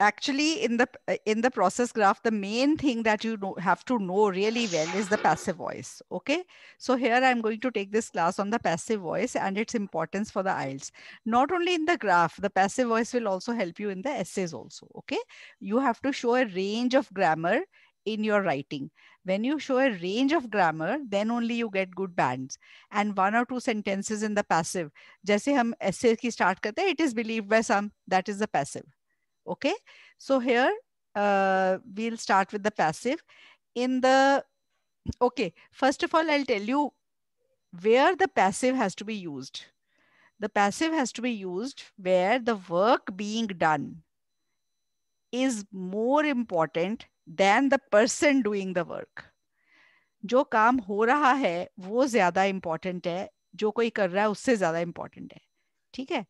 actually in the in the process graph the main thing that you know, have to know really well is the passive voice okay so here i'm going to take this class on the passive voice and its importance for the IELTS not only in the graph the passive voice will also help you in the essays also okay you have to show a range of grammar in your writing when you show a range of grammar then only you get good bands and one or two sentences in the passive jaise hum essay ki start karte it is believed by some that is the passive Okay, so here uh, we'll start with the passive. In the, okay, first of all, I'll tell you where the passive has to be used. The passive has to be used where the work being done is more important than the person doing the work. जो काम हो रहा है वो ज्यादा important है जो कोई कर रहा है उससे ज्यादा इम्पोर्टेंट है ठीक है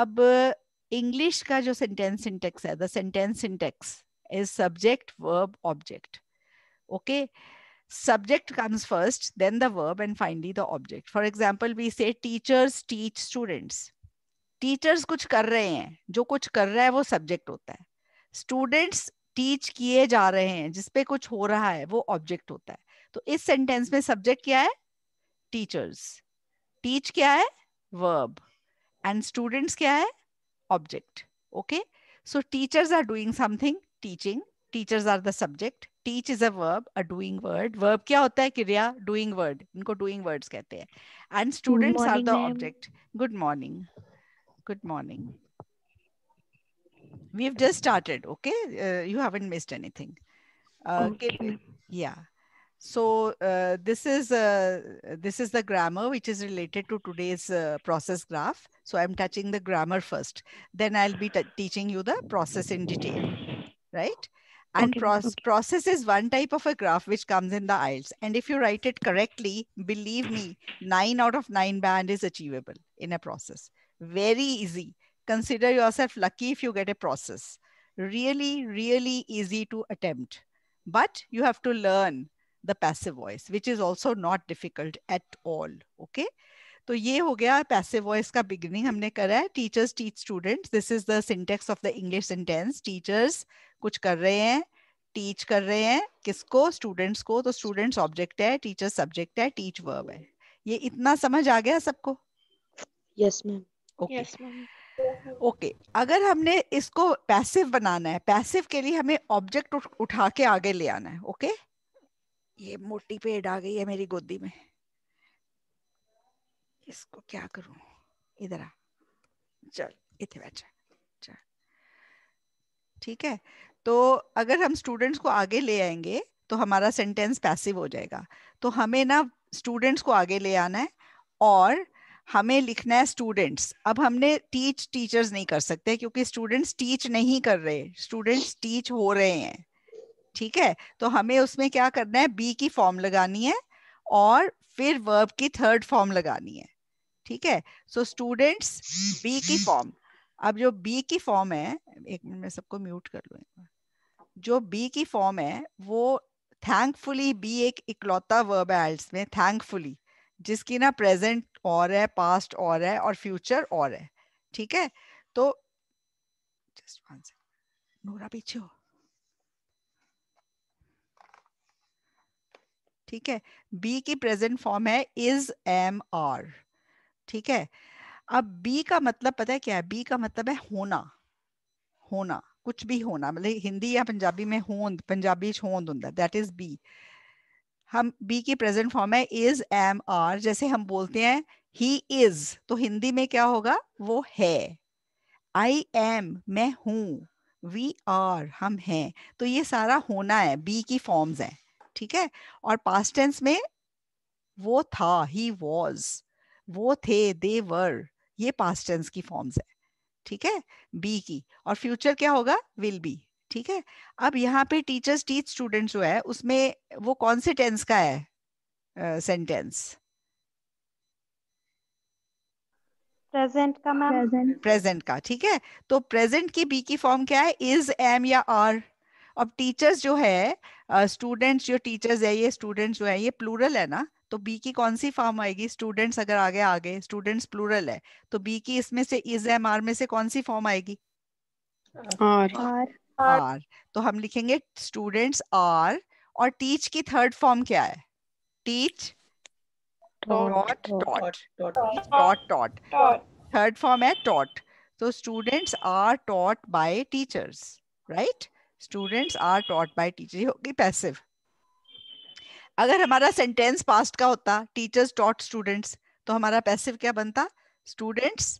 अब इंग्लिश का जो सेंटेंस इंटेक्स है the sentence syntax is subject verb object okay subject comes first then the verb and finally the object for example we say teachers teach students teachers कुछ कर रहे हैं जो कुछ कर रहा है वो सब्जेक्ट होता है स्टूडेंट्स टीच किए जा रहे हैं जिसपे कुछ हो रहा है वो ऑब्जेक्ट होता है तो इस सेंटेंस में सब्जेक्ट क्या है टीचर्स टीच क्या है वर्ब एंड स्टूडेंट्स क्या है object. Okay. So teachers are doing something, teaching. Teachers are the subject. Teach is a verb, a doing word. Verb क्या होता है क्रिया doing word. इनको doing words कहते हैं. And students morning, are the object. Good morning. Good morning. We've just started. Okay. Uh, you haven't missed anything. Uh, okay. Yeah. So uh, this is uh, this is the grammar which is related to today's uh, process graph. So I'm touching the grammar first. Then I'll be teaching you the process in detail, right? And okay, pro okay. process is one type of a graph which comes in the IELTS. And if you write it correctly, believe me, nine out of nine band is achievable in a process. Very easy. Consider yourself lucky if you get a process. Really, really easy to attempt. But you have to learn the passive voice which is also not difficult at all okay तो ये हो गया passive voice का beginning हमने करा है teachers teach students this is the syntax of the English sentence teachers कुछ कर रहे हैं टीच कर रहे हैं किसको स्टूडेंट्स को तो स्टूडेंट्स ऑब्जेक्ट है टीचर सब्जेक्ट है टीच वर्ब है ये इतना समझ आ गया सबको यस मैम ओके ओके अगर हमने इसको पैसिव बनाना है पैसिव के लिए हमें ऑब्जेक्ट उठा के आगे ले आना है ओके okay? ये मोटी पेड़ आ गई है मेरी गोदी में इसको क्या करूं इधर आ चल इतने बैठा चल ठीक है तो अगर हम स्टूडेंट्स को आगे ले आएंगे तो हमारा सेंटेंस पैसिव हो जाएगा तो हमें ना स्टूडेंट्स को आगे ले आना है और हमें लिखना है स्टूडेंट्स अब हमने टीच teach, टीचर्स नहीं कर सकते क्योंकि स्टूडेंट्स टीच नहीं कर रहे स्टूडेंट्स टीच हो रहे हैं ठीक है तो हमें उसमें क्या करना है बी की फॉर्म लगानी है और फिर वर्ब की थर्ड फॉर्म लगानी है ठीक है सो स्टूडेंट्स बी की फॉर्म अब जो बी की फॉर्म है एक मिनट में सबको म्यूट कर लू जो बी की फॉर्म है वो थैंकफुली बी एक इकलौता वर्ब है एल्स में थैंकफुली जिसकी ना प्रेजेंट और है पास्ट और है और फ्यूचर और है ठीक है तो जस्ट वन से नोरा पीछे हो ठीक है बी की प्रेजेंट फॉर्म है इज एम आर ठीक है अब बी का मतलब पता है क्या है बी का मतलब है होना होना कुछ भी होना मतलब हिंदी या पंजाबी में होंद पंजाबी होंद होंद दैट इज बी हम बी की प्रेजेंट फॉर्म है इज एम आर जैसे हम बोलते हैं ही इज तो हिंदी में क्या होगा वो है आई एम मैं हूं वी आर हम हैं तो ये सारा होना है बी की फॉर्म्स हैं ठीक है और पास्ट टेंस में वो था ही वॉज वो थे दे वर ये पास्ट टेंस की फॉर्म्स है ठीक है बी की और फ्यूचर क्या होगा विल बी ठीक है अब यहाँ पे टीचर्स टीच स्टूडेंट जो है उसमें वो कौन से टेंस का है सेंटेंस uh, प्रेजेंट का मैम प्रेजेंट का ठीक है तो प्रेजेंट की बी की फॉर्म क्या है इज एम या आर अब टीचर्स जो है स्टूडेंट्स uh, जो टीचर्स है ये स्टूडेंट्स जो है ये प्लूरल है ना तो बी की कौन सी फॉर्म आएगी स्टूडेंट्स अगर आगे आगे स्टूडेंट्स प्लूरल है तो बी की इसमें से इज एम आर में से कौन सी फॉर्म आएगी आर आर तो हम लिखेंगे स्टूडेंट्स आर और टीच की थर्ड फॉर्म क्या है teach taught taught taught taught third form है टॉट तो students are taught by teachers right students are taught by teacher ये होगी पैसिव अगर हमारा सेंटेंस पास्ट का होता टीचर्स टॉट स्टूडेंट्स तो हमारा पैसिव क्या बनता स्टूडेंट्स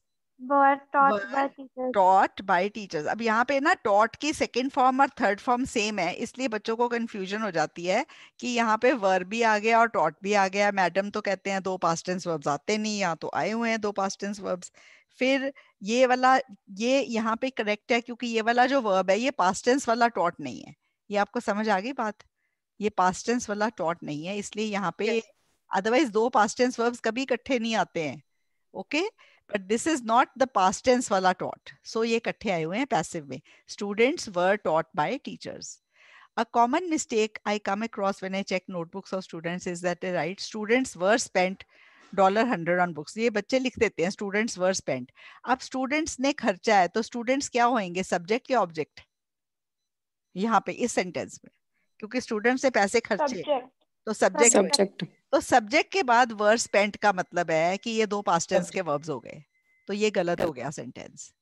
टॉट बाय टीचर्स अब यहाँ पे ना टॉट की सेकेंड फॉर्म और थर्ड फॉर्म सेम है इसलिए बच्चों को कंफ्यूजन हो जाती है कि यहाँ पे वर्ब भी आ गया और टॉट भी आ गया मैडम तो कहते हैं दो पास्ट टेंस वर्ब्स आते नहीं यहाँ तो आए हुए हैं दो पास्ट टेंस वर्ब्स फिर ये वाला ये यहाँ पे करेक्ट है क्योंकि ये वाला जो वर्ब है ये पास्टेंस वाला टॉट नहीं है ये आपको समझ आ गई बात ये पास्टेंस वाला टॉट नहीं है इसलिए यहाँ पे अदरवाइज दो पास्टेंस वर्ब्स कभी इकट्ठे नहीं आते हैं okay but this is not the past tense वाला टॉट सो ये इकट्ठे आए हुए हैं पैसिव में students were taught by teachers A common mistake I come across when I check notebooks of students is that they write students were spent dollar hundred on books ये बच्चे लिख देते हैं स्टूडेंट्स वर स्पेंड अब स्टूडेंट्स ने खर्चा है तो स्टूडेंट्स क्या होंगे सब्जेक्ट या ऑब्जेक्ट यहाँ पे इस सेंटेंस में क्योंकि स्टूडेंट्स ने पैसे खर्चे तो सब्जेक्ट सब्जेक्ट तो सब्जेक्ट के बाद वर्ब स्पेंट का मतलब है कि ये दो पास्ट टेंस के वर्ब्स हो गए तो ये गलत हो गया सेंटेंस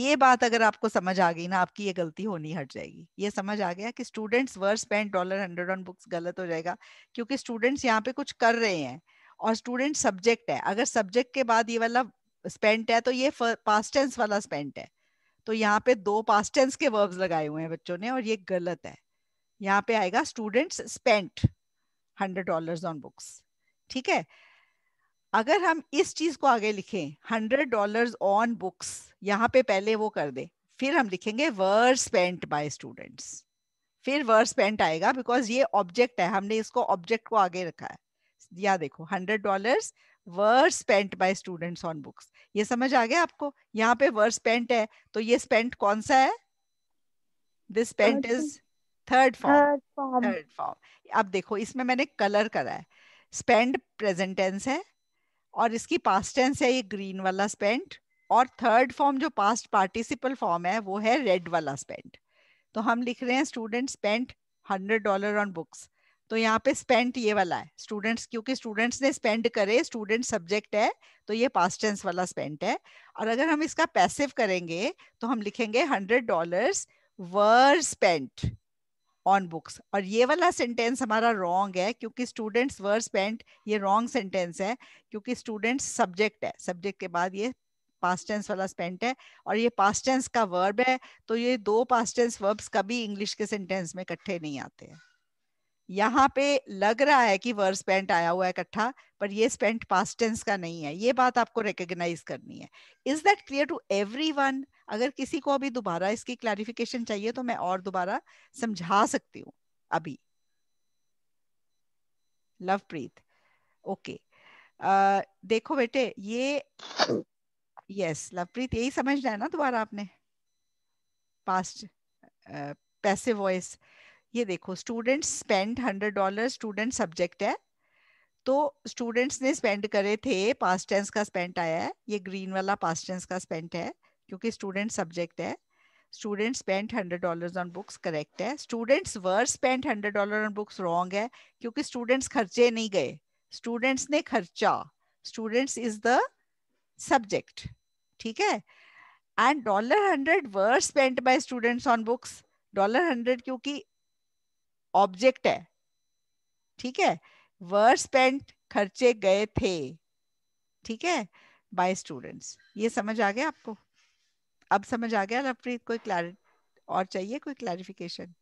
ये बात अगर आपको समझ आ गई ना आपकी ये गलती होनी हट जाएगी ये समझ आ गया कि students were spend dollar hundred on books गलत हो जाएगा क्योंकि स्टूडेंट्स यहाँ पे कुछ कर रहे हैं और स्टूडेंट सब्जेक्ट है अगर सब्जेक्ट के बाद ये वाला स्पेंट है तो ये पास्ट टेंस वाला स्पेंट है तो यहाँ पे दो पास्ट टेंस के वर्ब्स लगाए हुए हैं बच्चों ने और ये गलत है यहाँ पे आएगा students spent hundred dollar on books ठीक है अगर हम इस चीज को आगे लिखें हंड्रेड डॉलर ऑन बुक्स यहाँ पे पहले वो कर दे फिर हम लिखेंगे वर्ड स्पेंट बाय स्टूडेंट्स फिर वर्ड स्पेंट आएगा बिकॉज ये ऑब्जेक्ट है हमने इसको ऑब्जेक्ट को आगे रखा है या देखो hundred dollars were spent by students on books ये समझ आ गया आपको यहाँ पे वर स्पेंट है तो ये स्पेंट कौन सा है this spent is third form third form अब देखो इसमें मैंने कलर करा है स्पेंड प्रेजेंट टेंस है और इसकी पास्ट टेंस है ये ग्रीन वाला स्पेंट और थर्ड फॉर्म जो पास्ट पार्टिसिपल फॉर्म है वो है रेड वाला स्पेंट तो हम लिख रहे हैं student spent hundred dollar on books तो यहाँ पे स्पेंट ये वाला है स्टूडेंट्स क्योंकि स्टूडेंट्स ने स्पेंड करे स्टूडेंट सब्जेक्ट है तो ये पास्ट टेंस वाला स्पेंट है और अगर हम इसका पैसिव करेंगे तो हम लिखेंगे hundred dollars were spent on books और ये वाला सेंटेंस हमारा रॉन्ग है क्योंकि स्टूडेंट्स वर स्पेंट ये रॉन्ग सेंटेंस है क्योंकि स्टूडेंट्स सब्जेक्ट है सब्जेक्ट के बाद ये पास्ट टेंस वाला स्पेंट है और ये पास्ट टेंस का वर्ब है तो ये दो पास्ट टेंस वर्ब्स कभी इंग्लिश के सेंटेंस में इकट्ठे नहीं आते हैं यहाँ पे लग रहा है कि वर्ड स्पेंट आया हुआ है इकट्ठा पर ये स्पेंट पास्ट टेंस का नहीं है ये बात आपको रिकोगनाइज करनी है is that clear to every अगर किसी को अभी दोबारा इसकी क्लैरिफिकेशन चाहिए तो मैं और दोबारा समझा सकती हूँ अभी लव प्रीत ओके देखो बेटे ये यस लव प्रीत यही समझना है ना दोबारा आपने पास्ट पैसिव वॉइस ये देखो students spend hundred dollar student subject है तो स्टूडेंट्स ने स्पेंड करे थे पास्ट टेंस का स्पेंड आया है ये ग्रीन वाला पास्ट टेंस का स्पेंड है क्योंकि स्टूडेंट सब्जेक्ट है student spend hundred dollar on books correct है students were spend hundred dollar on books wrong है क्योंकि स्टूडेंट्स खर्चे नहीं गए स्टूडेंट्स ने खर्चा स्टूडेंट्स इज द सब्जेक्ट ठीक है and dollar hundred were spend by students on books dollar hundred क्योंकि ऑब्जेक्ट है ठीक है वर्ड स्पेंट खर्चे गए थे ठीक है बाय स्टूडेंट्स ये समझ आ गया आपको अब समझ आ गया लवप्रीत कोई क्लैरि और चाहिए कोई क्लैरिफिकेशन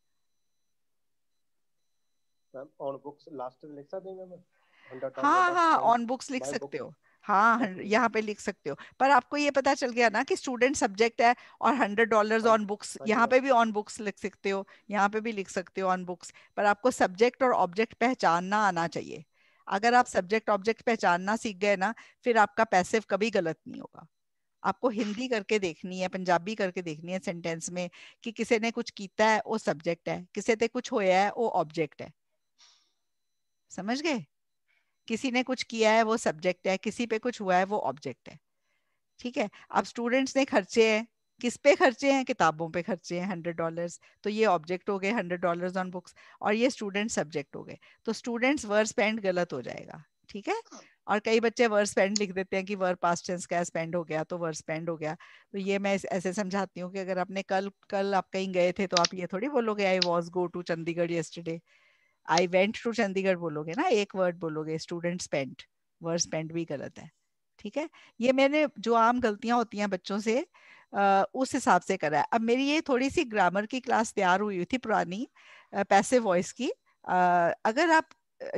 ऑन बुक्स लास्ट हाँ हाँ ऑन बुक्स लिख सकते हो हाँ यहाँ पे लिख सकते हो पर आपको ये पता चल गया ना कि स्टूडेंट सब्जेक्ट है और हंड्रेड डॉलर ऑन बुक्स यहाँ पे भी ऑन बुक्स लिख सकते हो यहाँ पे भी लिख सकते हो ऑन बुक्स पर आपको सब्जेक्ट और ऑब्जेक्ट पहचानना आना चाहिए अगर आप सब्जेक्ट ऑब्जेक्ट पहचानना सीख गए ना फिर आपका पैसिव कभी गलत नहीं होगा आपको हिंदी करके देखनी है पंजाबी करके देखनी है सेंटेंस में कि किसी ने कुछ किया है वो सब्जेक्ट है किसी ते कुछ होया है वो ऑब्जेक्ट है समझ गए किसी ने कुछ किया है वो सब्जेक्ट है किसी पे कुछ हुआ है वो ऑब्जेक्ट है ठीक है अब स्टूडेंट्स ने खर्चे हैं किस पे खर्चे हैं किताबों पे खर्चे हैं हंड्रेड डॉलर्स तो ये ऑब्जेक्ट हो गए हंड्रेड डॉलर्स ऑन बुक्स और ये स्टूडेंट सब्जेक्ट हो गए तो स्टूडेंट्स वर्ड स्पेंड गलत हो जाएगा ठीक है हाँ। और कई बच्चे वर्ड स्पेंड लिख देते हैं कि वर्ड पास्ट टेंस का स्पेंड हो गया तो वर्ड स्पेंड हो गया तो ये मैं ऐसे समझाती हूँ कि अगर आपने कल कल आप कहीं गए थे तो आप ये थोड़ी बोलोगे I was go to Chandigarh yesterday I went to Chandigarh बोलोगे ना एक वर्ड बोलोगे स्टूडेंट स्पेंट वर्ड स्पेंट भी गलत है ठीक है ये मैंने जो आम गलतियां होती हैं बच्चों से Uh, उस हिसाब से करा है अब मेरी ये थोड़ी सी ग्रामर की क्लास तैयार हुई हुई थी पुरानी पैसे वॉइस की uh, अगर आप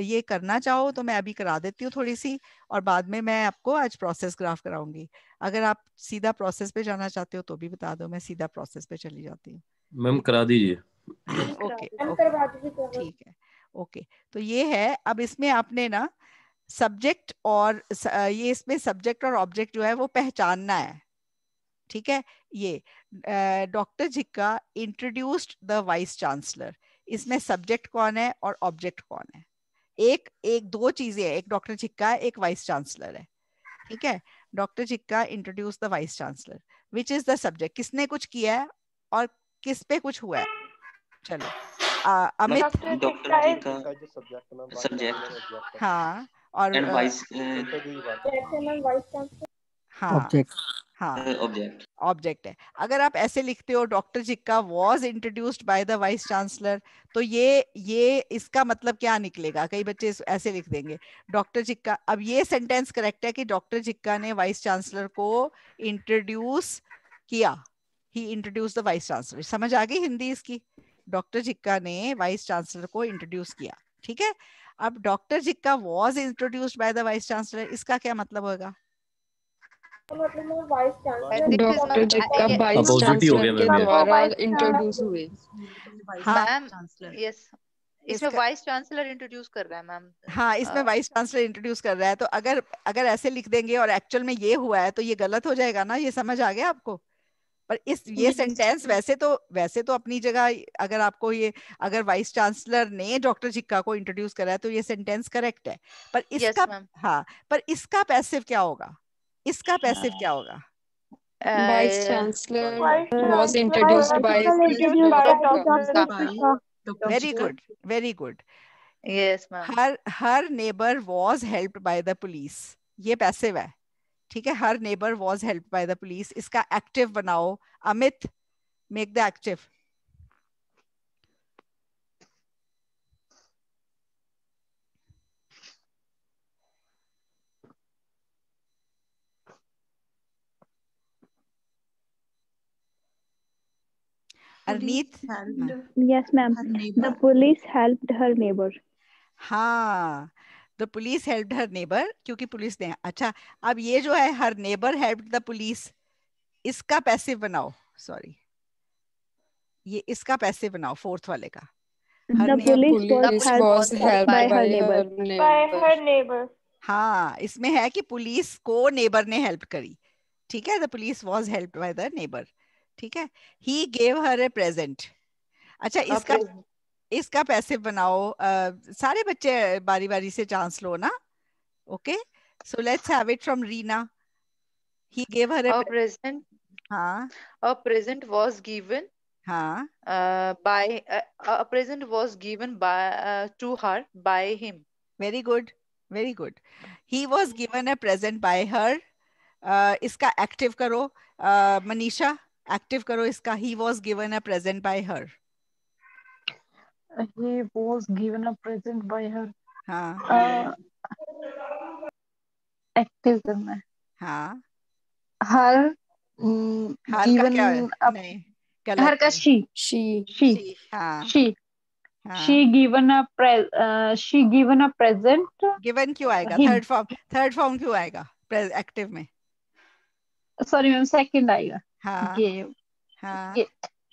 ये करना चाहो तो मैं अभी करा देती हूँ थोड़ी सी और बाद में मैं आपको आज प्रोसेस ग्राफ कराऊंगी अगर आप सीधा प्रोसेस पे जाना चाहते हो तो भी बता दो मैं सीधा प्रोसेस पे चली जाती हूँ मैम करा दीजिए ओके ठीक है ओके तो ये है अब इसमें आपने ना सब्जेक्ट और ये इसमें सब्जेक्ट और ऑब्जेक्ट जो है वो पहचानना है ठीक है ये doctor Zikka introduced the vice chancellor इसमें सब्जेक्ट कौन है और ऑब्जेक्ट कौन है एक एक दो चीजें है एक डॉक्टर झिक्का है एक वाइस चांसलर है ठीक है doctor Zikka introduce the vice chancellor which is the subject किसने कुछ किया है और किस पे कुछ हुआ है चलो अमित सब्जेक्ट हाँ और तो uh, तो तो हाँ ऑब्जेक्ट हाँ। uh, है अगर आप ऐसे लिखते हो doctor Zikka was introduced by the vice chancellor तो ये ये इसका मतलब क्या निकलेगा कई बच्चे ऐसे लिख देंगे डॉक्टर जिक्का अब ये सेंटेंस करेक्ट है कि डॉक्टर जिक्का ने वाइस चांसलर को इंट्रोड्यूस किया he introduce the vice chancellor समझ आ गई हिंदी इसकी डॉक्टर जिक्का ने वाइस चांसलर को इंट्रोड्यूस किया ठीक है अब doctor Zikka was introduced by the vice chancellor इसका क्या मतलब होगा हाँ। इसमें वाइस चांसलर इंट्रोड्यूस कर रहा है हाँ इसमें वाइस चांसलर इंट्रोड्यूस कर रहा है तो अगर अगर ऐसे लिख देंगे और एक्चुअल में ये हुआ है तो ये गलत हो जाएगा ना ये समझ आ गया आपको पर इस ये सेंटेंस वैसे तो वैसे तो अपनी जगह अगर आपको ये अगर वाइस चांसलर ने डॉक्टर जिक्का को इंट्रोड्यूस करा है तो ये सेंटेंस करेक्ट है पर इसका yes, हाँ पर इसका पैसिव क्या होगा इसका पैसिव हाँ। क्या होगा vice chancellor was introduced by very good very good yes ma'am her her neighbour was helped by the police ये पैसिव है ठीक है her neighbour was help by the police इसका एक्टिव बनाओ Amit make the active Arneet Yes, ma'am. The police helped her neighbor. हाँ the police help her neighbour क्योंकि police ने अच्छा अब ये जो है her neighbour help the police इसका पैसे बनाओ सॉरी ये इसका पैसे बनाओ फोर्थ वाले का हाँ इसमें है कि पुलिस को नेबर ने हेल्प करी ठीक है the police was help by the neighbour ठीक है ही गेव हर ए प्रेजेंट अच्छा इसका इसका पैसे बनाओ आ, सारे बच्चे बारी बारी से चांस लो ना okay so let's have it from Reena he gave her present present was given by her इसका एक्टिव करो मनीषा एक्टिव करो इसका he was given a present by her he was given a present by her हाँ एक्टिज्म में हाँ हर her even का up, नहीं her का शी शी शी हाँ she she given a pre uh, she given a present given क्यों आएगा him. third form third form क्यों आएगा active में sorry मैम second आएगा हाँ gave हाँ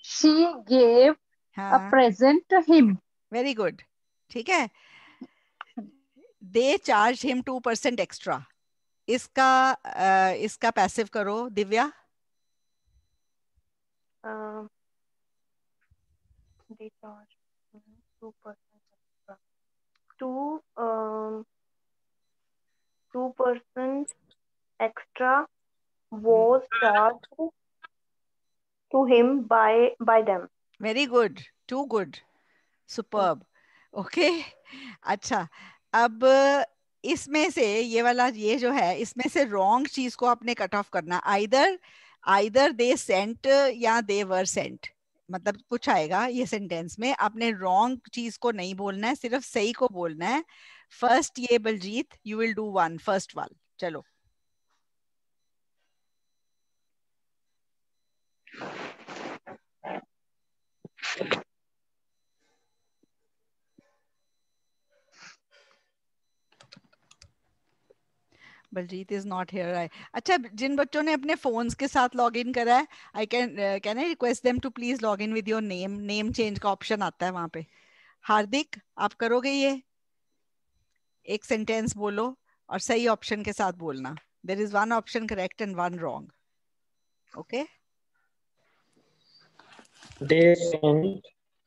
she gave हाँ प्रेजेंट हिम वेरी गुड ठीक है they charge him two percent extra इसका uh, इसका पैसिव करो Divya uh, they charge two percent extra. Two um two percent extra was charged to him by by them. Very good too good superb okay अच्छा अब इसमें से ये वाला ये जो है इसमें से रॉन्ग चीज को आपने कट ऑफ करना आइदर आइदर दे सेंट या दे वर सेंट मतलब कुछ आएगा ये सेंटेंस में आपने रॉन्ग चीज को नहीं बोलना है सिर्फ सही को बोलना है फर्स्ट ये Baljeet you will do one first वाल चलो Baljeet is not here I अच्छा जिन बच्चों ने अपने फोन्स के साथ लॉग इन करा है I can can I request them to please log in with your name name change का ऑप्शन आता है वहां पे हार्दिक आप करोगे ये एक सेंटेंस बोलो और सही ऑप्शन के साथ बोलना there is one option correct and one wrong okay They sent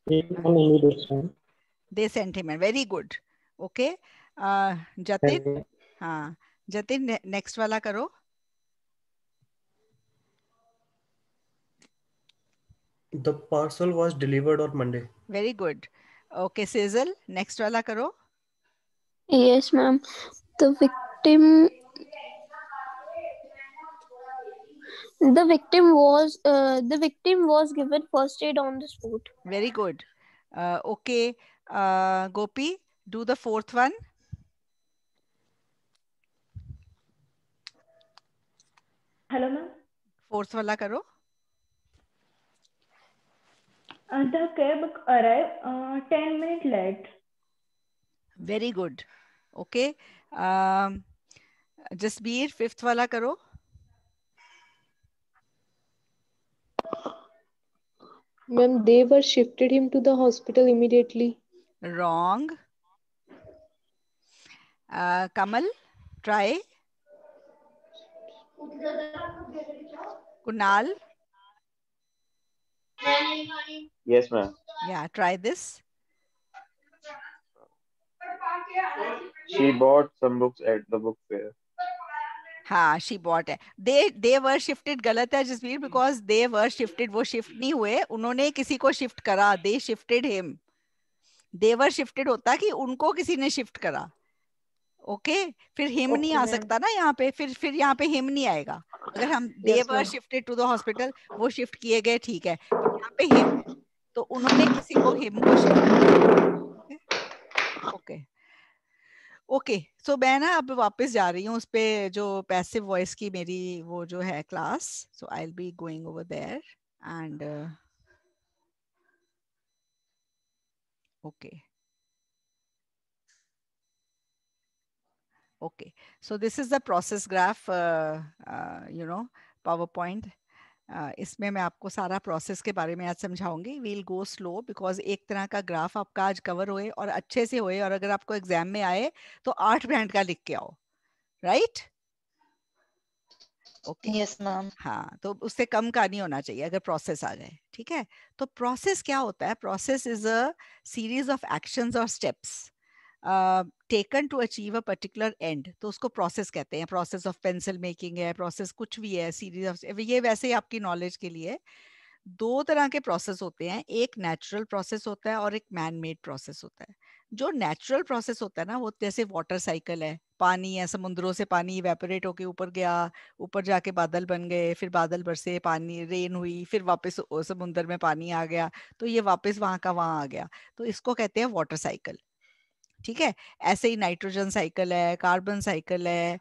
him. They sent him. Very good. Okay. Uh, Jatin. हाँ जतिन नेक्स्ट वाला करो The parcel was delivered on Monday. Very good. Okay, Sizzle, next wala karo. Yes, ma'am. The victim the victim was uh, the victim was given first aid on the spot very good uh, okay uh, gopi do the fourth one hello ma'am fourth wala karo uh, the cab arrived uh, 10 minutes late very good okay um, just be fifth wala karo Ma'am, they were shifted him to the hospital immediately. Wrong. Uh, Kamal, try. Kunal. Yes, ma'am. Yeah, try this. She bought some books at the book fair. हाँ she bought है they they were shifted गलत है Jasvir because they were shifted वो shift नहीं हुए उन्होंने किसी को शिफ्ट करा they shifted him they were shifted होता कि उनको किसी ने शिफ्ट करा ओके okay? फिर हिम okay, नहीं आ सकता ना यहाँ पे फिर फिर यहाँ पे हिम नहीं आएगा अगर हम they were yes, shifted to the hospital वो शिफ्ट किए गए ठीक है यहाँ पे हिम तो उन्होंने किसी को हिम को shift okay okay? okay. Okay so मैं ना अब वापस जा रही हूँ उस पर जो पैसिव वॉइस की मेरी वो जो है class so I be going over there and okay okay so this is the process graph uh, uh, you know powerpoint Uh, इसमें मैं आपको सारा प्रोसेस के बारे में आज समझाऊंगी वील गो स्लो बिकॉज एक तरह का ग्राफ आपका आज कवर होए और अच्छे से होए और अगर आपको एग्जाम में आए तो आठ ब्रांड का लिख के आओ राइट ओके यस मैम हाँ तो उससे कम का नहीं होना चाहिए अगर प्रोसेस आ गए ठीक है तो प्रोसेस क्या होता है process is a series of actions और steps taken to achieve a particular end तो उसको प्रोसेस कहते हैं प्रोसेस ऑफ पेंसिल मेकिंग है प्रोसेस कुछ भी है सीरीज ऑफ ये वैसे ही आपकी नॉलेज के लिए दो तरह के प्रोसेस होते हैं एक नेचुरल प्रोसेस होता है और एक मैन मेड प्रोसेस होता है जो नेचुरल प्रोसेस होता है ना वो जैसे वाटर साइकिल है पानी है समुद्रों से पानी इवेपोरेट होके ऊपर गया ऊपर जाके बादल बन गए फिर बादल बरसे पानी रेन हुई फिर वापस समुद्र में पानी आ गया तो ये वापस वहाँ का वहां आ गया तो इसको कहते हैं वाटर साइकिल ठीक है ऐसे ही नाइट्रोजन साइकिल है कार्बन साइकिल है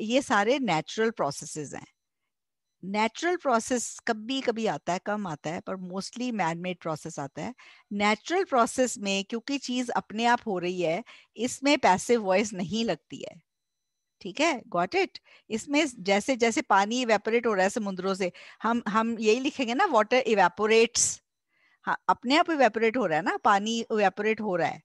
ये सारे नेचुरल प्रोसेसेस हैं नेचुरल प्रोसेस कभी कभी आता है कम आता है पर मोस्टली मैन मेड प्रोसेस आता है नेचुरल प्रोसेस में क्योंकि चीज अपने आप हो रही है इसमें पैसिव वॉइस नहीं लगती है ठीक है गॉट इट इसमें जैसे जैसे पानी इवेपोरेट हो रहा है समुद्रों से हम हम यही लिखेंगे ना वाटर इवेपोरेट्स हाँ अपने आप इवेपोरेट हो रहा है ना पानी इवेपोरेट हो रहा है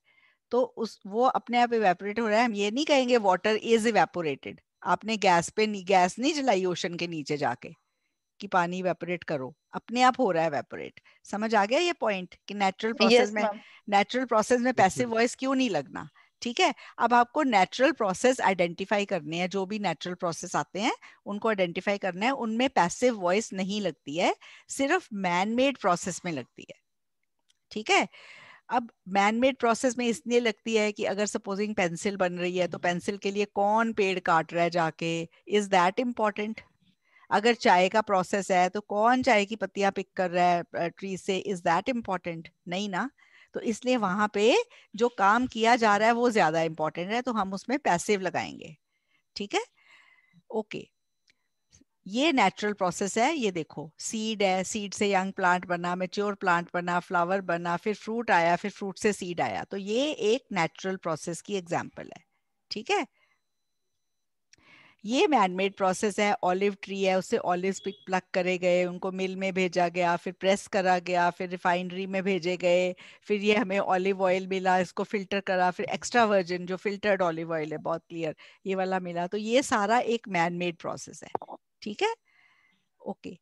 तो उस वो अपने आप इवेपोरेट हो रहा है हम ये नहीं कहेंगे वाटर इज इवेपोरेटेड आपने गैस पे नहीं गैस नहीं जलाई ओशन के नीचे जाके कि पानी इवेपोरेट करो अपने आप हो रहा है इवेपोरेट समझ आ गया ये पॉइंट कि नेचुरल प्रोसेस yes, में नेचुरल प्रोसेस में पैसिव वॉइस क्यों नहीं लगना ठीक है अब आपको नेचुरल प्रोसेस आइडेंटिफाई करने हैं जो भी नेचुरल प्रोसेस आते हैं उनको आइडेंटिफाई करना है उनमें पैसिव वॉइस नहीं लगती है सिर्फ मैन मेड प्रोसेस में लगती है ठीक है अब मैनमेड प्रोसेस में इसलिए लगती है कि अगर सपोजिंग पेंसिल बन रही है तो पेंसिल हम्म। के लिए कौन पेड़ काट रहा है जाके इज दैट इम्पॉर्टेंट अगर चाय का प्रोसेस है तो कौन चाय की पत्तियां पिक कर रहा है ट्री से इज दैट इम्पोर्टेंट नहीं ना तो इसलिए वहां पे जो काम किया जा रहा है वो ज्यादा इम्पोर्टेंट है तो हम उसमें पैसिव लगाएंगे ठीक है ओके okay. ये नेचुरल प्रोसेस है ये देखो सीड है सीड से यंग प्लांट बना मेच्योर प्लांट बना फ्लावर बना फिर फ्रूट आया फिर फ्रूट से सीड आया तो ये एक नेचुरल प्रोसेस की एग्जाम्पल है ठीक है ये मैनमेड प्रोसेस है ऑलिव ट्री है उससे ऑलिव पिक प्लग करे गए उनको मिल में भेजा गया फिर प्रेस करा गया फिर रिफाइनरी में भेजे गए फिर ये हमें ऑलिव ऑयल मिला इसको फिल्टर करा फिर एक्स्ट्रा वर्जन जो फिल्टर्ड ऑलिव ऑयल है बहुत क्लियर ये वाला मिला तो ये सारा एक मैनमेड प्रोसेस है ठीक है ओके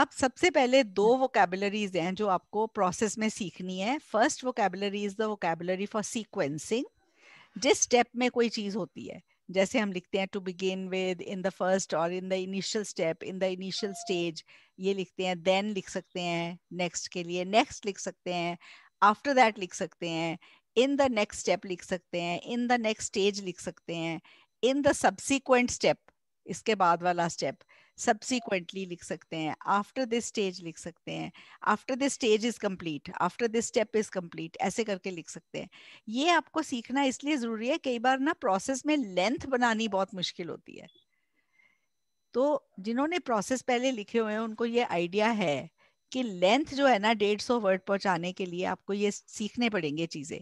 अब सबसे पहले दो वोकेबलरीज हम्म। हैं जो आपको प्रोसेस में सीखनी है first vocabulary is the vocabulary for sequencing जिस स्टेप में कोई चीज होती है जैसे हम लिखते हैं to begin with in the first और in the initial step in the initial stage ये लिखते हैं देन लिख सकते हैं नेक्स्ट के लिए नेक्स्ट लिख सकते हैं आफ्टर दैट लिख सकते हैं इन द नेक्स्ट स्टेप लिख सकते हैं इन द नेक्स्ट स्टेज लिख सकते हैं इन द सब्सिक्वेंट स्टेप इसके बाद वाला स्टेप सब्सिक्वेंटली लिख सकते हैं आफ्टर दिस स्टेज लिख सकते हैं after this stage is complete after this step is complete ऐसे करके लिख सकते हैं ये आपको सीखना इसलिए जरूरी है कई बार ना प्रोसेस में लेंथ बनानी बहुत मुश्किल होती है तो जिन्होंने प्रोसेस पहले लिखे हुए हैं उनको ये आइडिया है कि लेंथ जो है ना डेढ़ सौ वर्ड पहुंचाने के लिए आपको ये सीखने पड़ेंगे चीजें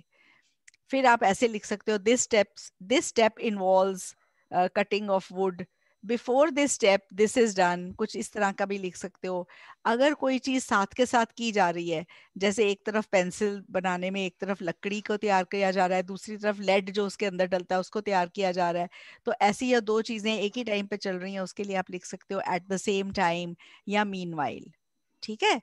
फिर आप ऐसे लिख सकते हो this steps this step involve cutting of wood before this step this is done कुछ इस तरह का भी लिख सकते हो अगर कोई चीज साथ के साथ की जा रही है जैसे एक तरफ पेंसिल बनाने में एक तरफ लकड़ी को तैयार किया जा रहा है दूसरी तरफ लेड जो उसके अंदर डलता है उसको तैयार किया जा रहा है तो ऐसी या दो चीजें एक ही टाइम पे चल रही है उसके लिए आप लिख सकते हो एट द सेम टाइम या मीन ठीक है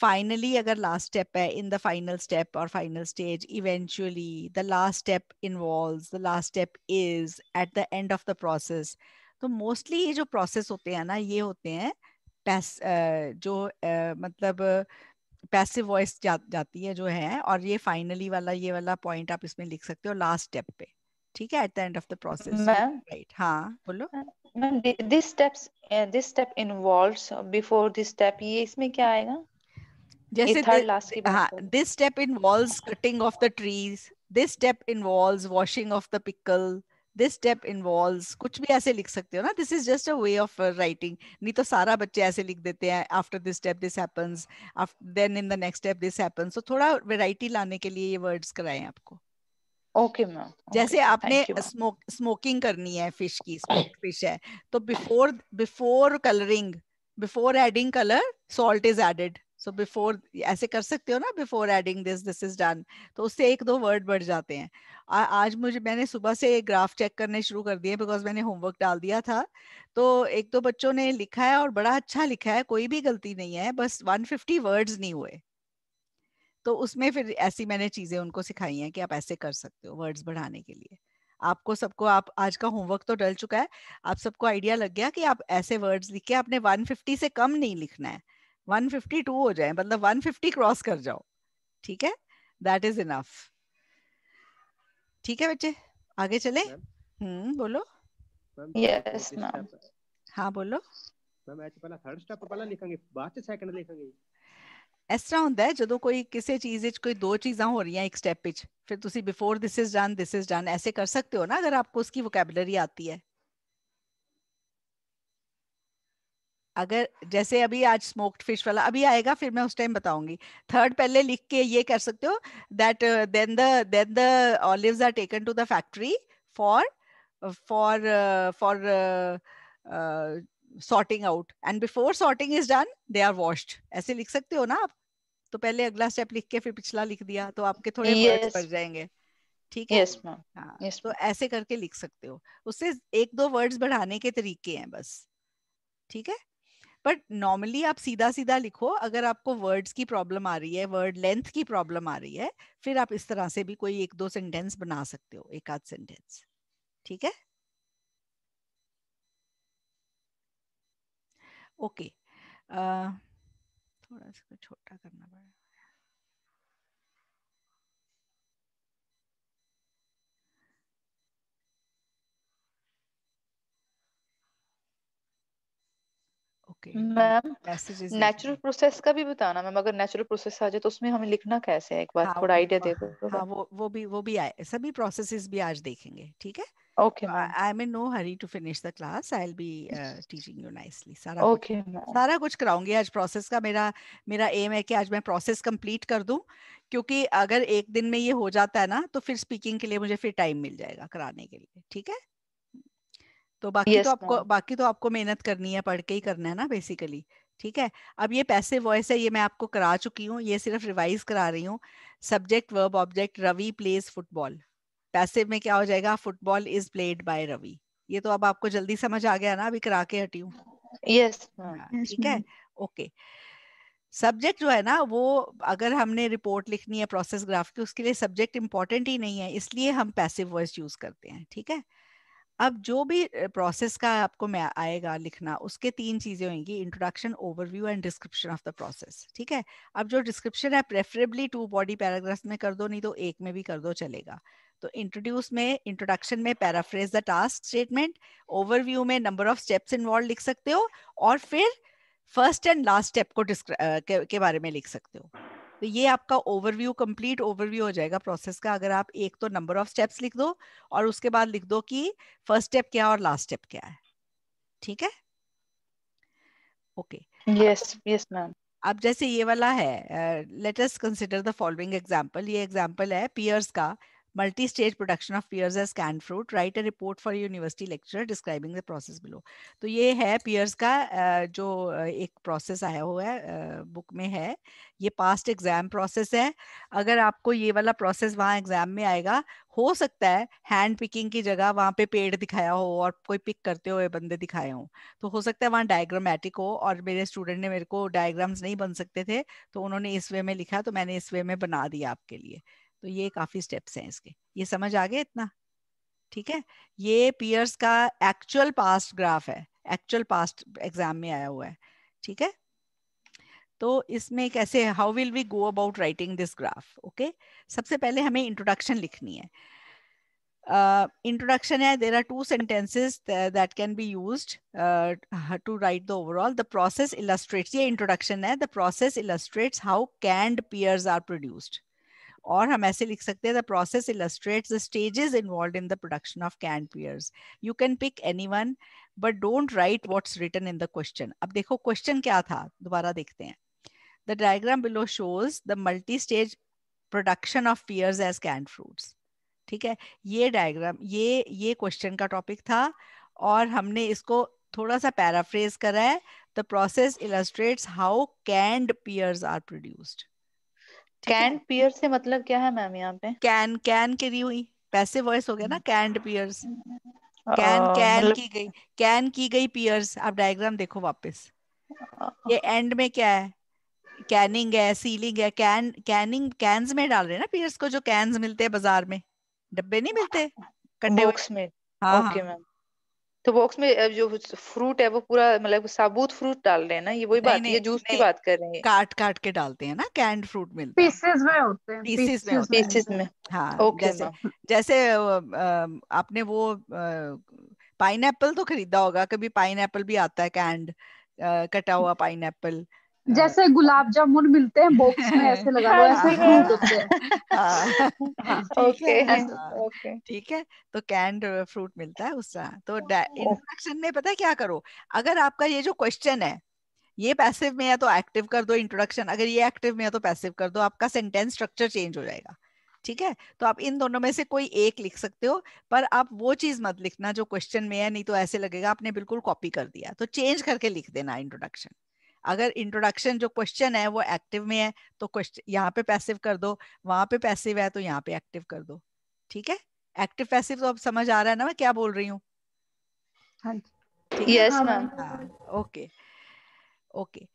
फाइनली अगर लास्ट स्टेप है इन द फाइनल स्टेप और final stage eventually the last step involve the last step is at the end of the process तो मोस्टली ये जो प्रोसेस होते हैं ना ये होते हैं पैस जो मतलब पैसिव वॉइस जा, जाती है जो है और ये फाइनली वाला ये वाला पॉइंट आप इसमें लिख सकते हो लास्ट स्टेप पे ठीक है at the end of the process right हाँ बोलो ma'am this steps this step involves before this step ये इसमें क्या आएगा जैसे हाँ, this step involves cutting of the trees this step involves washing of the pickle this step involve कुछ भी ऐसे लिख सकते हो ना this is just a way of writing नहीं तो सारा बच्चे ऐसे लिख देते हैं after this step this happens then in the next step this happens तो थोड़ा वेराइटी लाने के लिए ये वर्ड्स कराए आपको ओके okay, मैम okay, जैसे आपने स्मोक स्मोकिंग करनी है फिश की फिश है तो before before colouring before adding colour salt is added so before ऐसे कर सकते हो ना before adding this this is done तो उससे एक दो वर्ड बढ़ जाते हैं आ, आज मुझे मैंने सुबह से ग्राफ चेक करने शुरू कर दिए बिकॉज मैंने होमवर्क डाल दिया था तो एक दो बच्चों ने लिखा है और बड़ा अच्छा लिखा है कोई भी गलती नहीं है बस 150 वर्ड्स नहीं हुए तो उसमें फिर ऐसी मैंने चीजें उनको सिखाई हैं कि आप ऐसे कर सकते हो वर्ड्स बढ़ाने के लिए आपको सबको आप आज का होमवर्क तो डल चुका है आप सबको आइडिया लग गया कि आप ऐसे वर्ड्स लिख के आपने 150 से कम नहीं लिखना है 152 हो जाए मतलब 150 क्रॉस कर जाओ ठीक है दैट इज इनफ ठीक है बच्चे आगे चले हम्म बोलो यस मैम हाँ बोलो मैम ऐसे पहला थर्ड स्टेप पहला लिखेंगे बाद में सेकंड लिखेंगे ऐसा होता है जो कोई किसी चीज कोई दो चीजा हो रही है एक स्टेप फिर before this is done this is done ऐसे कर सकते हो ना अगर आपको उसकी वोकेबलरी आती है अगर जैसे अभी आज स्मोक्ड फिश वाला अभी आएगा फिर मैं उस टाइम बताऊंगी थर्ड पहले लिख के ये कर सकते हो that then the then the olives are taken to the factory for for for sorting out and before sorting is done they are washed ऐसे लिख सकते हो ना आप तो पहले अगला स्टेप लिख के फिर पिछला लिख दिया तो आपके थोड़े yes. बच जाएंगे ठीक है yes, हाँ, yes, तो ऐसे करके लिख सकते हो उससे एक दो वर्ड्स बढ़ाने के तरीके हैं बस ठीक है बट नॉर्मली आप सीधा सीधा लिखो अगर आपको वर्ड्स की प्रॉब्लम आ रही है वर्ड लेंथ की प्रॉब्लम आ रही है फिर आप इस तरह से भी कोई एक दो सेंटेंस बना सकते हो एक आध सेंटेंस ठीक है ओके okay. uh, थोड़ा सा छोटा करना पड़ेगा मैम नेचुरल प्रोसेस का भी बताना मैम अगर नेचुरल प्रोसेस आ जाए तो उसमें हमें लिखना कैसे है एक बार हाँ, थोड़ा आइडिया दे दो हाँ, वो वो भी वो भी आए सभी प्रोसेसेस भी आज देखेंगे ठीक है ओके आई तो i am in no hurry to finish the class i'll be uh, teaching you nicely सारा okay सारा कुछ कराऊंगी आज प्रोसेस का मेरा मेरा एम है कि आज मैं प्रोसेस कंप्लीट कर दूं क्योंकि अगर एक दिन में ये हो जाता है ना तो फिर स्पीकिंग के लिए मुझे फिर टाइम मिल जाएगा कराने के लिए ठीक है तो बाकी yes, तो आपको बाकी तो आपको मेहनत करनी है पढ़ के ही करना है ना बेसिकली ठीक है अब ये पैसे वॉइस है ये मैं आपको करा चुकी हूँ ये सिर्फ रिवाइज करा रही हूँ subject verb object Ravi plays football पैसे में क्या हो जाएगा football is played by Ravi ये तो अब आपको जल्दी समझ आ गया ना अभी करा के हटी हूँ yes, हाँ, ठीक है ओके सब्जेक्ट जो है ना वो अगर हमने रिपोर्ट लिखनी है प्रोसेस ग्राफ की उसके लिए सब्जेक्ट इंपॉर्टेंट ही नहीं है इसलिए हम पैसिव वॉइस यूज करते हैं ठीक है अब जो भी प्रोसेस का आपको मैं आएगा लिखना उसके तीन चीजें होंगी introduction overview and description of the process ठीक है अब जो डिस्क्रिप्शन है प्रेफरेबली टू बॉडी पैराग्राफ में कर दो नहीं तो एक में भी कर दो चलेगा तो इंट्रोड्यूस में इंट्रोडक्शन में paraphrase the task statement overview में नंबर ऑफ स्टेप्स इन्वॉल्व लिख सकते हो और फिर फर्स्ट एंड लास्ट स्टेप को के, के बारे में लिख सकते हो तो ये आपका ओवरव्यू कंप्लीट ओवरव्यू हो जाएगा प्रोसेस का अगर आप एक तो नंबर ऑफ स्टेप्स लिख दो और उसके बाद लिख दो कि फर्स्ट स्टेप क्या और लास्ट स्टेप क्या है ठीक है ओके यस यस मैम अब जैसे ये वाला है let us consider the following example ये एग्जांपल है पियर्स का multi stage production of peers as canned fruit write a report for university lecturer describing the process below तो ये है peers का जो एक प्रोसेस आया हुआ है बुक में है ये पास्ट एग्जाम प्रोसेस है अगर आपको ये वाला प्रोसेस वहाँ एग्जाम में आएगा हो सकता है हैंड पिकिंग की जगह वहाँ पे पेड़ दिखाया हो और कोई पिक करते हुए बंदे दिखाए हों तो हो सकता है वहाँ डायग्रामेटिक हो और मेरे स्टूडेंट ने मेरे को डायग्राम्स नहीं बन सकते थे तो उन्होंने इस वे में लिखा तो मैंने इस वे में बना दिया आपके लिए तो ये काफी स्टेप्स हैं इसके ये समझ आ गए इतना ठीक है ये पियर्स का एक्चुअल पास्ट ग्राफ है एक्चुअल पास्ट एग्जाम में आया हुआ है ठीक है तो इसमें कैसे how will we go about writing this graph okay सबसे पहले हमें इंट्रोडक्शन लिखनी है इंट्रोडक्शन है there are two sentences that can be use to write the overall the process illustrate ये इंट्रोडक्शन है the process illustrates how canned pears are produced और हम ऐसे लिख सकते हैं the process illustrate the stages involve in the production of can pears you can pick any one but don't write what's written in the question अब देखो question क्या था दोबारा देखते हैं the diagram below shows the multi stage production of pears as can fruits ठीक है ये डायग्राम ये ये क्वेश्चन का टॉपिक था और हमने इसको थोड़ा सा पैराफ्रेज करा है the process illustrates how canned pears are produced ठीक कैन पियर से मतलब क्या है मैम यहाँ पे कैन कैन के दी हुई पैसे वॉइस हो गया ना कैंड पियर्स कैन कैन मतलब की गई कैन की गई पियर्स आप डायग्राम देखो वापस ये एंड में क्या है कैनिंग है सीलिंग है कैन कैनिंग कैंस में डाल रहे हैं ना पियर्स को जो कैंस मिलते हैं बाजार में डब्बे नहीं मिलते कंडे बॉक्स में हाँ, हाँ ओके मैम तो बॉक्स में जो फ्रूट है वो पूरा मतलब साबुत फ्रूट डाल रहे हैं ना ये वही बात ये जूस की बात कर रहे हैं काट काट के डालते हैं ना कैंड फ्रूट मिलता पीसेस में होते हैं पीसेस में पीसेस में हाँ ओके जैसे जैसे आपने वो पाइन तो खरीदा होगा कभी पाइन भी आता है कैंड कटा हुआ पाइन जैसे गुलाब जामुन मिलते हैं बॉक्स में ऐसे लगा लो ऐसे ही हाँ। होते हैं ओके हाँ। हाँ। ओके ठीक है तो कैंड फ्रूट मिलता है उसका तो इंट्रोडक्शन में पता है क्या करो अगर आपका ये जो क्वेश्चन है ये पैसिव में या तो एक्टिव कर दो इंट्रोडक्शन अगर ये एक्टिव में है तो पैसिव तो कर दो आपका सेंटेंस स्ट्रक्चर चेंज हो जाएगा ठीक है तो आप इन दोनों में से कोई एक लिख सकते हो पर आप वो चीज मत लिखना जो क्वेश्चन में है नहीं तो ऐसे लगेगा आपने बिल्कुल कॉपी कर दिया तो चेंज करके लिख देना इंट्रोडक्शन अगर इंट्रोडक्शन जो क्वेश्चन है वो एक्टिव में है तो क्वेश्चन यहाँ पे पैसिव कर दो वहां पे पैसिव है तो यहाँ पे एक्टिव कर दो ठीक है एक्टिव पैसिव तो अब समझ आ रहा है ना मैं क्या बोल रही हूँ ओके हाँ ओके हाँ, हाँ,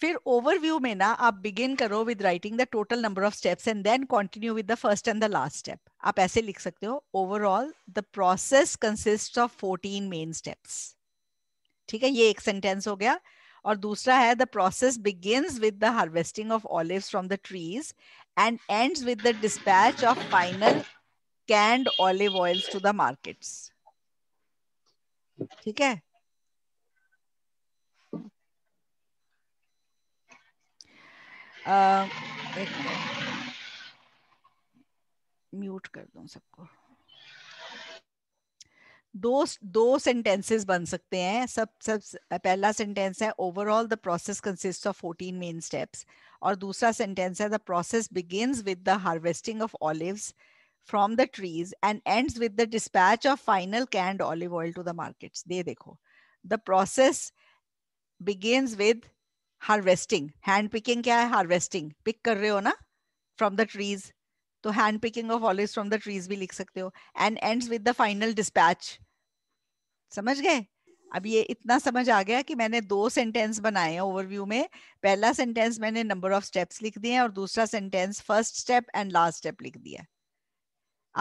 फिर ओवरव्यू में ना आप बिगिन करो with writing the total number of steps and then continue with the first and the last step आप ऐसे लिख सकते हो overall the process consist of 14 main steps ठीक है ये एक सेंटेंस हो गया और दूसरा है the process begins with the harvesting of olives from the trees and ends with the dispatch of final canned olive oils to the markets ठीक है म्यूट uh, कर दूं सबको दो दो सेंटेंसेस बन सकते हैं सब सब पहला सेंटेंस है overall the process consist of 14 main steps और दूसरा सेंटेंस है the process begins with the harvesting of olives from the trees and ends with the dispatch of final canned olive oil to the markets दे देखो the process begins with harvesting hand picking क्या है harvesting pick कर रहे हो ना from the trees तो hand picking of olive from the trees भी लिख सकते हो and ends with the final dispatch समझ गए अब ये इतना समझ आ गया कि मैंने दो सेंटेंस बनाए हैं ओवरव्यू में पहला सेंटेंस मैंने नंबर ऑफ स्टेप्स लिख दिए हैं और दूसरा sentence first step and last step लिख दिया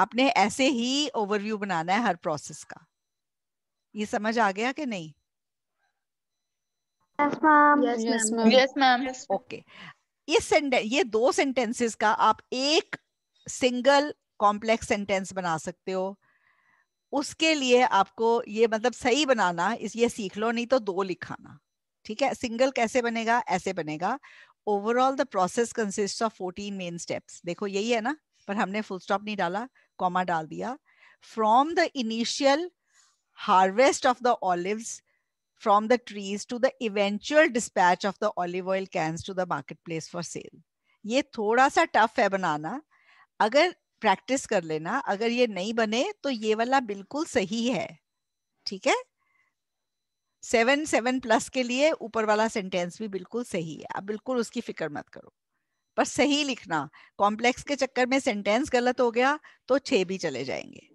आपने ऐसे ही ओवरव्यू बनाना है हर प्रोसेस का ये समझ आ गया कि नहीं yes ma'am yes ma'am yes ma'am okay इस सेंटेंस ये दो सेंटेंसेस का आप एक सिंगल कॉम्प्लेक्स सेंटेंस बना सकते हो उसके लिए आपको ये मतलब सही बनाना इस ये सीख लो नहीं तो दो लिखाना ठीक है सिंगल कैसे बनेगा ऐसे बनेगा overall the process consist of fourteen main steps देखो यही है ना पर हमने फुल स्टॉप नहीं डाला कॉमा डाल दिया from the initial of the olive from the trees to the eventual dispatch of the olive oil cans to the market place for sale ये थोड़ा सा टफ है बनाना अगर प्रैक्टिस कर लेना अगर ये नहीं बने तो ये वाला बिल्कुल सही है ठीक है सेवन सेवन प्लस के लिए ऊपर वाला सेंटेंस भी बिल्कुल सही है आप बिल्कुल उसकी फिक्र मत करो पर सही लिखना कॉम्प्लेक्स के चक्कर में सेंटेंस गलत हो गया तो छ भी चले जाएंगे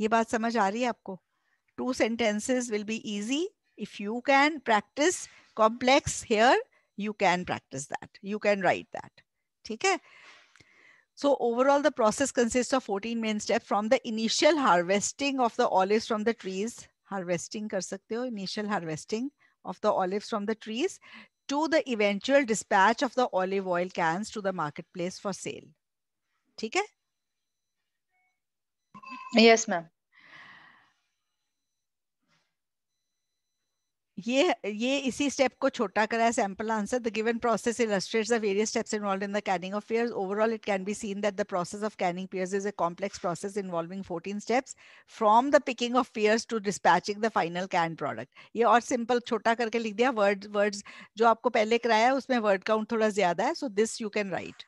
ये बात समझ आ रही है आपको two sentences will be easy if you can practise complex here you can practise that you can write that ठीक है So overall, the process consists of 14 main steps from the initial harvesting of the olives from the trees, harvesting kar sakte ho, initial harvesting of the olives from the trees to the eventual dispatch of the olive oil cans to the marketplace for sale. ठीक है? Yes, ma'am. ये ये इसी step को छोटा करा है sample answer the given process illustrates the various steps involved in the canning of pears overall it can be seen that the process of canning pears is a complex process involving 14 steps from the picking of pears to dispatching the final can product ये और simple छोटा करके लिख दिया word words जो आपको पहले कराया है उसमें वर्ड काउंट थोड़ा ज्यादा है so this you can write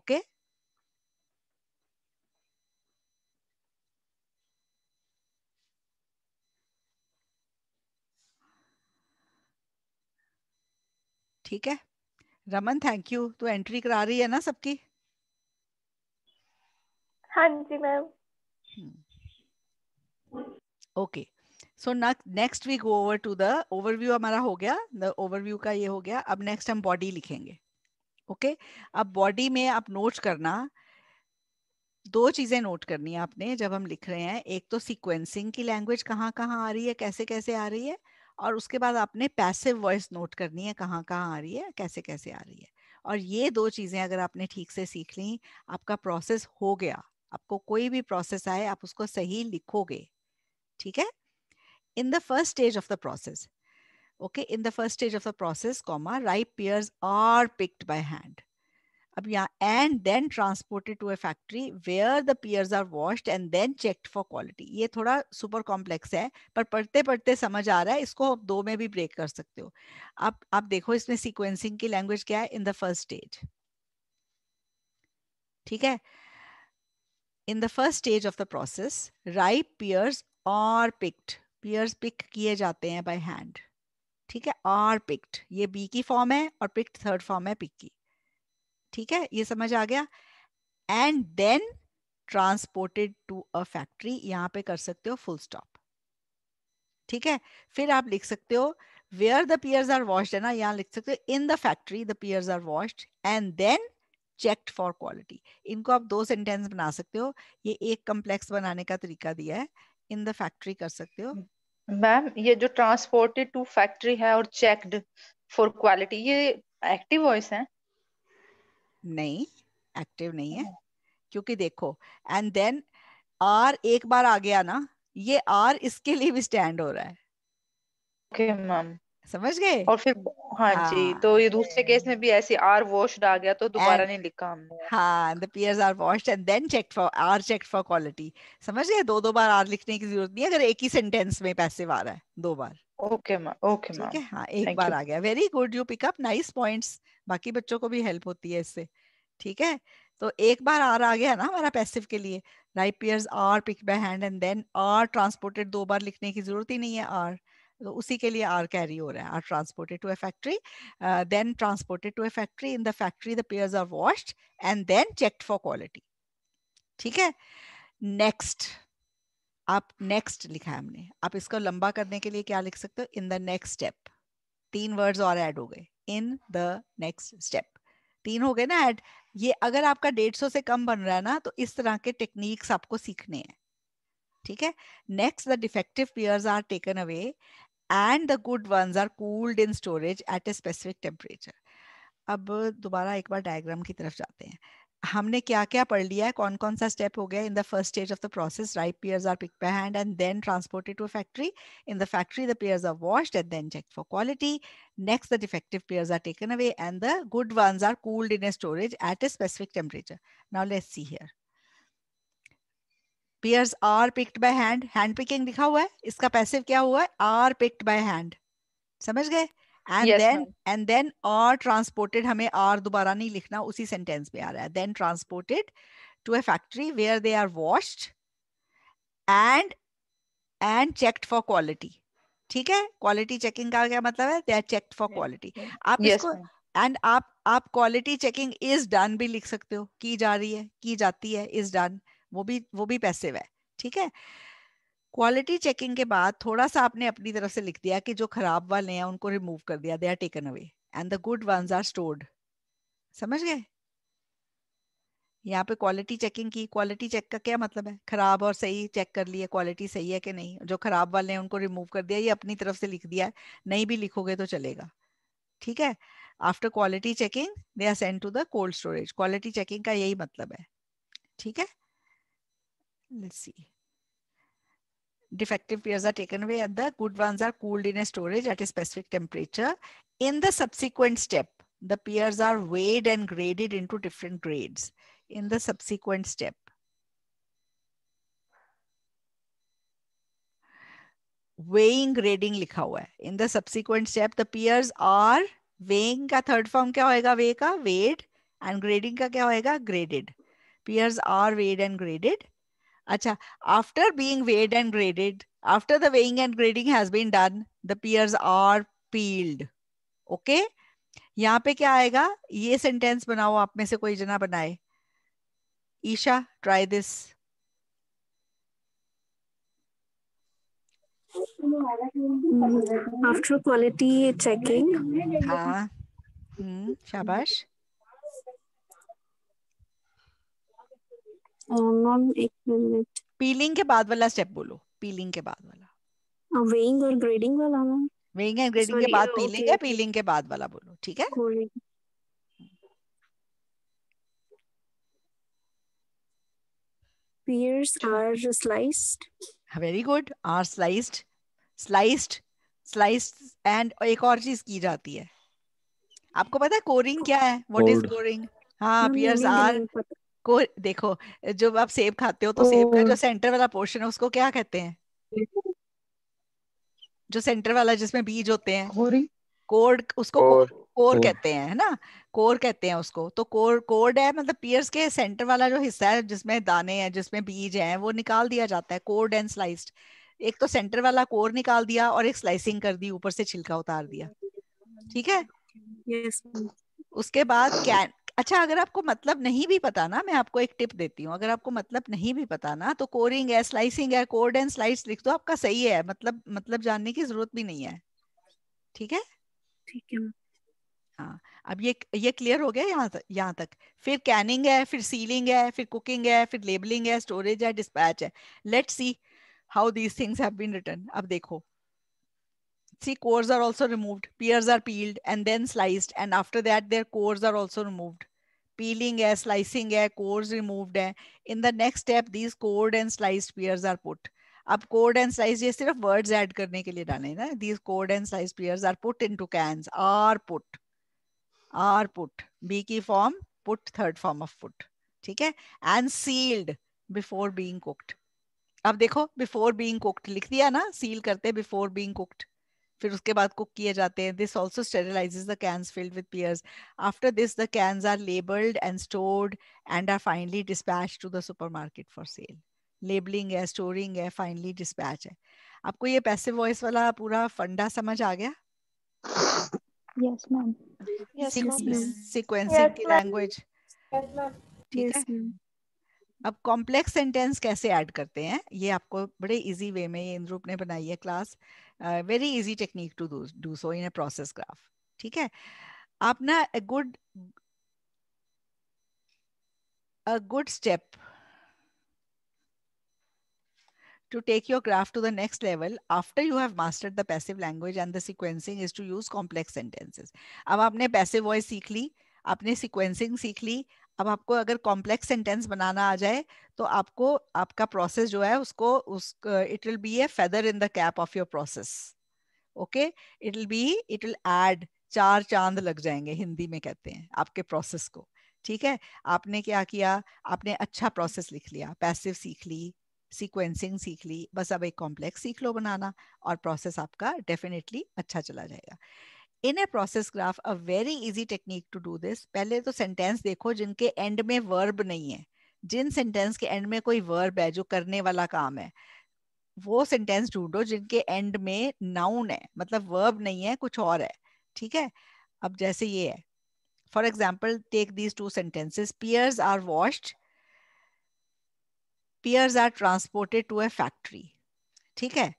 okay ठीक है रमन थैंक यू तो एंट्री करा रही है ना सबकी हाँ जी ma'am okay so next we go over to the overview हमारा हो गया द ओवरव्यू का ये हो गया अब नेक्स्ट हम बॉडी लिखेंगे ओके okay? अब बॉडी में आप नोट करना दो चीजें नोट करनी है आपने जब हम लिख रहे हैं एक तो सीक्वेंसिंग की लैंग्वेज कहाँ कहाँ आ रही है कैसे कैसे आ रही है और उसके बाद आपने पैसिव वॉइस नोट करनी है कहाँ कहाँ आ रही है कैसे कैसे आ रही है और ये दो चीज़ें अगर आपने ठीक से सीख ली आपका प्रोसेस हो गया आपको कोई भी प्रोसेस आए आप उसको सही लिखोगे ठीक है in the first stage of the process okay in the first stage of the process comma right pears are picked by hand अब यहाँ and then transported to a factory where the pears are washed and then checked for quality ये थोड़ा super complex है पर पढ़ते पढ़ते समझ आ रहा है इसको आप दो में भी ब्रेक कर सकते हो आप आप देखो इसमें सीक्वेंसिंग की लैंग्वेज क्या है इन द फर्स्ट स्टेज ठीक है in the first stage of the process ripe pears are picked pears pick किए जाते हैं बाय हैंड ठीक है आर पिक्ड ये बी की फॉर्म है और पिक्ड थर्ड फॉर्म है पिक की ठीक है ये समझ आ गया and then transported to a factory यहाँ पे कर सकते हो फुल स्टॉप ठीक है फिर आप लिख सकते हो where the pears are washed है ना यहाँ लिख सकते हो in the factory the pears are washed and then checked for quality इनको आप दो सेंटेंस बना सकते हो ये एक कम्प्लेक्स बनाने का तरीका दिया है इन द फैक्ट्री कर सकते हो मैम ये जो ट्रांसपोर्टेड टू फैक्ट्री है और चेक्ड फॉर क्वालिटी ये एक्टिव वॉइस है नहीं एक्टिव नहीं है हम्म। क्योंकि देखो एंड देन आर एक बार आ गया ना ये आर इसके लिए भी स्टैंड हो रहा है ओके okay, मैम समझ गए और फिर हाँ, हाँ जी तो ये दूसरे केस में भी ऐसे आर वॉश्ड आ गया तो दोबारा नहीं लिखा हमने हाँ the pears are washed and then check for are check for quality समझ गए दो दो बार आर लिखने की जरूरत नहीं अगर एक ही सेंटेंस में पैसिव आ रहा है दो बार ओके मैम ओके मैम हाँ एक Thank बार you. आ गया very good you pick up nice points बाकी बच्चों को भी हेल्प होती है इससे ठीक है तो एक बार आर आ गया ना हमारा पैसिव के लिए ripe pears are pick by hand and then are transported दो बार लिखने की जरूरत ही नहीं है आर तो उसी के लिए आर कैरी हो रहा है are transported to a factory then transported to a factory in the factory the pears are washed and then checked for quality ठीक है नेक्स्ट आप नेक्स्ट लिखा है हमने आप इसको लंबा करने के लिए क्या लिख सकते हो इन द नेक्स्ट स्टेप तीन वर्ड्स और ऐड हो गए इन द नेक्स्ट स्टेप तीन हो गए ना एड ये अगर आपका डेढ़ सौ से कम बन रहा है ना तो इस तरह के टेक्निक्स आपको सीखने हैं ठीक है next the defective pears are taken away and the good ones are cooled in storage at a specific temperature अब दोबारा एक बार डायग्राम की तरफ जाते हैं हमने क्या क्या पढ़ लिया है कौन कौन सा स्टेप हो गया in the first stage of the process right pears are pick by hand and then transported to factory in the factory the pears are washed and then check for quality next the defective pears are taken away and the good ones are cooled in a storage at a specific temperature now let's see here pears are picked by hand hand picking लिखा हुआ है इसका passive क्या हुआ है are picked by hand समझ गए and then and then are transported हमें आर दोबारा नहीं लिखना उसी सेंटेंस में आ रहा है then transported to a factory where they are washed and and checked for quality ठीक है क्वालिटी चेकिंग का क्या मतलब है they are checked for quality आप yes, इसको एंड आप आप क्वालिटी चेकिंग इज डन भी लिख सकते हो की जा रही है की जाती है इज डन वो भी वो भी पैसिव है ठीक है क्वालिटी चेकिंग के बाद थोड़ा सा आपने अपनी तरफ से लिख दिया कि जो खराब वाले हैं उनको रिमूव कर दिया they are taken away and the good ones are stored समझ गए यहाँ पे क्वालिटी चेकिंग की क्वालिटी चेक का क्या मतलब है खराब और सही चेक कर लिया क्वालिटी सही है कि नहीं जो खराब वाले हैं उनको रिमूव कर दिया ये अपनी तरफ से लिख दिया है नहीं भी लिखोगे तो चलेगा ठीक है after quality checking they are send to the cold storage quality checking का यही मतलब है ठीक है Let's see. defective pairs are taken away and the good ones are cooled in a storage at a specific temperature. In the subsequent step, the pairs are weighed and graded into different grades in the subsequent step. Weighing grading लिखा हुआ है in the subsequent step the pears are weighing का third form क्या होएगा वे का वेड and grading का क्या होएगा graded pears are weighed and graded Acha, after being weighed and graded, after the weighing and grading has been done, the peers are peeled. Okay? यहाँ पे क्या आएगा ये सेंटेंस बनाओ आप में से कोई जना बनाए Isha try this after quality checking हाँ शाबाश पीलिंग के बाद वाला स्टेप बोलो पीलिंग के बाद वाला वेइंग और ग्रेडिंग वाला मैम वेइंग एंड ग्रेडिंग के बाद पीलिंग है पीलिंग के बाद वाला बोलो ठीक है pears are sliced very good are sliced sliced sliced and एक और चीज की जाती है आपको पता है कोरिंग क्या है व्हाट इज कोरिंग हाँ पियर्स आर को देखो जब आप सेब खाते हो तो सेब का जो सेंटर वाला पोर्शन है उसको क्या कहते हैं जो सेंटर वाला जिसमें बीज होते हैं कोर्ड उसको कोर, कहते हैं है ना कोर कहते हैं उसको तो कोर कोर्ड है मतलब पियर्स के सेंटर वाला जो हिस्सा है जिसमें दाने हैं जिसमें बीज हैं वो निकाल दिया जाता है कोर्ड एंड स्लाइस्ड एक तो सेंटर वाला कोर निकाल दिया और एक स्लाइसिंग कर दी ऊपर से छिलका उतार दिया ठीक है yes. उसके बाद कैन अच्छा अगर आपको मतलब नहीं भी पता ना मैं आपको एक टिप देती हूँ अगर आपको मतलब नहीं भी पता ना तो कोरिंग है स्लाइसिंग है कोर्ड एंड स्लाइस लिख दो आपका सही है मतलब मतलब जानने की जरूरत भी नहीं है ठीक है ठीक है हाँ अब ये ये क्लियर हो गया यहाँ तक यहाँ तक फिर कैनिंग है फिर सीलिंग है फिर कुकिंग है फिर लेबलिंग है स्टोरेज है डिस्पैच है let see how these things have been written अब देखो see cores are also removed pears are peeled and then sliced and after that their cores are also removed peeling as slicing as cores removed hai in the next step these cored and sliced pears are put अब cored and size ये सिर्फ words add करने के लिए डाले na these cored and sliced pears are put into cans are put are put b ki form put third form of put theek hai and sealed before being cooked अब देखो before being cooked लिख दिया ना seal करते before being cooked फिर उसके बाद cook किए जाते हैं this also sterilises the cans filled with pears after this the cans are labelled and stored and are finally dispatch to the supermarket for sale labelling है storing है finally dispatch है आपको ये passive voice वाला पूरा फंडा समझ आ गया yes ma'am सीक्वेंसिंग की लैंग्वेज ठीक है अब कॉम्प्लेक्स सेंटेंस कैसे ऐड करते हैं ये आपको बड़े इजी वे में ये इंद्रूप ने बनाई है class very easy technique to do do so in a process graph ठीक है आप ना a good a good step to take your graph to the next level after you have mastered the passive language and the sequencing is to use complex sentences अब आपने passive voice सीख ली आपने sequencing सीख ली अब आपको अगर complex sentence बनाना आ जाए तो आपको आपका प्रोसेस जो है उसको उस it will be a feather in the cap of your process okay it will be it will add चार चांद लग जाएंगे हिंदी में कहते हैं आपके प्रोसेस को ठीक है आपने क्या किया आपने अच्छा प्रोसेस लिख लिया पैसिव सीख ली सीक्वेंसिंग सीख ली बस अब एक कॉम्प्लेक्स सीख लो बनाना और प्रोसेस आपका डेफिनेटली अच्छा चला जाएगा in a process graph a very easy technique to do this पहले तो सेंटेंस देखो जिनके एंड में वर्ब नहीं है जिन सेंटेंस के एंड में कोई वर्ब है जो करने वाला काम है वो सेंटेंस ढूंढो जिनके एंड में नाउन है मतलब वर्ब नहीं है कुछ और है ठीक है अब जैसे ये है for example take these two sentences pears are washed pears are transported to a factory ठीक है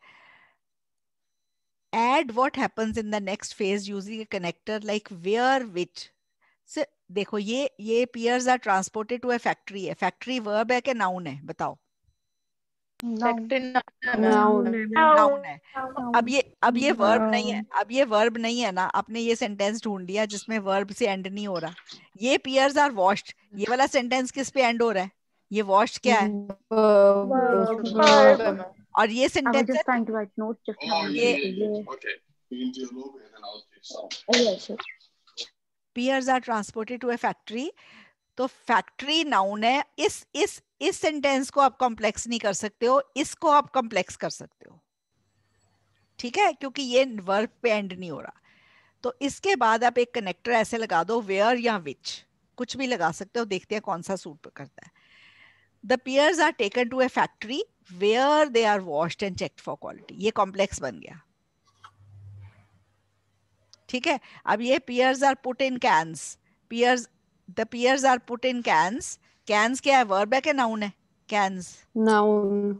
add what happens in the next phase using a connector like where which so देखो ये ये peers are transported to a factory है factory verb है कि noun है बताओ नाउन है अब ये अब ये वर्ब नहीं है अब ये वर्ब नहीं है ना आपने ये सेंटेंस ढूंढ लिया जिसमें वर्ब से एंड नहीं हो रहा ये पियर्स आर वॉश्ड ये वाला सेंटेंस किस पे एंड हो रहा है ये वॉश क्या है और ये सेंटेंस है trying to write notes just oh, yeah, yeah. okay you can dialogue तो फैक्ट्री नाउन है इस इस इस सेंटेंस को आप कॉम्प्लेक्स नहीं कर सकते हो इसको आप कॉम्प्लेक्स कर सकते हो ठीक है क्योंकि ये वर्ब पे एंड नहीं हो रहा तो इसके बाद आप एक कनेक्टर ऐसे लगा दो वेयर या विच कुछ भी लगा सकते हो देखते हैं कौन सा सूट करता है the pears are taken to a factory where they are washed and check for quality ये कॉम्प्लेक्स बन गया ठीक है अब ये pears are put in cans pears the pears are put in cans cans क्या है वर्ब है क्या नाउन है कैंस नाउन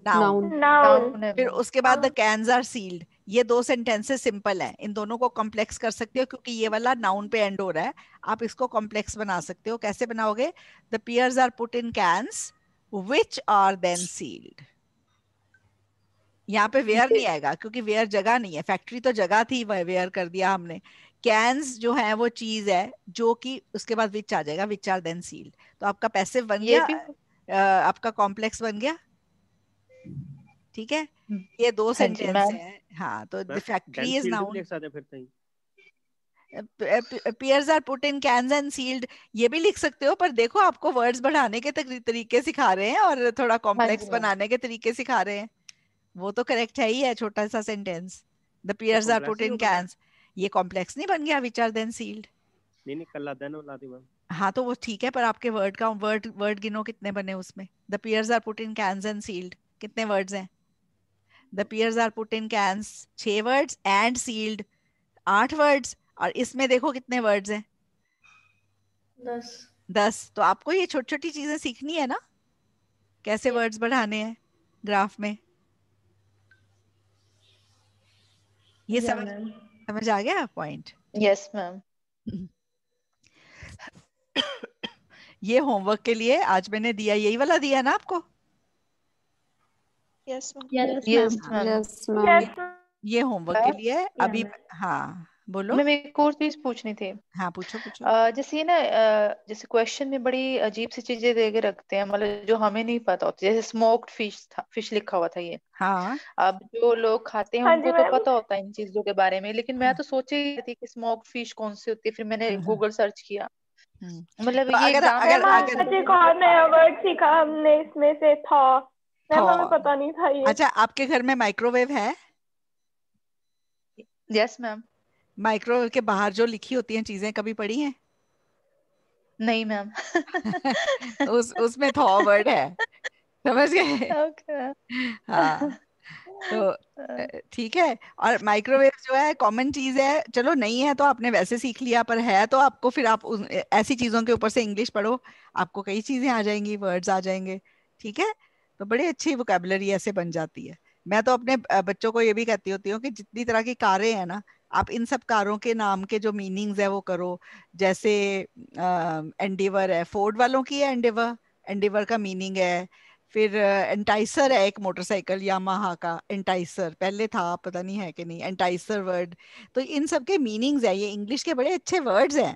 नाउन फिर उसके बाद द कैंस आर सील्ड ये दो सेंटेंसेस सिंपल हैं इन दोनों को कॉम्प्लेक्स कर सकते हो क्योंकि ये वाला नाउन पे एंड हो रहा है आप इसको कॉम्प्लेक्स बना सकते हो कैसे बनाओगे the pears are put in cans which are then sealed यहाँ पे वेयर नहीं आएगा क्योंकि वेयर जगह नहीं है फैक्ट्री तो जगह थी वेयर कर दिया हमने कैंस जो है वो चीज है जो कि उसके बाद विच आ जाएगा विच आर देन सील्ड तो आपका पैसिव बन गया आपका कॉम्प्लेक्स बन गया ठीक है हम्म। ये दो हाँ सेंटेंस है हाँ तो factory is noun pears are put in cans and sealed ये भी लिख सकते हो पर देखो आपको वर्ड्स बढ़ाने के तरीके सिखा रहे हैं और थोड़ा कॉम्प्लेक्स हाँ बनाने के तरीके सिखा रहे हैं वो तो करेक्ट है ही है छोटा सा sentence the pears are put in cans ये कॉम्प्लेक्स नहीं बन गया विचार देन सील्ड नहीं नहीं कल देन वाला लादी मैम हाँ तो वो ठीक है पर आपके वर्ड का वर्ड वर्ड गिनो कितने बने उसमें the pears are put in cans and sealed कितने वर्ड्स हैं the pears are put in cans छह वर्ड्स एंड सील्ड आठ वर्ड्स और इसमें देखो कितने वर्ड्स हैं दस दस तो आपको ये छोटी छोटी चीजें सीखनी है ना कैसे वर्ड्स बढ़ाने हैं ग्राफ में ये yeah, समझ समझ आ गया पॉइंट यस मैम ये होमवर्क के लिए आज मैंने दिया यही वाला दिया ना आपको यस मैम यस मैम ये होमवर्क के लिए अभी हाँ बोलो मैं एक और चीज पूछनी थी हाँ पूछो पूछो आ, जैसे ये ना जैसे क्वेश्चन में बड़ी अजीब सी चीजें दे के रखते हैं मतलब जो हमें नहीं पता होती जैसे स्मोक्ड फिश था फिश लिखा हुआ था ये हाँ अब जो लोग खाते हैं हाँ उनको तो पता होता है इन चीजों के बारे में लेकिन मैं हम्म। तो सोचे ही थी कि स्मोक्ड फिश कौन सी होती है फिर मैंने गूगल हम्म, सर्च हम्म। किया मतलब तो ये हमने इसमें से था पता नहीं था ये अच्छा आपके घर में माइक्रोवेव है यस मैम माइक्रोवेव के बाहर जो लिखी होती हैं चीजें कभी पढ़ी हैं नहीं मैम उस उसमें थॉवर्ड है समझ गए हाँ तो हाँ। ठीक है और माइक्रोवेव जो है कॉमन चीज है चलो नहीं है तो आपने वैसे सीख लिया पर है तो आपको फिर आप उस, ऐसी चीजों के ऊपर से इंग्लिश पढ़ो आपको कई चीजें आ जाएंगी वर्ड्स आ जाएंगे ठीक है तो बड़ी अच्छी वोकेबलरी ऐसे बन जाती है मैं तो अपने बच्चों को ये भी कहती होती हूँ कि जितनी तरह की कारें हैं ना आप इन सब कारों के नाम के जो मीनिंग्स है वो करो जैसे एंडिवर है फोर्ड वालों की है एंडिवर एंडिवर का मीनिंग है फिर एंटाइसर है एक मोटरसाइकिल यामाहा का एंटाइसर पहले था पता नहीं है कि नहीं एंटाइसर वर्ड तो इन सब के मीनिंग्स है ये इंग्लिश के बड़े अच्छे वर्ड्स हैं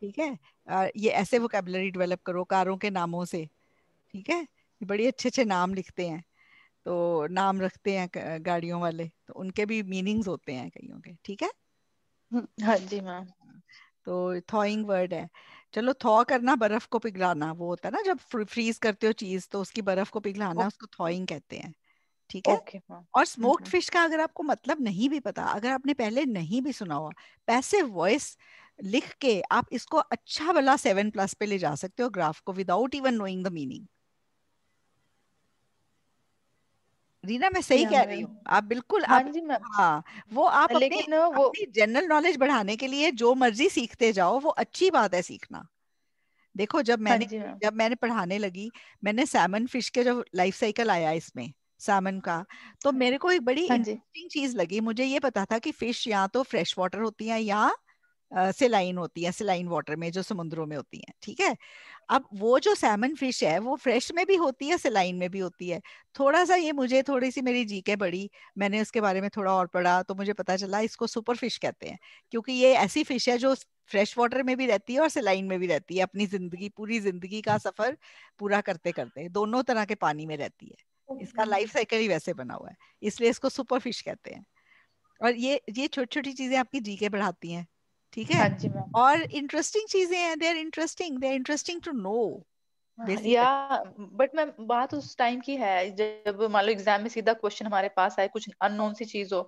ठीक है ये ऐसे वोकेबलरी डेवलप करो कारों के नामों से ठीक है बड़ी अच्छे अच्छे नाम लिखते हैं तो नाम रखते हैं गाड़ियों वाले तो उनके भी मीनिंग्स होते हैं कईयों के ठीक है हम्म, हाँ जी मैम तो थॉइंग वर्ड है चलो थॉ करना बर्फ को पिघलाना वो होता है ना जब फ्रीज करते हो चीज तो उसकी बर्फ को पिघलाना उसको थॉइंग कहते हैं ठीक है और स्मोक्ड हम्म, फिश का अगर आपको मतलब नहीं भी पता अगर आपने पहले नहीं भी सुना हुआ पैसे वॉइस लिख के आप इसको अच्छा भला सेवन प्लस पे ले जा सकते हो ग्राफ को without even knowing the meaning Reena मैं सही कह रही हूँ आप बिल्कुल हाँ आप, जी मैं। हाँ वो आप लेकिन अपने, वो जनरल नॉलेज बढ़ाने के लिए जो मर्जी सीखते जाओ वो अच्छी बात है सीखना देखो जब हाँ मैंने जब मैंने पढ़ाने लगी मैंने सैमन फिश के जब लाइफ साइकिल आया इसमें सैमन का तो मेरे को एक बड़ी इंटरेस्टिंग हाँ चीज लगी मुझे ये पता था कि फिश या तो फ्रेश वाटर होती है या सिलाइन होती है सिलाइन वाटर में जो समुद्रों में होती है ठीक है अब वो जो सैमन फिश है वो फ्रेश में भी होती है सिलाइन में भी होती है थोड़ा सा ये मुझे थोड़ी सी मेरी जी के बढ़ी मैंने उसके बारे में थोड़ा और पढ़ा तो मुझे पता चला इसको सुपर फिश कहते हैं क्योंकि ये ऐसी फिश है जो फ्रेश वाटर में भी रहती है और सिलाइन में भी रहती है अपनी जिंदगी पूरी जिंदगी का सफर पूरा करते करते दोनों तरह के पानी में रहती है इसका लाइफ साइकिल ही वैसे बना हुआ है इसलिए इसको सुपर फिश कहते हैं और ये ये छोटी छोटी चीजें आपकी जीके बढ़ाती हैं ठीक है हाँ और इंटरेस्टिंग चीजें हैं they are interesting they are interesting to know या बट मैम बात उस टाइम की है जब मान लो एग्जाम में सीधा क्वेश्चन हमारे पास आए कुछ अननोन सी चीज हो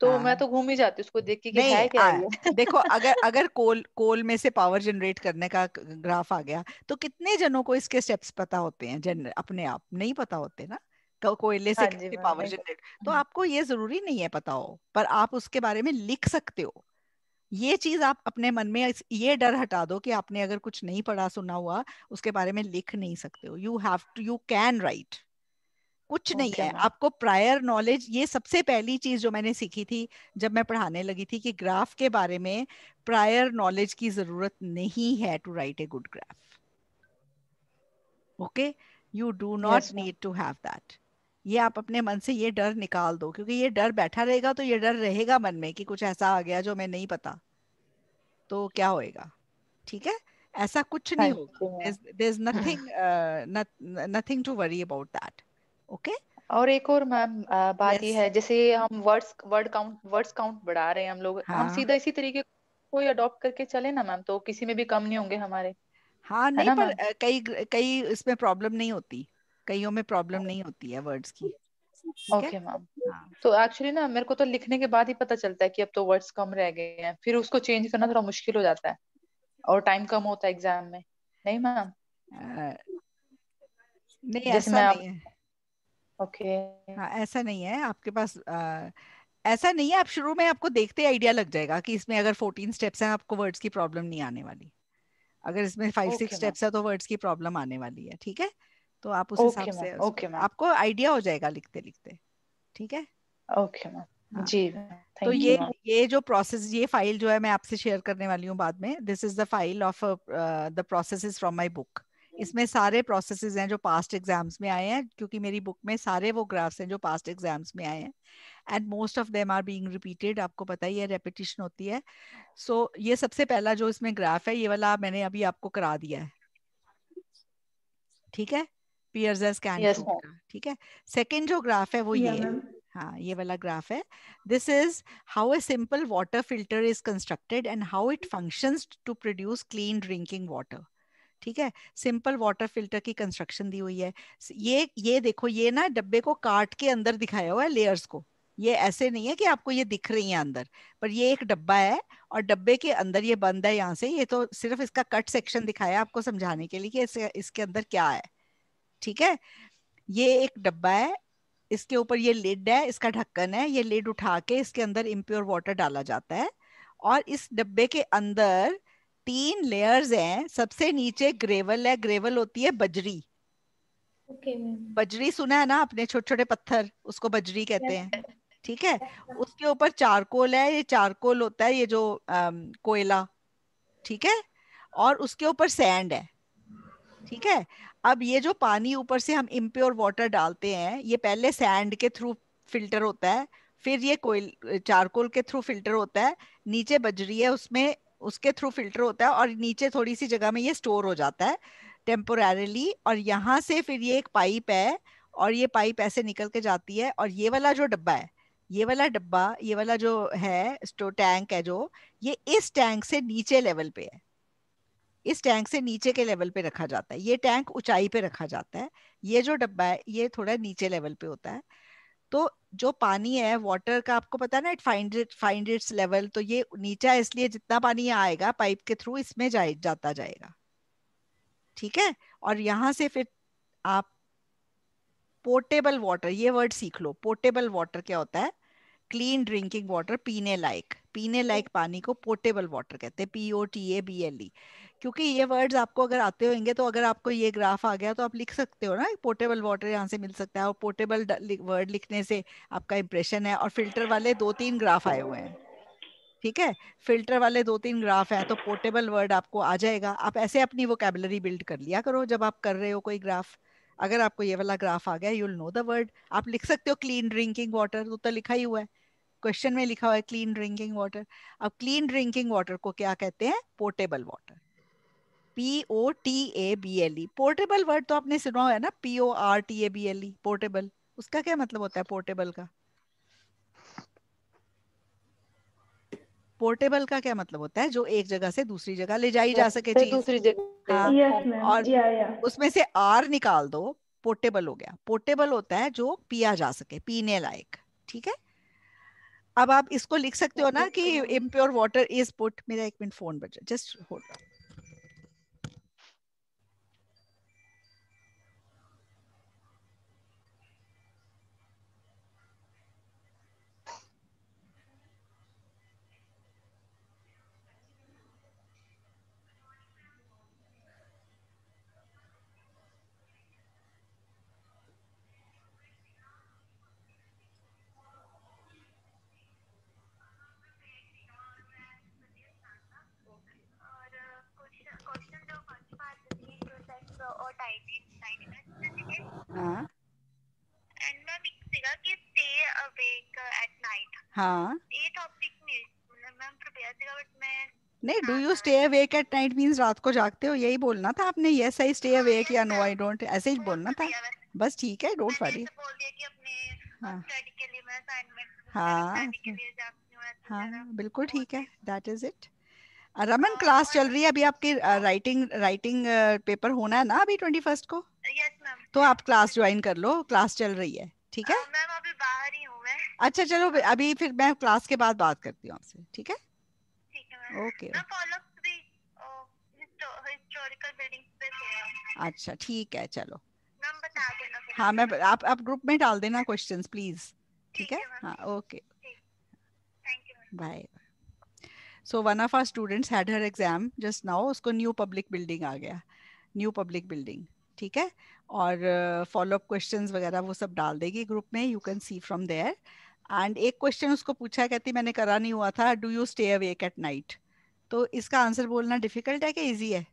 तो आ, हाँ। मैं तो घूम ही जाती उसको देख के कि है क्या है? देखो अगर अगर कोल कोल में से पावर जनरेट करने का ग्राफ आ गया तो कितने जनों को इसके स्टेप्स पता होते हैं जन अपने आप नहीं पता होते ना कोयले से पावर हाँ जनरेट तो आपको ये जरूरी नहीं है पता हो पर आप उसके बारे में लिख सकते हो ये चीज आप अपने मन में ये डर हटा दो कि आपने अगर कुछ नहीं पढ़ा सुना हुआ उसके बारे में लिख नहीं सकते हो you have to you can write कुछ okay, नहीं है आपको प्रायर नॉलेज ये सबसे पहली चीज जो मैंने सीखी थी जब मैं पढ़ाने लगी थी कि ग्राफ के बारे में प्रायर नॉलेज की जरूरत नहीं है to write a good graph okay you do not need to have that ये आप अपने मन से ये डर निकाल दो क्योंकि ये डर बैठा रहेगा तो ये डर रहेगा मन में कि कुछ ऐसा आ गया जो मैं नहीं पता तो क्या होएगा ठीक है ऐसा कुछ नहीं होगा there is nothing nothing to worry about that okay और एक और मैम uh, बात ये है जैसे हम words word count words count बढ़ा रहे हैं हम लोग हाँ. हम सीधा इसी तरीके कोई अडॉप्ट करके चले ना मैम तो किसी में भी कम नहीं होंगे हमारे हाँ नहीं पर कई कई इसमें प्रॉब्लम नहीं होती कईयों में प्रॉब्लम नहीं होती है वर्ड्स की ओके मैम हाँ। तो एक्चुअली ना मेरे को तो लिखने के बाद ही पता चलता है कि अब तो वर्ड्स कम रह गए हैं फिर उसको चेंज करना थोड़ा मुश्किल हो जाता है और टाइम कम होता है एग्जाम में नहीं मैम नहीं ऐसा नहीं आप... है ओके हाँ ऐसा नहीं है आपके पास आ, ऐसा नहीं है आप शुरू में आपको देखते आइडिया लग जाएगा कि इसमें अगर फोर्टीन स्टेप्स हैं आपको वर्ड्स की प्रॉब्लम नहीं आने वाली अगर इसमें फाइव सिक्स स्टेप्स है तो वर्ड्स की प्रॉब्लम आने वाली है ठीक है तो आप उस हिसाब से ओके मैम आपको आइडिया हो जाएगा लिखते लिखते ठीक है ओके मैम हाँ। जी तो ये ये जो प्रोसेस ये फाइल जो है मैं आपसे शेयर करने वाली हूँ बाद में this is the file of the process from my book इसमें सारे प्रोसेस हैं जो पास्ट एग्जाम्स में आए हैं क्योंकि मेरी बुक में सारे वो ग्राफ्स हैं जो पास्ट एग्जाम्स में आए हैं and most of them are being repeated आपको पता ही है रेपिटेशन होती है सो so, ये सबसे पहला जो इसमें ग्राफ है ये वाला मैंने अभी आपको करा दिया है ठीक है पियर्स कैन ठीक है सेकेंड जो ग्राफ है वो ये हाँ ये वाला ग्राफ है this is how a simple water filter is constructed and how it function to produce clean drinking water ठीक है सिंपल वाटर फिल्टर की कंस्ट्रक्शन दी हुई है ये ये देखो ये ना डब्बे को काट के अंदर दिखाया हुआ है लेयर्स को ये ऐसे नहीं है कि आपको ये दिख रही है अंदर पर ये एक डब्बा है और डब्बे के अंदर ये बंद है यहाँ से ये तो सिर्फ इसका कट सेक्शन दिखाया आपको समझाने के लिए कि इसके अंदर क्या है ठीक है ये एक डब्बा है इसके ऊपर ये लिड है इसका ढक्कन है ये लिड उठा के इसके अंदर इम्प्योर वाटर डाला जाता है और इस डब्बे के अंदर तीन लेयर्स हैं सबसे नीचे ग्रेवल है ग्रेवल होती है बजरी okay, बजरी सुना है ना अपने छोटे छोटे पत्थर उसको बजरी कहते हैं ठीक है उसके ऊपर चारकोल है ये चारकोल होता है ये जो कोयला ठीक है और उसके ऊपर सैंड है ठीक है अब ये जो पानी ऊपर से हम इम्प्योर वाटर डालते हैं ये पहले सैंड के थ्रू फिल्टर होता है फिर ये कोयल चारकोल के थ्रू फिल्टर होता है नीचे बजरी है उसमें उसके थ्रू फिल्टर होता है और नीचे थोड़ी सी जगह में ये स्टोर हो जाता है टेम्पोरली और यहाँ से फिर ये एक पाइप है और ये पाइप ऐसे निकल के जाती है और ये वाला जो डब्बा है ये वाला डब्बा ये वाला जो है स्टो टैंक है जो ये इस टैंक से नीचे लेवल पे है इस टैंक से नीचे के लेवल पे रखा जाता है ये टैंक ऊंचाई पे रखा जाता है ये जो डब्बा है ये थोड़ा नीचे लेवल पे होता है तो जो पानी है वाटर का आपको पता है ना it find it find its level तो ये नीचा है इसलिए जितना पानी आएगा पाइप के थ्रू इसमें जाए जाता जाएगा ठीक है और यहां से फिर आप पोर्टेबल वाटर ये वर्ड सीख लो पोर्टेबल वाटर क्या होता है क्लीन ड्रिंकिंग वाटर पीने लायक पीने लायक पानी को पोर्टेबल वाटर कहते हैं P O T A B L E क्योंकि ये वर्ड्स आपको अगर आते होंगे तो अगर आपको ये ग्राफ आ गया तो आप लिख सकते हो ना पोर्टेबल वाटर यहाँ से मिल सकता है और पोर्टेबल वर्ड लिखने से आपका इंप्रेशन है और फिल्टर वाले दो तीन ग्राफ आए हुए हैं ठीक है फिल्टर वाले दो तीन ग्राफ हैं तो पोर्टेबल वर्ड आपको आ जाएगा आप ऐसे अपनी वो कैबलरी बिल्ड कर लिया करो जब आप कर रहे हो कोई ग्राफ अगर आपको ये वाला ग्राफ आ गया यूल नो द वर्ड आप लिख सकते हो क्लीन ड्रिंकिंग वाटर तो, तो लिखा ही हुआ है क्वेश्चन में लिखा हुआ है क्लीन ड्रिंकिंग वाटर अब क्लीन ड्रिंकिंग वाटर को क्या कहते हैं portable water P O T A B L E portable word तो आपने सुना है ना P O R T A B L E portable उसका क्या मतलब होता है पोर्टेबल का पोर्टेबल का क्या मतलब होता है जो एक जगह से दूसरी जगह ले जाई जा सके चीज दूसरी जगह हाँ, और yeah, yeah. उसमें से आर निकाल दो पोर्टेबल हो गया पोर्टेबल होता है जो पिया जा सके पीने लायक ठीक है अब आप इसको लिख सकते हो ना कि इम्प्योर वाटर इज पुट मेरा एक मिनट फोन बज जस्ट होल्ड हाँ। हाँ। नहीं do you stay awake at night means रात को जागते हो यही बोलना था आपने यस आई स्टे अवेक या नो आई डोंट ऐसे ही बोलना था बस ठीक है डोंट वरी हाँ हाँ, हाँ बिल्कुल ठीक है that is it Raman uh, class चल रही है अभी आपकी राइटिंग राइटिंग पेपर होना है ना अभी ट्वेंटी फर्स्ट को yes, तो आप क्लास ज्वाइन कर लो क्लास चल रही है ठीक है uh, अच्छा चलो अभी फिर मैं क्लास के बाद बात करती हूँ आपसे ठीक है ओके uh, अच्छा ठीक है चलो हाँ मैं आप आप ग्रुप में डाल देना क्वेश्चंस प्लीज ठीक है हाँ okay bye so one of our students had her exam just now उसको न्यू पब्लिक बिल्डिंग आ गया न्यू पब्लिक बिल्डिंग ठीक है और फॉलो अप क्वेश्चन वगैरह वो सब डाल देगी ग्रुप में you can see from there and एक क्वेश्चन उसको पूछा कहती मैंने करा नहीं हुआ था do you stay awake at night तो इसका आंसर बोलना डिफिकल्ट है कि इजी है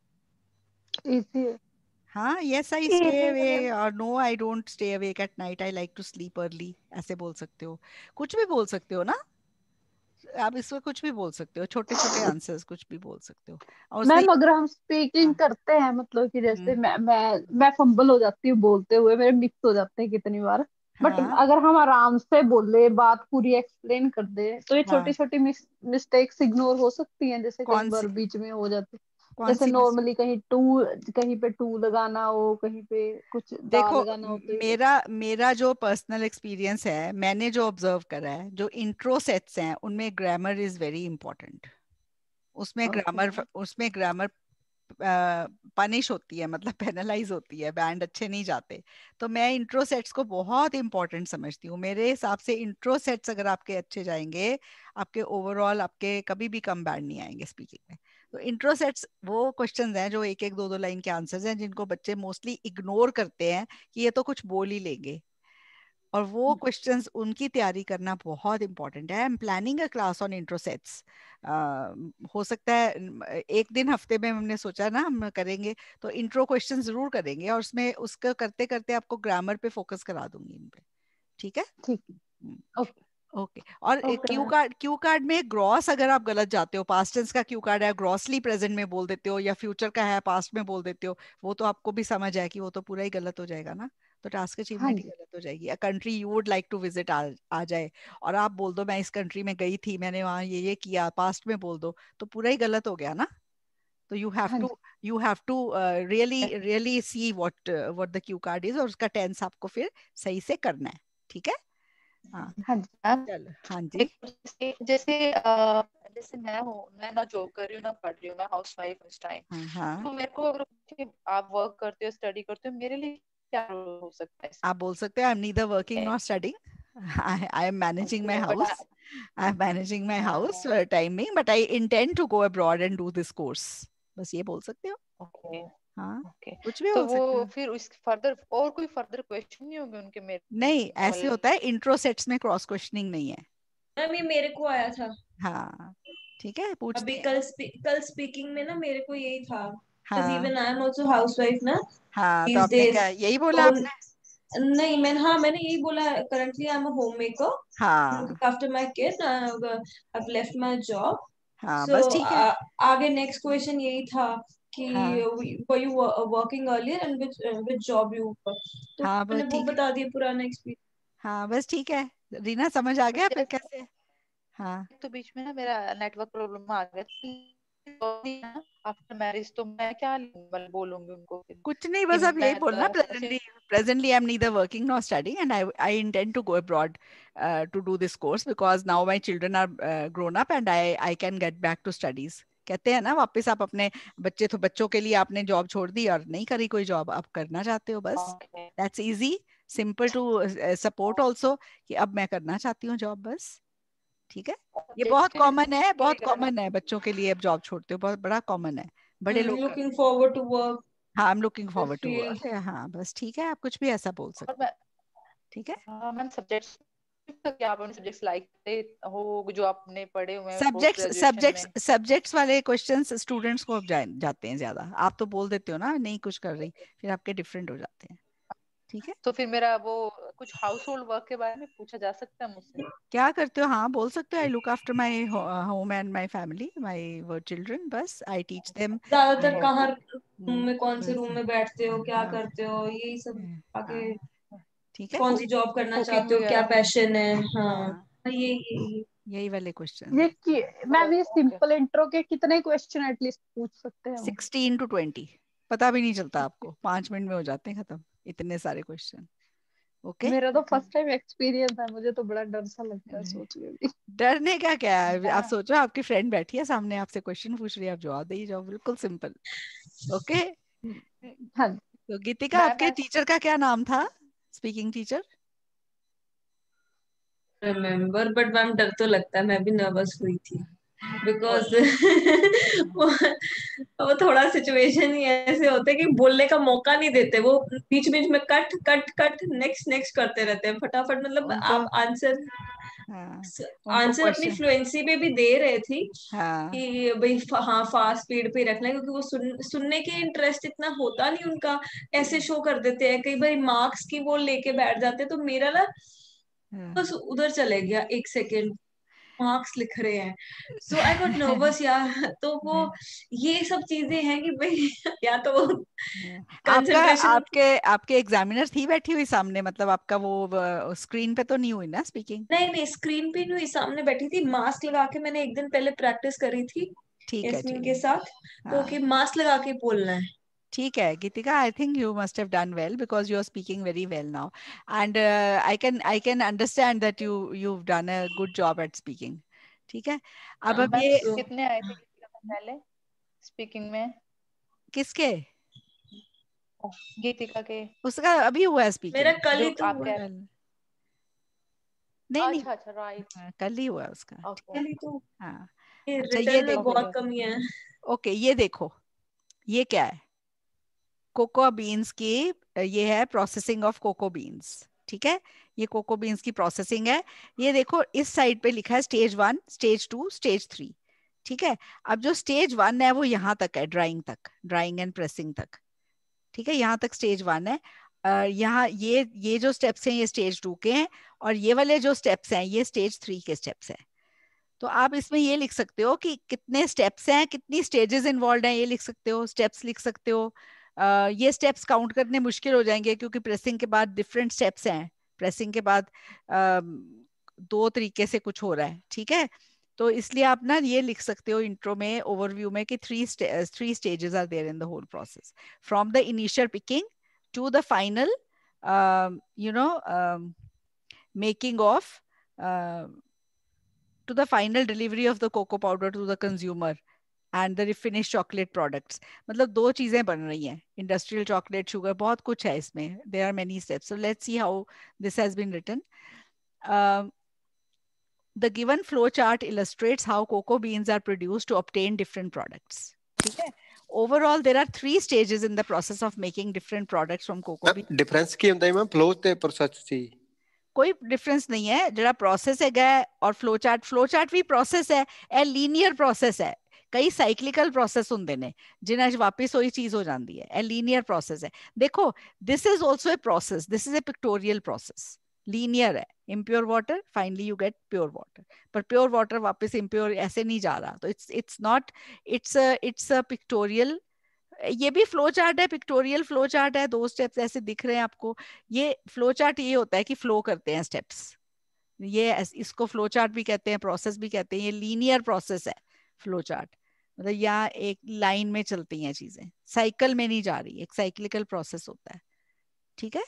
हाँ यस आई स्टे अवे और no I don't stay awake at night I like to sleep early ऐसे बोल सकते हो कुछ भी बोल सकते हो ना आप इसमें कुछ भी बोल सकते हो छोटे छोटे आंसर्स कुछ भी बोल सकते हो और मैम अगर हम स्पीकिंग हाँ। करते हैं मतलब कि जैसे हम्म। मैं मैं मैं फंबल हो जाती हूँ बोलते हुए मेरे मिक्स हो जाते हैं कितनी बार बट हाँ, अगर हम आराम से बोले बात पूरी एक्सप्लेन कर दे तो ये छोटी छोटी मिस्टेक्स इग्नोर हो सकती हैं जैसे कई बार बीच में हो जाती जैसे नॉर्मली कहीं टू कहीं पे टू लगाना हो कहीं पे कुछ देखो लगाना हो तो मेरा मेरा जो पर्सनल एक्सपीरियंस है मैंने जो ऑब्जर्व करा है जो इंट्रो सेट्स हैं उनमें ग्रामर इज वेरी इंपॉर्टेंट उसमें ग्रामर उसमें ग्रामर पनिश होती है मतलब पेनलाइज होती है बैंड अच्छे नहीं जाते तो मैं इंट्रो सेट्स को बहुत इंपॉर्टेंट समझती हूँ मेरे हिसाब से इंट्रो सेट्स अगर आपके अच्छे जाएंगे आपके ओवरऑल आपके कभी भी कम बैंड नहीं आएंगे स्पीकिंग में तो इंट्रोसेट्स वो क्वेश्चन हैं जो एक एक दो दो लाइन के आंसर्स हैं जिनको बच्चे मोस्टली इग्नोर करते हैं कि ये तो कुछ बोल ही लेंगे और वो क्वेश्चन हम्म। उनकी तैयारी करना बहुत इंपॉर्टेंट है I am planning a class on intro sets हो सकता है एक दिन हफ्ते में हमने सोचा ना हम करेंगे तो इंट्रो क्वेश्चन जरूर करेंगे और उसमें उसका करते करते आपको ग्रामर पे फोकस करा दूंगी इन पे ठीक है ठीक हम्म। Okay okay okay. और okay. Q card Q card में ग्रॉस अगर आप गलत जाते हो पास्ट टेंस का क्यू कार्ड है ग्रॉसली प्रेजेंट में बोल देते हो या फ्यूचर का है पास्ट में बोल देते हो वो तो आपको भी समझ आए कि वो तो पूरा ही गलत हो जाएगा ना तो टास्क हाँ अचीवमेंट ही गलत हो जाएगी a country you would like to visit आ जाए और आप बोल दो मैं इस कंट्री में गई थी मैंने वहां ये ये किया पास्ट में बोल दो तो पूरा ही गलत हो गया ना तो you have to you have to really really see what what the Q card is और उसका टेंस आपको फिर सही से करना है ठीक है हाँ।, हाँ जी हाँ जैसे जैसे आ, जैसे मैं हूँ मैं ना जॉब कर रही हूँ ना पढ़ रही हूँ मैं हाउस वाइफ उस टाइम तो मेरे को अगर आप वर्क करते हो स्टडी करते हो मेरे लिए क्या हो सकता है आप बोल सकते हो I am neither working not study I am managing my house I am managing my house timing but I intend to go abroad and do this course बस ये बोल सकते हो ओके okay. हाँ, कुछ भी तो हो फिर उस फर्दर और कोई फर्दर क्वेश्चन नहीं होंगे उनके मेरे नहीं ऐसे होता है इंट्रो सेट्स में क्रॉस क्वेश्चनिंग नहीं है मैम ये मेरे को आया था हाँ ठीक है पूछ अभी कल स्पी, कल स्पीकिंग में ना मेरे को यही था हाँ ना हाँ तो आपने क्या यही बोला तो आपने नहीं हाँ मैंने यही बोला करंटली आई एम हाँ after my kid I have left my job हाँ so, बस ठीक है आ, आगे नेक्स्ट क्वेश्चन यही था कि you working earlier and job you तो हाँ, मैंने वो बता दिया पुराना एक्सपीरियंस हाँ बस ठीक है रीना समझ आ गया फिर कैसे हाँ तो बीच में ना मेरा नेटवर्क प्रॉब्लम आ गया तो कुछ नहीं बस अब यही बोलना presently presently I am neither working and I I intend to go abroad to do this course because now are grown up and I I can get back to studies कहते हैं ना वापस आप अपने बच्चे तो बच्चों के लिए आपने जॉब छोड़ दी और नहीं करी कोई जॉब आप करना चाहते हो बस that's easy simple to support also कि अब मैं करना चाहती हूँ जॉब बस ठीक है ये बहुत कॉमन है बहुत कॉमन है बच्चों के लिए अब जॉब छोड़ते हो बहुत बड़ा कॉमन है बड़े hmm, लोग लुकिंग फॉरवर्ड टू वर्क हाँ I am looking forward to work हाँ बस ठीक है आप कुछ भी ऐसा बोल सकते ठीक है हाँ, मैम सब्जेक्ट तो आप सब्जेक्ट्स लाइक हो जो आपने पढ़े हुए सब्जेक्ट्स सब्जेक्ट्स सब्जेक्ट्स वाले क्वेश्चंस स्टूडेंट्स को जा, जाते हैं ज्यादा आप तो बोल देते हो ना नहीं कुछ कर रही फिर आपके डिफरेंट हो जाते हैं ठीक है तो फिर मेरा वो कुछ हाउस होल्ड वर्क के बारे में पूछा जा सकता है मुझसे क्या करते हो हाँ बोल सकते हो I look after my home and my family my children बस आई टीच देम ज्यादातर हम्म। कहाँ रूम हम्म। में कौन से रूम में बैठते हो क्या हाँ। करते हो यही सब हाँ। आगे ठीक है कौन सी जॉब करना चाहते तो हो क्या पैशन है हाँ, हाँ तो ये यही वाले क्वेश्चन ये मैम ये सिंपल इंट्रो के कितने क्वेश्चन एटलीस्ट पूछ सकते हैं सिक्सटीन टू ट्वेंटी पता भी नहीं चलता आपको पांच मिनट में हो जाते हैं खत्म इतने सारे क्वेश्चन ओके okay? मेरा तो फर्स्ट टाइम एक्सपीरियंस है मुझे तो बड़ा डर सा लगता है सोच के डरने का क्या है आप सोचो आपकी फ्रेंड बैठी है सामने आपसे क्वेश्चन पूछ रही है आप जवाब दे जाओ बिल्कुल सिंपल ओके okay? हाँ तो गीतिका आपके टीचर का क्या नाम था speaking teacher remember but ma'am डर तो लगता है मैं भी नर्वस हुई थी बिकॉज वो, थोड़ा सिचुएशन ही ऐसे होते कि बोलने का मौका नहीं देते वो बीच बीच में cut cut cut next next करते रहते हैं फटाफट मतलब आप आंसर आंसर हाँ, अपनी फ्लुएंसी पे भी दे रहे थी हाँ. कि भाई हाँ फास्ट स्पीड पे रखना है क्योंकि वो सुन, सुनने के इंटरेस्ट इतना होता नहीं उनका ऐसे शो कर देते हैं कई बार मार्क्स की वो लेके बैठ जाते तो मेरा ना हाँ। बस उधर चले गया एक सेकेंड मार्क्स लिख रहे हैं सो आई गॉट नर्वस यार तो वो हम्म। ये सब चीजें हैं कि भाई या तो वो हम्म। आपका आपके आपके एग्जामिनर थी बैठी हुई सामने मतलब आपका वो स्क्रीन पे तो नहीं हुई ना स्पीकिंग नहीं नहीं स्क्रीन पे नहीं हुई सामने बैठी थी मास्क लगा के मैंने एक दिन पहले प्रैक्टिस करी थी ठीक है के साथ तो हाँ। कि मास्क लगा के बोलना है ठीक है Geetika I think you must have done well because you are speaking very well now and I can I can understand that you you done a good job at speaking ठीक है अब हाँ, अब ये कितने आए थे पहले स्पीकिंग में किसके गीतिका के उसका अभी हुआ है स्पीकिंग मेरा कल ही तो आप कह रहे नहीं नहीं अच्छा, अच्छा, हाँ, कल ही हुआ उसका ओके ये देखो ये क्या है कोको बीन्स की ये है प्रोसेसिंग ऑफ कोको बीन्स ठीक है ये कोको बीन्स की प्रोसेसिंग है ये देखो इस साइड पे लिखा है stage one stage two stage three ठीक है अब जो स्टेज वन है वो यहाँ तक है ड्राइंग तक ड्राइंग एंड प्रेसिंग तक ठीक है यहाँ तक स्टेज वन है यहाँ ये ये जो स्टेप्स हैं ये स्टेज टू के हैं और ये वाले जो स्टेप्स हैं ये स्टेज थ्री के स्टेप्स हैं तो आप इसमें ये लिख सकते हो कि कितने स्टेप्स हैं कितनी स्टेजेस इन्वॉल्व हैं ये लिख सकते हो स्टेप्स लिख सकते हो ये स्टेप्स काउंट करने मुश्किल हो जाएंगे क्योंकि प्रेसिंग के बाद डिफरेंट स्टेप्स हैं प्रेसिंग के बाद दो तरीके से कुछ हो रहा है ठीक है तो इसलिए आप ना ये लिख सकते हो इंट्रो में ओवरव्यू में कि three three stages are there in the whole process from the initial picking to the final you know making of to the final delivery of the cocoa powder to the consumer and the refinish chocolate products मतलब दो चीजें बन रही हैं industrial chocolate sugar बहुत कुछ है इसमें there are many steps so let's see how this has been written the given flow chart illustrates how cocoa beans are produced to obtain different products. Overall, there are three stages in the process of making different products from cocoa beans. Difference ਕੀ ਹੁੰਦਾ ਹੈ ma'am flow ਤੇ process ਸੀ ਕੋਈ difference ਨਹੀਂ ਹੈ ਜਿਹੜਾ process ਹੈਗਾ ਔਰ ਫਲੋ ਚਾਰਟ ਫਲੋ ਚਾਰਟ ਵੀ ਪ੍ਰੋਸੈਸ ਹੈ ਇਹ ਲੀਨੀਅਰ कई ਸਾਈਕਲੀਕਲ प्रोसेस होंगे ने जिन्हें 'ਚ ਵਾਪਸ चीज हो जाती है लीनियर प्रोसेस है देखो this is also a process this is a pictorial process linear है impure water finally you get pure water पर प्योर वाटर वापस इम्प्योर ऐसे नहीं जा रहा तो it's it's not it's it's a pictorial ये भी फ्लो चार्ट है पिक्टोरियल फ्लो चार्ट है दो स्टेप्स ऐसे दिख रहे हैं आपको ये फ्लो चार्ट ये होता है कि फ्लो करते हैं स्टेप्स ये इसको फ्लो चार्ट भी कहते हैं प्रोसेस भी कहते हैं ये लीनियर प्रोसेस है फ्लो चार्ट मतलब या एक लाइन में चलती हैं चीजें साइकिल में नहीं जा रही एक साइक्लिकल प्रोसेस होता है ठीक है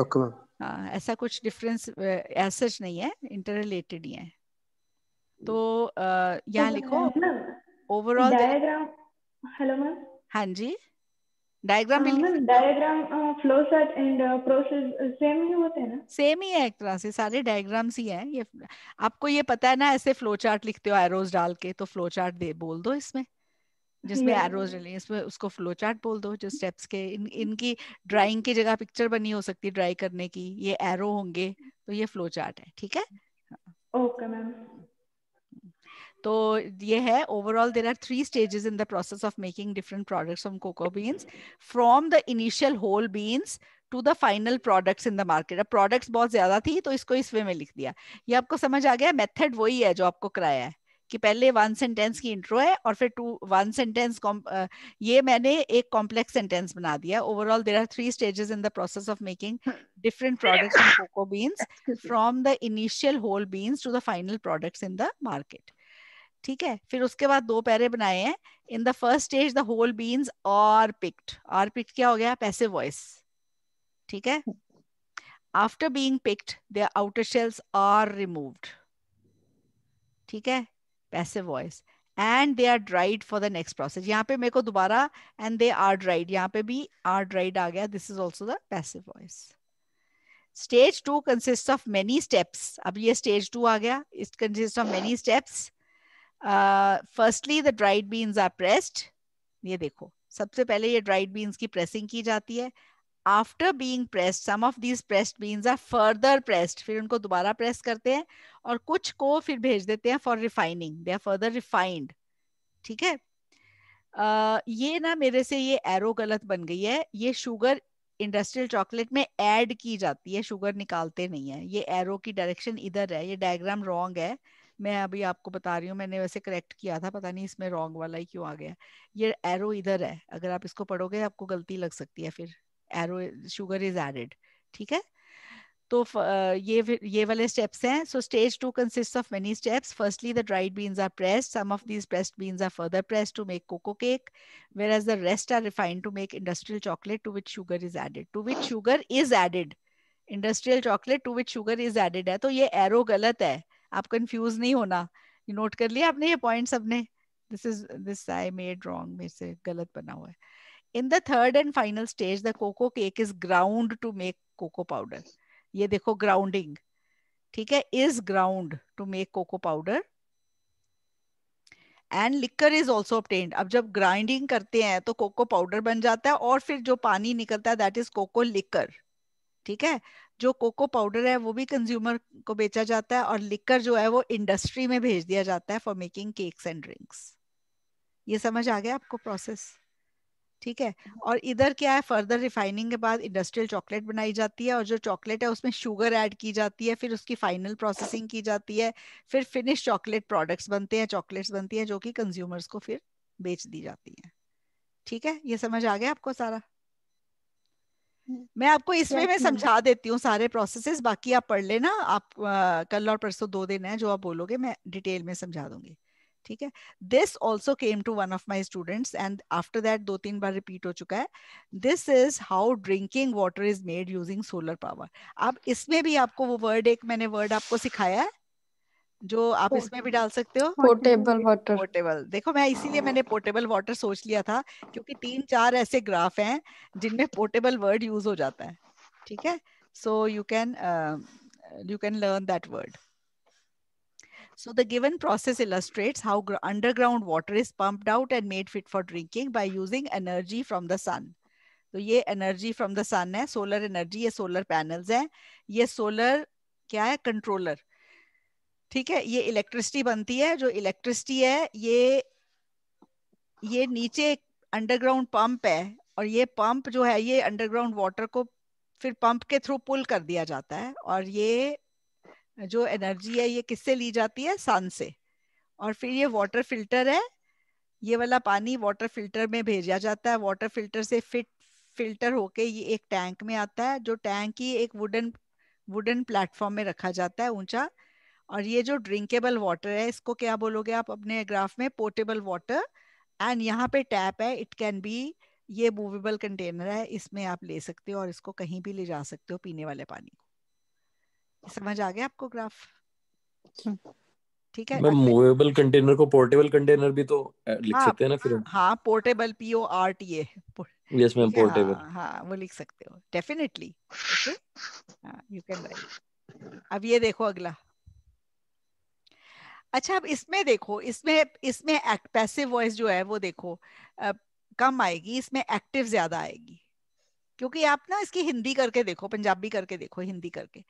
ओके हाँ ऐसा कुछ डिफरेंस ऐसा नहीं है इंटर रिलेटेड ही है तो यहाँ तो लिखो ओवरऑल डायग्राम हेलो मैम हाँ जी डायग्राम हाँ, में diagram flow chart and process same ही होते हैं ना सेम ही है एक तरह से सारे डायग्राम्स ही हैं ये आपको ये पता है ना ऐसे फ्लो चार्ट लिखते हो एरोज डाल के तो फ्लो चार्ट दे बोल दो इसमें जिसमें एरोज डले इसमें उसको फ्लो चार्ट बोल दो जो स्टेप्स के इन इनकी ड्राइंग की जगह पिक्चर बनी हो सकती है ड्राई करने की ये एरो होंगे तो ये फ्लो चार्ट है ठीक है ओके मैम तो ये है overall there are three stages in the process of making different products from cocoa beans from the initial whole beans to the final products in the market अब products बहुत ज्यादा थी तो इसको इस वे में लिख दिया ये आपको समझ आ गया मेथड वही है जो आपको कराया है कि पहले वन सेंटेंस की इंट्रो है और फिर टू वन सेंटेंस ये मैंने एक कॉम्प्लेक्स सेंटेंस बना दिया overall there are three stages in the process of making different products cocoa beans from the initial whole beans to the final products in the market ठीक है फिर उसके बाद दो पैरे बनाए हैं in the first stage the whole beans are picked are picked क्या हो गया पैसे वॉइस ठीक है after being picked their outer shells are removed ठीक है passive voice and they are dried for the next process यहाँ पे मेरे को दोबारा एंड दे आर ड्राइड यहाँ पे भी आर ड्राइड आ गया this is also the passive voice stage two consist of many steps अब ये स्टेज टू आ गया it consist of many steps firstly the dried beans are pressed ये देखो सबसे पहले ये ड्राइड बीन्स की प्रेसिंग की जाती है after being pressed some of these pressed beans are further pressed फिर उनको दोबारा प्रेस करते हैं और कुछ को फिर भेज देते हैं for refining they are further refined ठीक है uh, ये ना मेरे से ये एरो गलत बन गई है ये शुगर इंडस्ट्रियल चॉकलेट में ऐड की जाती है शुगर निकालते नहीं है ये एरो की डायरेक्शन इधर है ये डायग्राम रॉन्ग है uh, मैं अभी आपको बता रही हूँ मैंने वैसे करेक्ट किया था पता नहीं इसमें रॉन्ग वाला ही क्यों आ गया ये एरो इधर है अगर आप इसको पढ़ोगे आपको गलती लग सकती है फिर एरो शुगर इज एडेड ठीक है तो ये ये वाले स्टेप्स हैं so stage two consist of many steps firstly the dried beans are pressed some of these pressed beans are further pressed to make cocoa cake whereas the rest are refined to make industrial chocolate to which sugar is added to which sugar is added industrial chocolate to which sugar is added है तो ये arrow गलत है आप confuse नहीं होना ये note कर लिया आपने ये पॉइंट अपने this is this I made wrong मेरे से गलत बना हुआ है in the third and final stage the cocoa cake is ground to make cocoa powder ये देखो ग्राउंडिंग ठीक है is ground to make cocoa powder and liquor is also obtained अब जब ग्राइंडिंग करते हैं तो कोको पाउडर बन जाता है और फिर जो पानी निकलता है दैट इज कोको लिकर ठीक है जो कोको पाउडर है वो भी कंज्यूमर को बेचा जाता है और लिकर जो है वो इंडस्ट्री में भेज दिया जाता है for making cakes and drinks ये समझ आ गया आपको प्रोसेस ठीक है और इधर क्या है फर्दर रिफाइनिंग के बाद इंडस्ट्रियल चॉकलेट बनाई जाती है और जो चॉकलेट है उसमें शुगर ऐड की जाती है फिर उसकी फाइनल प्रोसेसिंग की जाती है फिर फिनिश चॉकलेट प्रोडक्ट्स बनते हैं चॉकलेट्स बनती हैं जो कि कंज्यूमर्स को फिर बेच दी जाती है ठीक है ये समझ आ गया आपको सारा मैं आपको इसमें मैं समझा देती हूँ सारे प्रोसेसेस बाकी आप पढ़ लेना आप आ, कल और परसों दो दिन है जो आप बोलोगे मैं डिटेल में समझा दूंगी ठीक है this also came to one of my students and after that दो तीन बार रिपीट हो चुका है this is how drinking water is made using solar power अब इसमें भी आपको वो वर्ड एक मैंने वर्ड आपको सिखाया है जो आप इसमें भी डाल सकते हो पोर्टेबल वाटर पोर्टेबल देखो मैं इसीलिए मैंने पोर्टेबल वाटर सोच लिया था क्योंकि तीन चार ऐसे ग्राफ हैं जिनमें पोर्टेबल वर्ड यूज हो जाता है ठीक है so you can you can learn that word So the given process illustrates how underground water is pumped out and made fit for drinking by using energy from the sun. तो ये energy from the sun है solar energy ये solar panels हैं ये solar क्या है controller ठीक है ये इलेक्ट्रिसिटी बनती है जो इलेक्ट्रिसिटी है ये ये नीचे अंडरग्राउंड पंप है और ये पंप जो है ये अंडरग्राउंड वाटर को फिर पंप के थ्रू पुल कर दिया जाता है और ये जो एनर्जी है ये किससे ली जाती है सन से और फिर ये वाटर फिल्टर है ये वाला पानी वाटर फिल्टर में भेजा जाता है वाटर फिल्टर से फिट फिल्टर होके ये एक टैंक में आता है जो टैंक ही एक वुडन वुडन प्लेटफॉर्म में रखा जाता है ऊंचा और ये जो ड्रिंकेबल वाटर है इसको क्या बोलोगे आप अपने ग्राफ में पोर्टेबल वाटर एंड यहाँ पे टैप है इट कैन बी ये मूवेबल कंटेनर है इसमें आप ले सकते हो और इसको कहीं भी ले जा सकते हो पीने वाले पानी को समझ आ गया आपको ग्राफ अच्छा। ठीक है मूवेबल कंटेनर को पोर्टेबल कंटेनर भी तो लिख हाँ, सकते हैं ना फिर हाँ portable P O R T A yes ma'am portable हाँ वो लिख सकते हो डेफिनेटली यू कैन राइट अब ये देखो अगला अच्छा अब इसमें देखो इसमें इसमें पैसिव वॉइस जो है वो देखो आ, कम आएगी इसमें एक्टिव ज्यादा आएगी क्योंकि आप ना इसकी हिंदी करके देखो पंजाबी करके देखो हिंदी करके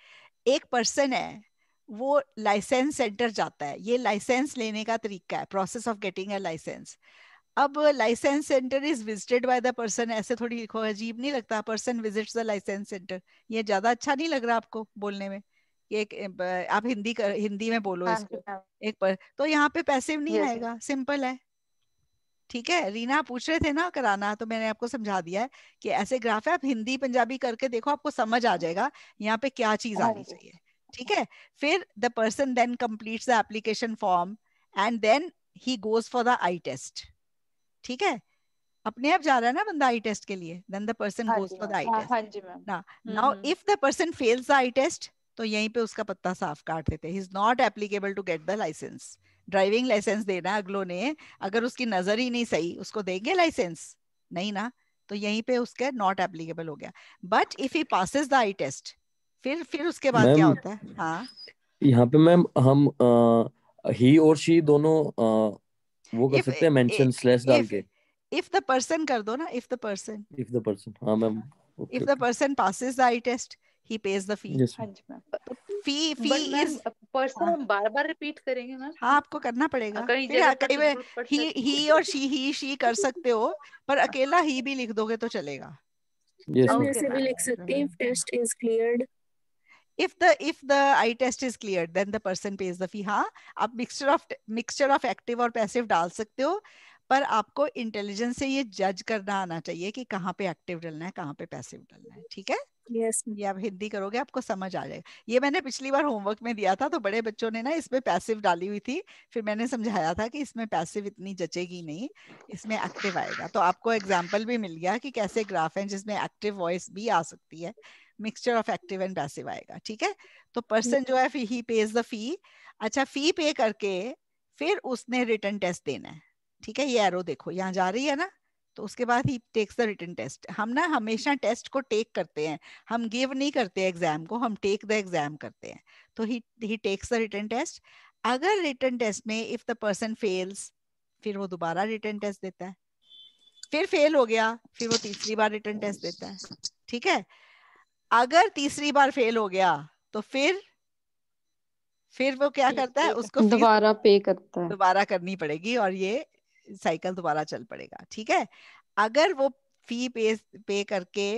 एक पर्सन है वो लाइसेंस सेंटर जाता है ये लाइसेंस लेने का तरीका है process of getting a licence अब licence centre is visited by the person ऐसे थोड़ी लिखो अजीब नहीं लगता person visits the licence centre ये ज्यादा अच्छा नहीं लग रहा आपको बोलने में एक आप हिंदी कर, हिंदी में बोलो हाँ इसको हाँ। एक पर तो यहाँ पे पैसिव नहीं आएगा सिंपल है ठीक है रीना पूछ रहे थे ना कराना तो मैंने आपको समझा दिया है कि ऐसे ग्राफ है आप हिंदी पंजाबी करके देखो आपको समझ आ जाएगा यहाँ पे क्या चीज हाँ आनी चाहिए ठीक है फिर the person then complete the application form and then he goes for the eye test ठीक है अपने आप जा रहा है ना बंदा आई टेस्ट के लिए then the person goes for the eye test ना now if the person fails the eye test तो यहीं पे उसका पत्ता साफ काट देते is not applicable to get the licence driving licence देना अगलों ने अगर उसकी नजर ही नहीं सही उसको देंगे लाइसेंस नहीं ना तो यहीं पे उसके नॉट एप्लीकेबल हो गया but if he passes the eye test फिर फिर उसके बाद क्या होता है हाँ यहाँ पे मैम हम ही और शी दोनों वो कर सकते हैं मेंशन स्लैश डाल के इफ द पर्सन कर दो ना if the person if the person हाँ ma'am if the person passes the eye test he pays the fee हाँ जी ma'am fee fee is person हम बार बार रिपीट करेंगे ना हाँ आपको करना पड़ेगा कहीं में ही ही और शी ही शी कर सकते हो पर अकेला ही भी लिख दोगे तो चलेगा yes okay, ऐसे भी लिख सकते हैं if test is cleared if the if the eye test is cleared then the person pays the fee ha हाँ, aap mixture of mixture of active और passive dal sakte ho पर आपको intelligence से ये जज करना आना चाहिए कि कहाँ पे एक्टिव डालना है कहाँ पे पैसिव डालना है ठीक है yes. ये आप हिंदी करोगे आपको समझ आ जाएगा ये मैंने पिछली बार होमवर्क में दिया था तो बड़े बच्चों ने ना इसमें पैसिव डाली हुई थी फिर मैंने समझाया था कि इसमें पैसिव इतनी जचेगी नहीं इसमें एक्टिव आएगा तो आपको एग्जाम्पल भी मिल गया कि कैसे ग्राफ है जिसमें एक्टिव वॉइस भी आ सकती है mixture of active and passive आएगा ठीक है तो पर्सन जो है ही पेज द फी अच्छा फी पे करके फिर उसने रिटर्न टेस्ट देना है ठीक है ये एरो देखो यहाँ जा रही है ना तो उसके बाद he takes the return test हम ना हमेशा टेस्ट को टेक करते हैं हम गिव नहीं करते एग्जाम को हम टेक द एग्जाम करते हैं तो he he takes the return test अगर रिटर्न टेस्ट में इफ द पर्सन फेल्स फिर वो दोबारा रिटर्न टेस्ट देता है फिर फेल हो गया फिर वो तीसरी बार रिटर्न टेस्ट देता है ठीक है अगर तीसरी बार फेल हो गया तो फिर फिर वो क्या करता है उसको दोबारा पे करता है दोबारा करनी पड़ेगी और ये साइकिल दोबारा चल पड़ेगा ठीक है अगर वो फी पे पे करके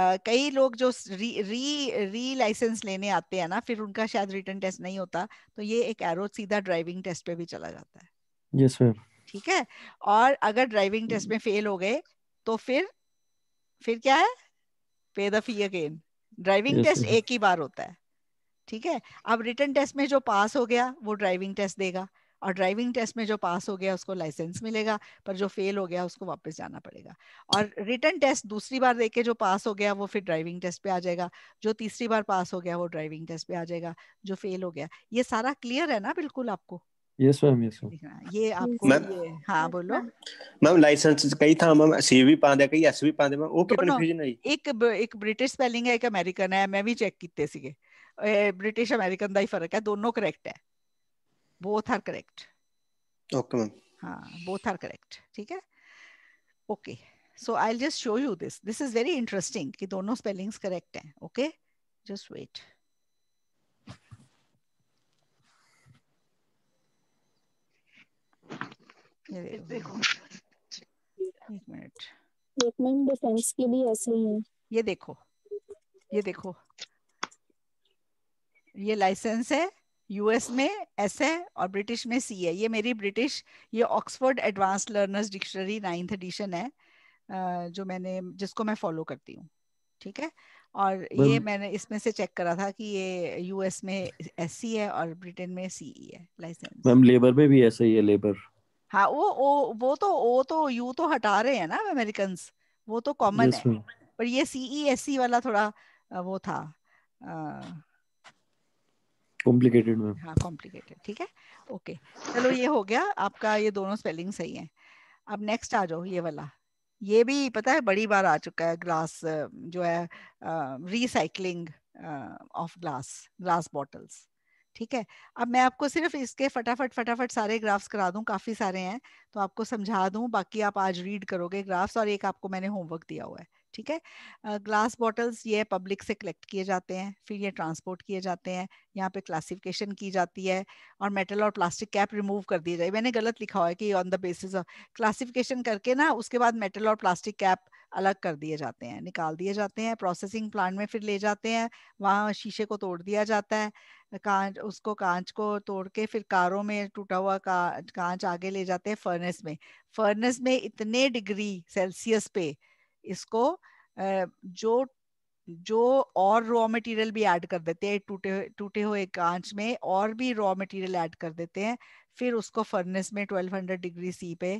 Uh, कई लोग जो री री री लाइसेंस लेने आते हैं ना फिर उनका शायद रिटर्न टेस्ट नहीं होता तो ये एक एरो सीधा ड्राइविंग टेस्ट पे भी चला जाता है यस yes, ठीक है और अगर ड्राइविंग टेस्ट में फेल हो गए तो फिर फिर क्या है pay the fee again driving yes, test एक ही बार होता है ठीक है अब रिटर्न टेस्ट में जो पास हो गया वो ड्राइविंग टेस्ट देगा और ड्राइविंग टेस्ट में जो पास हो गया उसको लाइसेंस मिलेगा पर जो फेल हो गया उसको वापस जाना पड़ेगा और रिटर्न टेस्ट दूसरी बार देके जो पास हो गया वो फिर ड्राइविंग टेस्ट पे आ जाएगा जो तीसरी बार पास हो गया वो ड्राइविंग टेस्ट पे आ जाएगा जो फेल हो गया ये सारा क्लियर है ना बिल्कुल आपको यस मैम यस मैम ये आपको ये हाँ बोलो मैम लाइसेंस कई था मैम सी भी पांदे कई एस भी पांदे मैम ओके कंफ्यूजन है एक एक ब्रिटिश स्पेलिंग है एक अमेरिकन है मैं भी चेक कीते सीगे ब्रिटिश अमेरिकन दा ही फर्क है दोनों करेक्ट है both are correct okay ma'am हाँ बोथ आर करेक्ट ठीक है okay so I just show you this this is very interesting कि दोनों स्पेलिंग्स करेक्ट हैं ओके जस्ट वेट एक एक मिनट डिफेंस के भी ऐसे ही है ये देखो ये देखो ये लाइसेंस है यूएस में एस है और ब्रिटिश में सी है ये मेरी ब्रिटिश ये Oxford advance learner's dictionary ninth edition है जो मैंने जिसको मैं फॉलो करती हूँ ठीक है और ये मैंने इसमें से चेक करा था कि ये यूएस में एस सी है और ब्रिटेन में सीई e है लाइसेंस मैम लेबर में भी ऐसा ही है लेबर हाँ वो वो वो तो वो तो यू तो हटा रहे हैं ना अमेरिकन वो तो कॉमन yes, है पर ये सीई एस सी वाला थोड़ा वो था कॉम्प्लिकेटेड में हाँ कॉम्प्लिकेटेड ठीक है ओके चलो ये हो गया आपका ये दोनों स्पेलिंग सही है अब नेक्स्ट आ जाओ ये वाला ये भी पता है बड़ी बार आ चुका है ग्लास जो है recycling of glass glass bottles ठीक है अब मैं आपको सिर्फ इसके फटाफट फटाफट सारे ग्राफ्स करा दूं काफी सारे हैं तो आपको समझा दूं बाकी आप आज रीड करोगे ग्राफ्स और एक आपको मैंने होमवर्क दिया हुआ है ठीक है ग्लास बॉटल्स ये पब्लिक से कलेक्ट किए जाते हैं फिर ये ट्रांसपोर्ट किए जाते हैं यहाँ पे क्लासिफिकेशन की जाती है और मेटल और प्लास्टिक कैप रिमूव कर दिए जाए मैंने गलत लिखा हुआ है कि on the basis of classification करके ना उसके बाद मेटल और प्लास्टिक कैप अलग कर दिए जाते हैं निकाल दिए जाते हैं प्रोसेसिंग प्लांट में फिर ले जाते हैं वहाँ शीशे को तोड़ दिया जाता है कांच उसको कांच को तोड़ के फिर कारों में टूटा हुआ का, कांच आगे ले जाते हैं फर्नेस में फर्नेस में इतने डिग्री सेल्सियस पे इसको जो जो और रॉ मटेरियल भी ऐड कर देते हैं टूटे टूटे हुए कांच में और भी रॉ मटेरियल ऐड कर देते हैं फिर उसको फर्नेस में 1200 डिग्री सी पे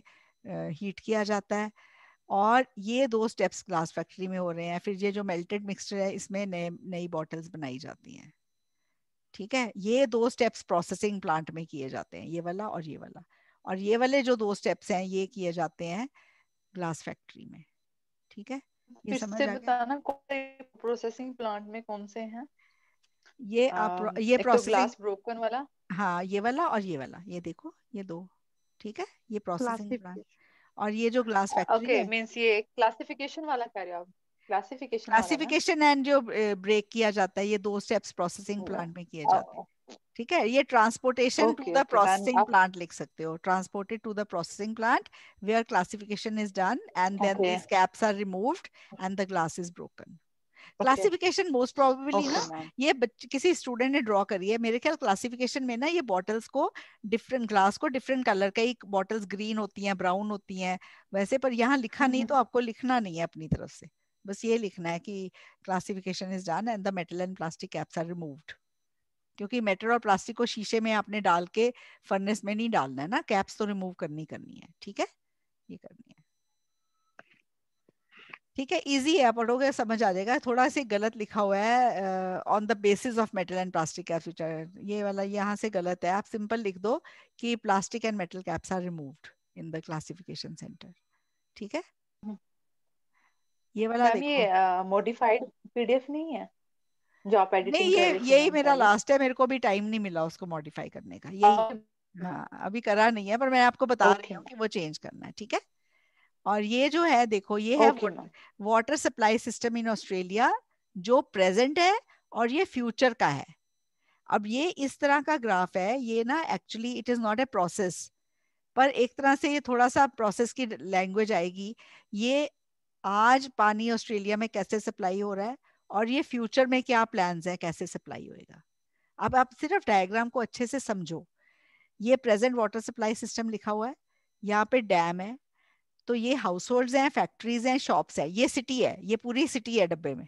हीट किया जाता है और ये दो स्टेप्स ग्लास फैक्ट्री में हो रहे हैं फिर ये जो मेल्टेड मिक्सचर है इसमें नए नई बॉटल्स बनाई जाती हैं ठीक है ये दो स्टेप्स प्रोसेसिंग प्लांट में किए जाते हैं ये वाला और ये वाला और ये वाले जो दो स्टेप्स हैं ये किए जाते हैं ग्लास फैक्ट्री में ठीक है ये समझ आ बताना कौन प्रोसेसिंग प्लांट में कौन से हैं ये आप ये प्रोसेसिंग ग्लास ब्रोकन वाला हाँ ये वाला और ये वाला ये देखो ये दो ठीक है ये प्रोसेसिंग प्लांट और ये जो ग्लास फैक्ट्री ओके मींस ये क्लासिफिकेशन वाला कह रहे हो आप क्लासिफिकेशन क्लासिफिकेशन एंड जो ब्रेक किया जाता है ये दो स्टेप्स प्रोसेसिंग प्लांट में किए जाते हैं ठीक है ये transportation to the processing plant लिख सकते हो transported to the processing plant where classification is done and then this caps are removed and the glass is broken classification most probably ना ये किसी स्टूडेंट ने ड्रॉ करी है मेरे ख्याल क्लासिफिकेशन में ना ये बॉटल्स को डिफरेंट ग्लास को डिफरेंट कलर का ही बॉटल्स ग्रीन होती हैं ब्राउन होती हैं वैसे पर यहाँ लिखा नहीं हम्म। तो आपको लिखना नहीं है अपनी तरफ से बस ये लिखना है कि classification is done and the metal and plastic caps are removed क्योंकि मेटल और प्लास्टिक को शीशे में आपने डाल के फर्नेस में नहीं डालना है ना कैप्स तो रिमूव करनी करनी है ठीक है ये करनी है ठीक है इजी है पढ़ोगे समझ आ जाएगा थोड़ा सा गलत लिखा हुआ है on the basis of metal and plastic caps ये वाला यहाँ से गलत है आप सिंपल लिख दो कि plastic and metal caps are removed in the classification centre ठीक है हम्म। ये वाला देखो मॉडिफाइड पीडीएफ नहीं है जॉब एडिटिंग नहीं ये यही मेरा लास्ट है मेरे को भी टाइम नहीं मिला उसको मॉडिफाई करने का यही हाँ अभी करा नहीं है पर मैं आपको बता रही हूँ कि वो चेंज करना है ठीक है और ये जो है देखो ये है water supply system in Australia जो प्रेजेंट है और ये फ्यूचर का है अब ये इस तरह का ग्राफ है ये ना actually it is not a process पर एक तरह से ये थोड़ा सा प्रोसेस की लैंग्वेज आएगी ये आज पानी ऑस्ट्रेलिया में कैसे सप्लाई हो रहा है और ये फ्यूचर में क्या प्लान है कैसे सप्लाई होएगा अब आप सिर्फ डायग्राम को अच्छे से समझो ये प्रेजेंट वाटर सप्लाई सिस्टम लिखा हुआ है यहाँ पे डैम है तो ये हाउस होल्ड है फैक्ट्रीज हैं शॉप्स हैं ये सिटी है ये पूरी सिटी है डब्बे में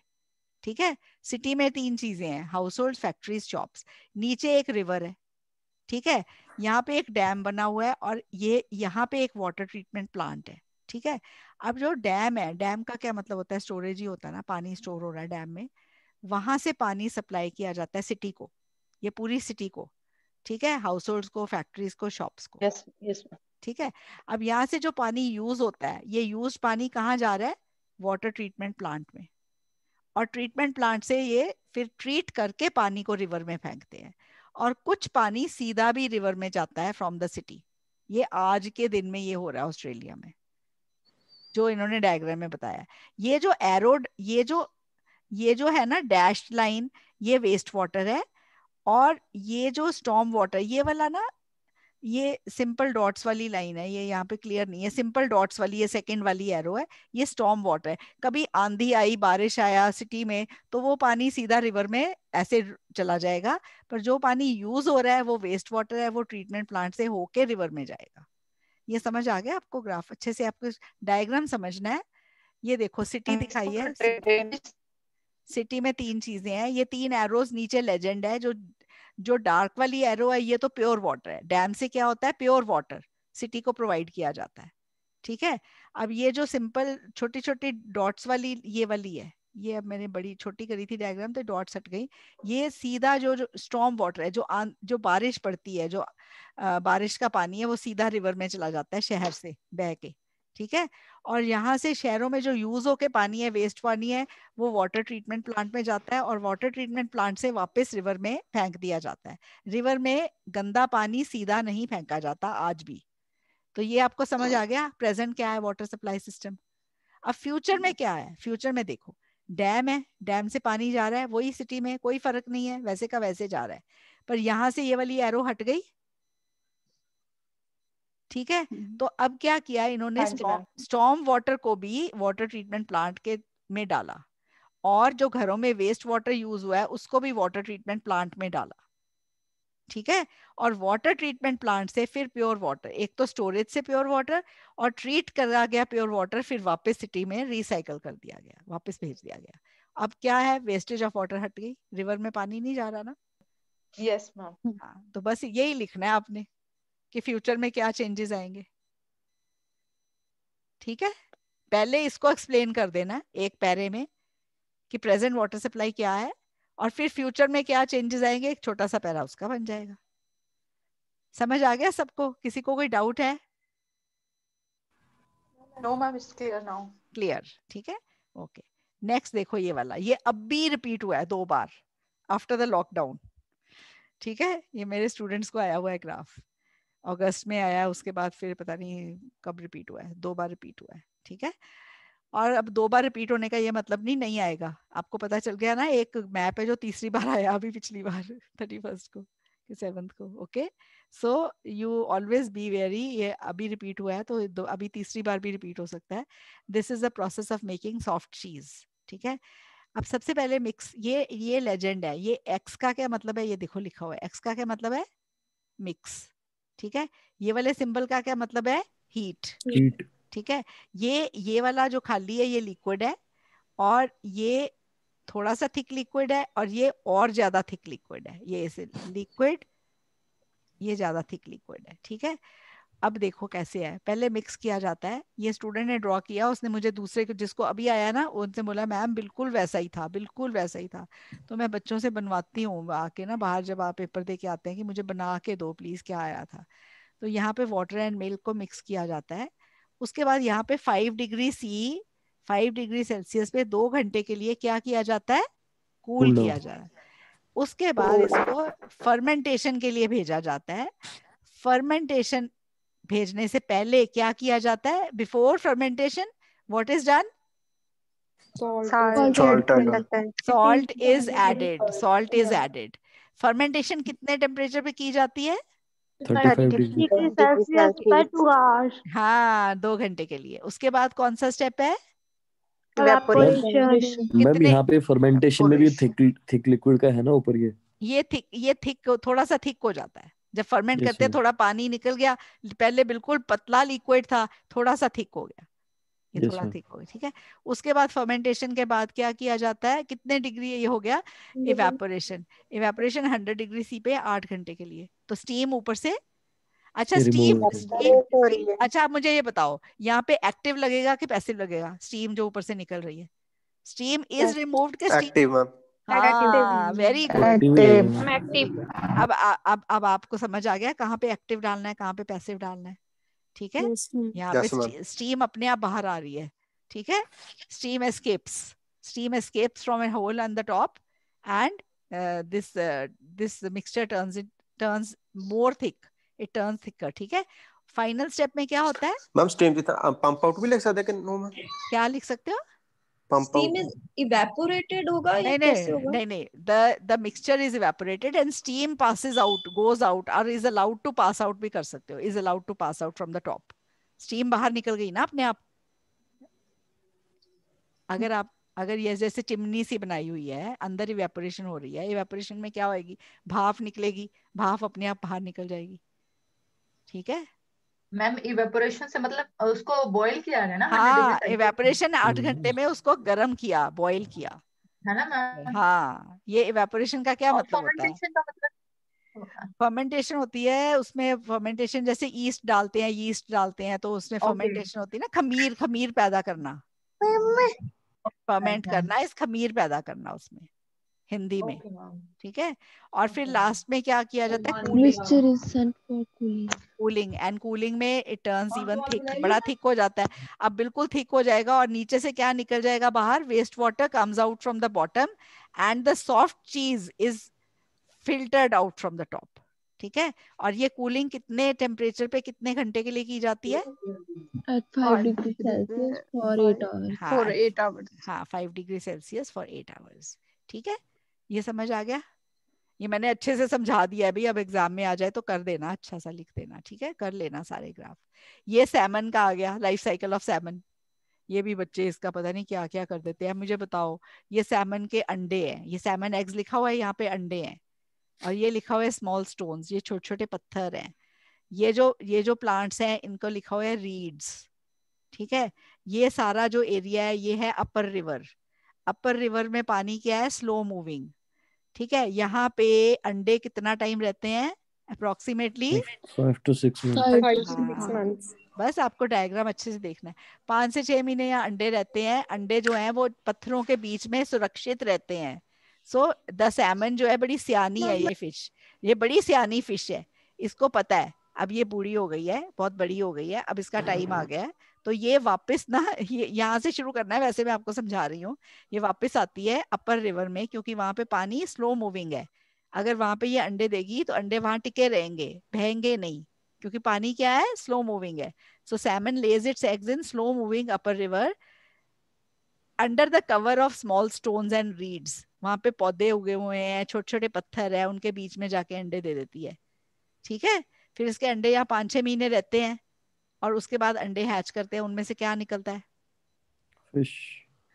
ठीक है सिटी में तीन चीजें हैं हाउस होल्ड फैक्ट्रीज शॉप्स नीचे एक रिवर है ठीक है यहाँ पे एक डैम बना हुआ है और ये यहाँ पे एक वाटर ट्रीटमेंट प्लांट है ठीक है अब जो डैम है डैम का क्या मतलब होता है स्टोरेज ही होता है ना पानी स्टोर हो रहा है डैम में वहां से पानी सप्लाई किया जाता है सिटी को ये पूरी सिटी को ठीक है हाउस होल्ड को फैक्ट्रीज को शॉप्स को yes, yes. ठीक है अब यहाँ से जो पानी यूज होता है ये यूज पानी कहाँ जा रहा है वाटर ट्रीटमेंट प्लांट में और ट्रीटमेंट प्लांट से ये फिर ट्रीट करके पानी को रिवर में फेंकते हैं और कुछ पानी सीधा भी रिवर में जाता है फ्रॉम द सिटी ये आज के दिन में ये हो रहा है ऑस्ट्रेलिया में जो इन्होंने डायग्राम में बताया ये जो एरोड ये जो ये जो है ना डैश लाइन ये वेस्ट वाटर है और ये जो स्टॉम वाटर ये वाला ना ये सिंपल डॉट्स वाली लाइन है ये यहाँ पे क्लियर नहीं है सिंपल डॉट्स वाली ये सेकंड वाली एरो है ये स्टॉम वाटर है कभी आंधी आई बारिश आया सिटी में तो वो पानी सीधा रिवर में ऐसे चला जाएगा पर जो पानी यूज हो रहा है वो वेस्ट वाटर है वो ट्रीटमेंट प्लांट से होके रिवर में जाएगा ये समझ आ गया आपको ग्राफ अच्छे से आपको डायग्राम समझना है ये देखो सिटी हम्म, दिखाई है सिटी में तीन चीजें हैं ये तीन एरोज नीचे लेजेंड है जो जो डार्क वाली एरो है ये तो प्योर वाटर है डैम से क्या होता है प्योर वाटर सिटी को प्रोवाइड किया जाता है ठीक है अब ये जो सिंपल छोटी छोटी डॉट्स वाली ये वाली है ये अब मैंने बड़ी छोटी करी थी डायग्राम तो डॉट सट गई ये सीधा जो जो वाटर है जो आ, जो बारिश पड़ती है जो आ, बारिश का पानी है वो सीधा रिवर में चला जाता है शहर से बह के ठीक है और यहाँ से शहरों में जो यूज होके पानी है वेस्ट पानी है वो वाटर ट्रीटमेंट प्लांट में जाता है और वाटर ट्रीटमेंट प्लांट से वापस रिवर में फेंक दिया जाता है रिवर में गंदा पानी सीधा नहीं फेंका जाता आज भी तो ये आपको समझ आ गया प्रेजेंट क्या है वाटर सप्लाई सिस्टम अब फ्यूचर में क्या है फ्यूचर में देखो डैम है डैम से पानी जा रहा है वही सिटी में कोई फर्क नहीं है वैसे का वैसे जा रहा है पर यहां से ये वाली एरो हट गई ठीक है हम्म। तो अब क्या किया इन्होंने स्टॉम हाँ वाटर को भी वाटर ट्रीटमेंट प्लांट के में डाला और जो घरों में वेस्ट वाटर यूज हुआ है उसको भी वाटर ट्रीटमेंट प्लांट में डाला ठीक है और वाटर ट्रीटमेंट प्लांट से फिर प्योर वाटर एक तो स्टोरेज से प्योर वाटर और ट्रीट करा गया प्योर वाटर फिर वापस सिटी में रिसाइकल कर दिया गया वापस भेज दिया गया अब क्या है वेस्टेज ऑफ वाटर हट गई रिवर में पानी नहीं जा रहा ना यस yes, मैम हाँ तो बस यही लिखना है आपने कि फ्यूचर में क्या चेंजेस आएंगे ठीक है पहले इसको एक्सप्लेन कर देना एक पैरे में कि प्रेजेंट वाटर सप्लाई क्या है और फिर फ्यूचर में क्या चेंजेस आएंगे एक छोटा सा पैरा उसका बन जाएगा समझ आ गया सबको किसी को कोई डाउट है no ma'am it's clear now clear ठीक है ओके नेक्स्ट देखो ये वाला ये अब भी रिपीट हुआ है दो बार आफ्टर द लॉकडाउन ठीक है ये मेरे स्टूडेंट्स को आया हुआ है ग्राफ अगस्त में आया उसके बाद फिर पता नहीं कब रिपीट हुआ है दो बार रिपीट हुआ है ठीक है और अब दो बार रिपीट होने का ये मतलब नहीं नहीं आएगा आपको पता चल गया ना एक मैप है जो तीसरी बार आया अभी पिछली बार थर्टी फर्स्ट को सेवंथ को okay so you always be very ये अभी रिपीट हुआ है तो अभी तीसरी बार भी रिपीट हो सकता है this is the process of making soft cheese ठीक है अब सबसे पहले मिक्स ये ये लेजेंड है ये एक्स का क्या मतलब है ये देखो लिखा हुआ है एक्स का क्या मतलब है मिक्स ठीक है ये वाले सिंबल का क्या मतलब है हीट हीट ठीक है ये ये वाला जो खाली है ये लिक्विड है और ये थोड़ा सा थिक लिक्विड है और ये और ज्यादा थिक लिक्विड है ये ऐसे लिक्विड ये ज्यादा थिक लिक्विड है ठीक है अब देखो कैसे है पहले मिक्स किया जाता है ये स्टूडेंट ने ड्रॉ किया उसने मुझे दूसरे को जिसको अभी आया ना उनसे बोला मैम बिल्कुल वैसा ही था बिल्कुल वैसा ही था तो मैं बच्चों से बनवाती हूँ आके ना बाहर जब आप पेपर दे के आते हैं कि मुझे बना के दो प्लीज क्या आया था तो यहाँ पे वाटर एंड मिल्क को मिक्स किया जाता है उसके बाद यहाँ पे five degree C five degree Celsius पे दो घंटे के लिए क्या किया जाता है कूल cool किया जा रहा है उसके बाद oh. इसको फर्मेंटेशन के लिए भेजा जाता है फर्मेंटेशन भेजने से पहले क्या किया जाता है before fermentation what is done salt is added salt is added fermentation कितने टेम्परेचर पे की जाती है हाँ दो घंटे के लिए उसके बाद कौन सा स्टेप है मैम यहाँ पे फर्मेंटेशन में भी थिक थिक लिक्विड का है ना ऊपर ये ये थिक ये थिक थोड़ा सा थिक हो जाता है जब फर्मेंट करते हैं थोड़ा पानी निकल गया पहले बिल्कुल पतला लिक्विड था थोड़ा सा थिक हो गया ये yes, थोड़ा ठीक हो ठीक है उसके बाद फर्मेंटेशन के बाद क्या किया जाता है कितने डिग्री ये हो गया evaporation evaporation hundred degree C पे आठ घंटे के लिए तो स्टीम ऊपर से अच्छा स्टीम स्टीम अच्छा आप मुझे ये बताओ यहाँ पे एक्टिव लगेगा कि पैसिव लगेगा स्टीम जो ऊपर से निकल रही है स्टीम इज रिमूव्ड के स्टीम वेरी गुड अब अब अब आपको समझ आ गया कहाँ पे एक्टिव डालना है कहाँ पे पैसिव डालना है ठीक है यहाँ पे स्टीम अपने आप बाहर आ रही है ठीक है steam escapes steam escapes from a hole on the top and this this mixture turns it turns more thick it turns thicker ठीक है फाइनल स्टेप में क्या होता है मैम स्टीम जितना पंप आउट भी लिख सकते हैं क्या लिख सकते हो स्टीम फ्रॉम द बाहर निकल गई ना अपने आप अगर आप अगर ये जैसे चिमनी सी बनाई हुई है अंदर इवेपोरेशन हो रही है इवेपोरेशन में क्या होगी भाफ निकलेगी भाफ अपने आप बाहर निकल जाएगी ठीक है मैम इवेपोरेशन से मतलब उसको बॉईल किया गया ना हाँ इवेपोरेशन आठ घंटे में उसको गर्म किया बॉईल किया है ना मैम हाँ ये इवेपोरेशन का क्या मतलब होता है फर्मेंटेशन मतलब होती है उसमें फर्मेंटेशन जैसे ईस्ट डालते हैं यीस्ट डालते हैं तो उसमें फर्मेंटेशन होती है ना खमीर खमीर पैदा करना फर्मेंट हाँ, हाँ। करना इस खमीर पैदा करना उसमें हिंदी में ठीक है और फिर लास्ट में क्या किया जाता है कूलिंग एंड कूलिंग में इट टर्न्स इवन थिक बड़ा थिक हो जाता है अब बिल्कुल थिक हो जाएगा और नीचे से क्या निकल जाएगा बाहर waste water comes out from the bottom and the soft cheese is filtered out from the top ठीक है और ये कूलिंग कितने टेम्परेचर पे कितने घंटे के लिए की जाती है five degree Celsius for eight hours ठीक है ये समझ आ गया ये मैंने अच्छे से समझा दिया है भाई अब एग्जाम में आ जाए तो कर देना अच्छा सा लिख देना ठीक है कर लेना सारे ग्राफ ये सैमन का आ गया लाइफ साइकिल ऑफ सैमन ये भी बच्चे इसका पता नहीं क्या क्या कर देते हैं मुझे बताओ ये सैमन के अंडे हैं ये सैमन एग्स लिखा हुआ है यहाँ पे अंडे हैं और ये लिखा हुआ है स्मॉल स्टोन ये छोटे छोटे पत्थर हैं ये जो ये जो प्लांट्स हैं इनको लिखा हुआ है रीड्स ठीक है ये सारा जो एरिया है ये है अपर रिवर अपर रिवर में पानी क्या है स्लो मूविंग ठीक है यहाँ पे अंडे कितना टाइम रहते हैं अप्रोक्सीमेटली हाँ। बस आपको डायग्राम अच्छे से देखना है पांच से छह महीने यहाँ अंडे रहते हैं अंडे जो हैं वो पत्थरों के बीच में सुरक्षित रहते हैं सो द सैमन जो है बड़ी सियानी है ये फिश ये बड़ी सियानी फिश है इसको पता है अब ये बूढ़ी हो गई है बहुत बड़ी हो गई है अब इसका टाइम आ गया है तो ये वापस ना ये यहाँ से शुरू करना है वैसे मैं आपको समझा रही हूँ ये वापस आती है अपर रिवर में क्योंकि वहां पे पानी स्लो मूविंग है अगर वहां पे ये अंडे देगी तो अंडे वहां टिके रहेंगे बहेंगे नहीं क्योंकि पानी क्या है स्लो मूविंग है so salmon lays its eggs in slow moving upper river under the cover of small stones and reeds वहां पे पौधे उगे हुए हैं छोटे छोटे पत्थर है उनके बीच में जाके अंडे दे देती है ठीक है फिर इसके अंडे यहाँ पांच छह महीने रहते हैं और उसके बाद अंडे हैच करते हैं उनमें से क्या निकलता है फिश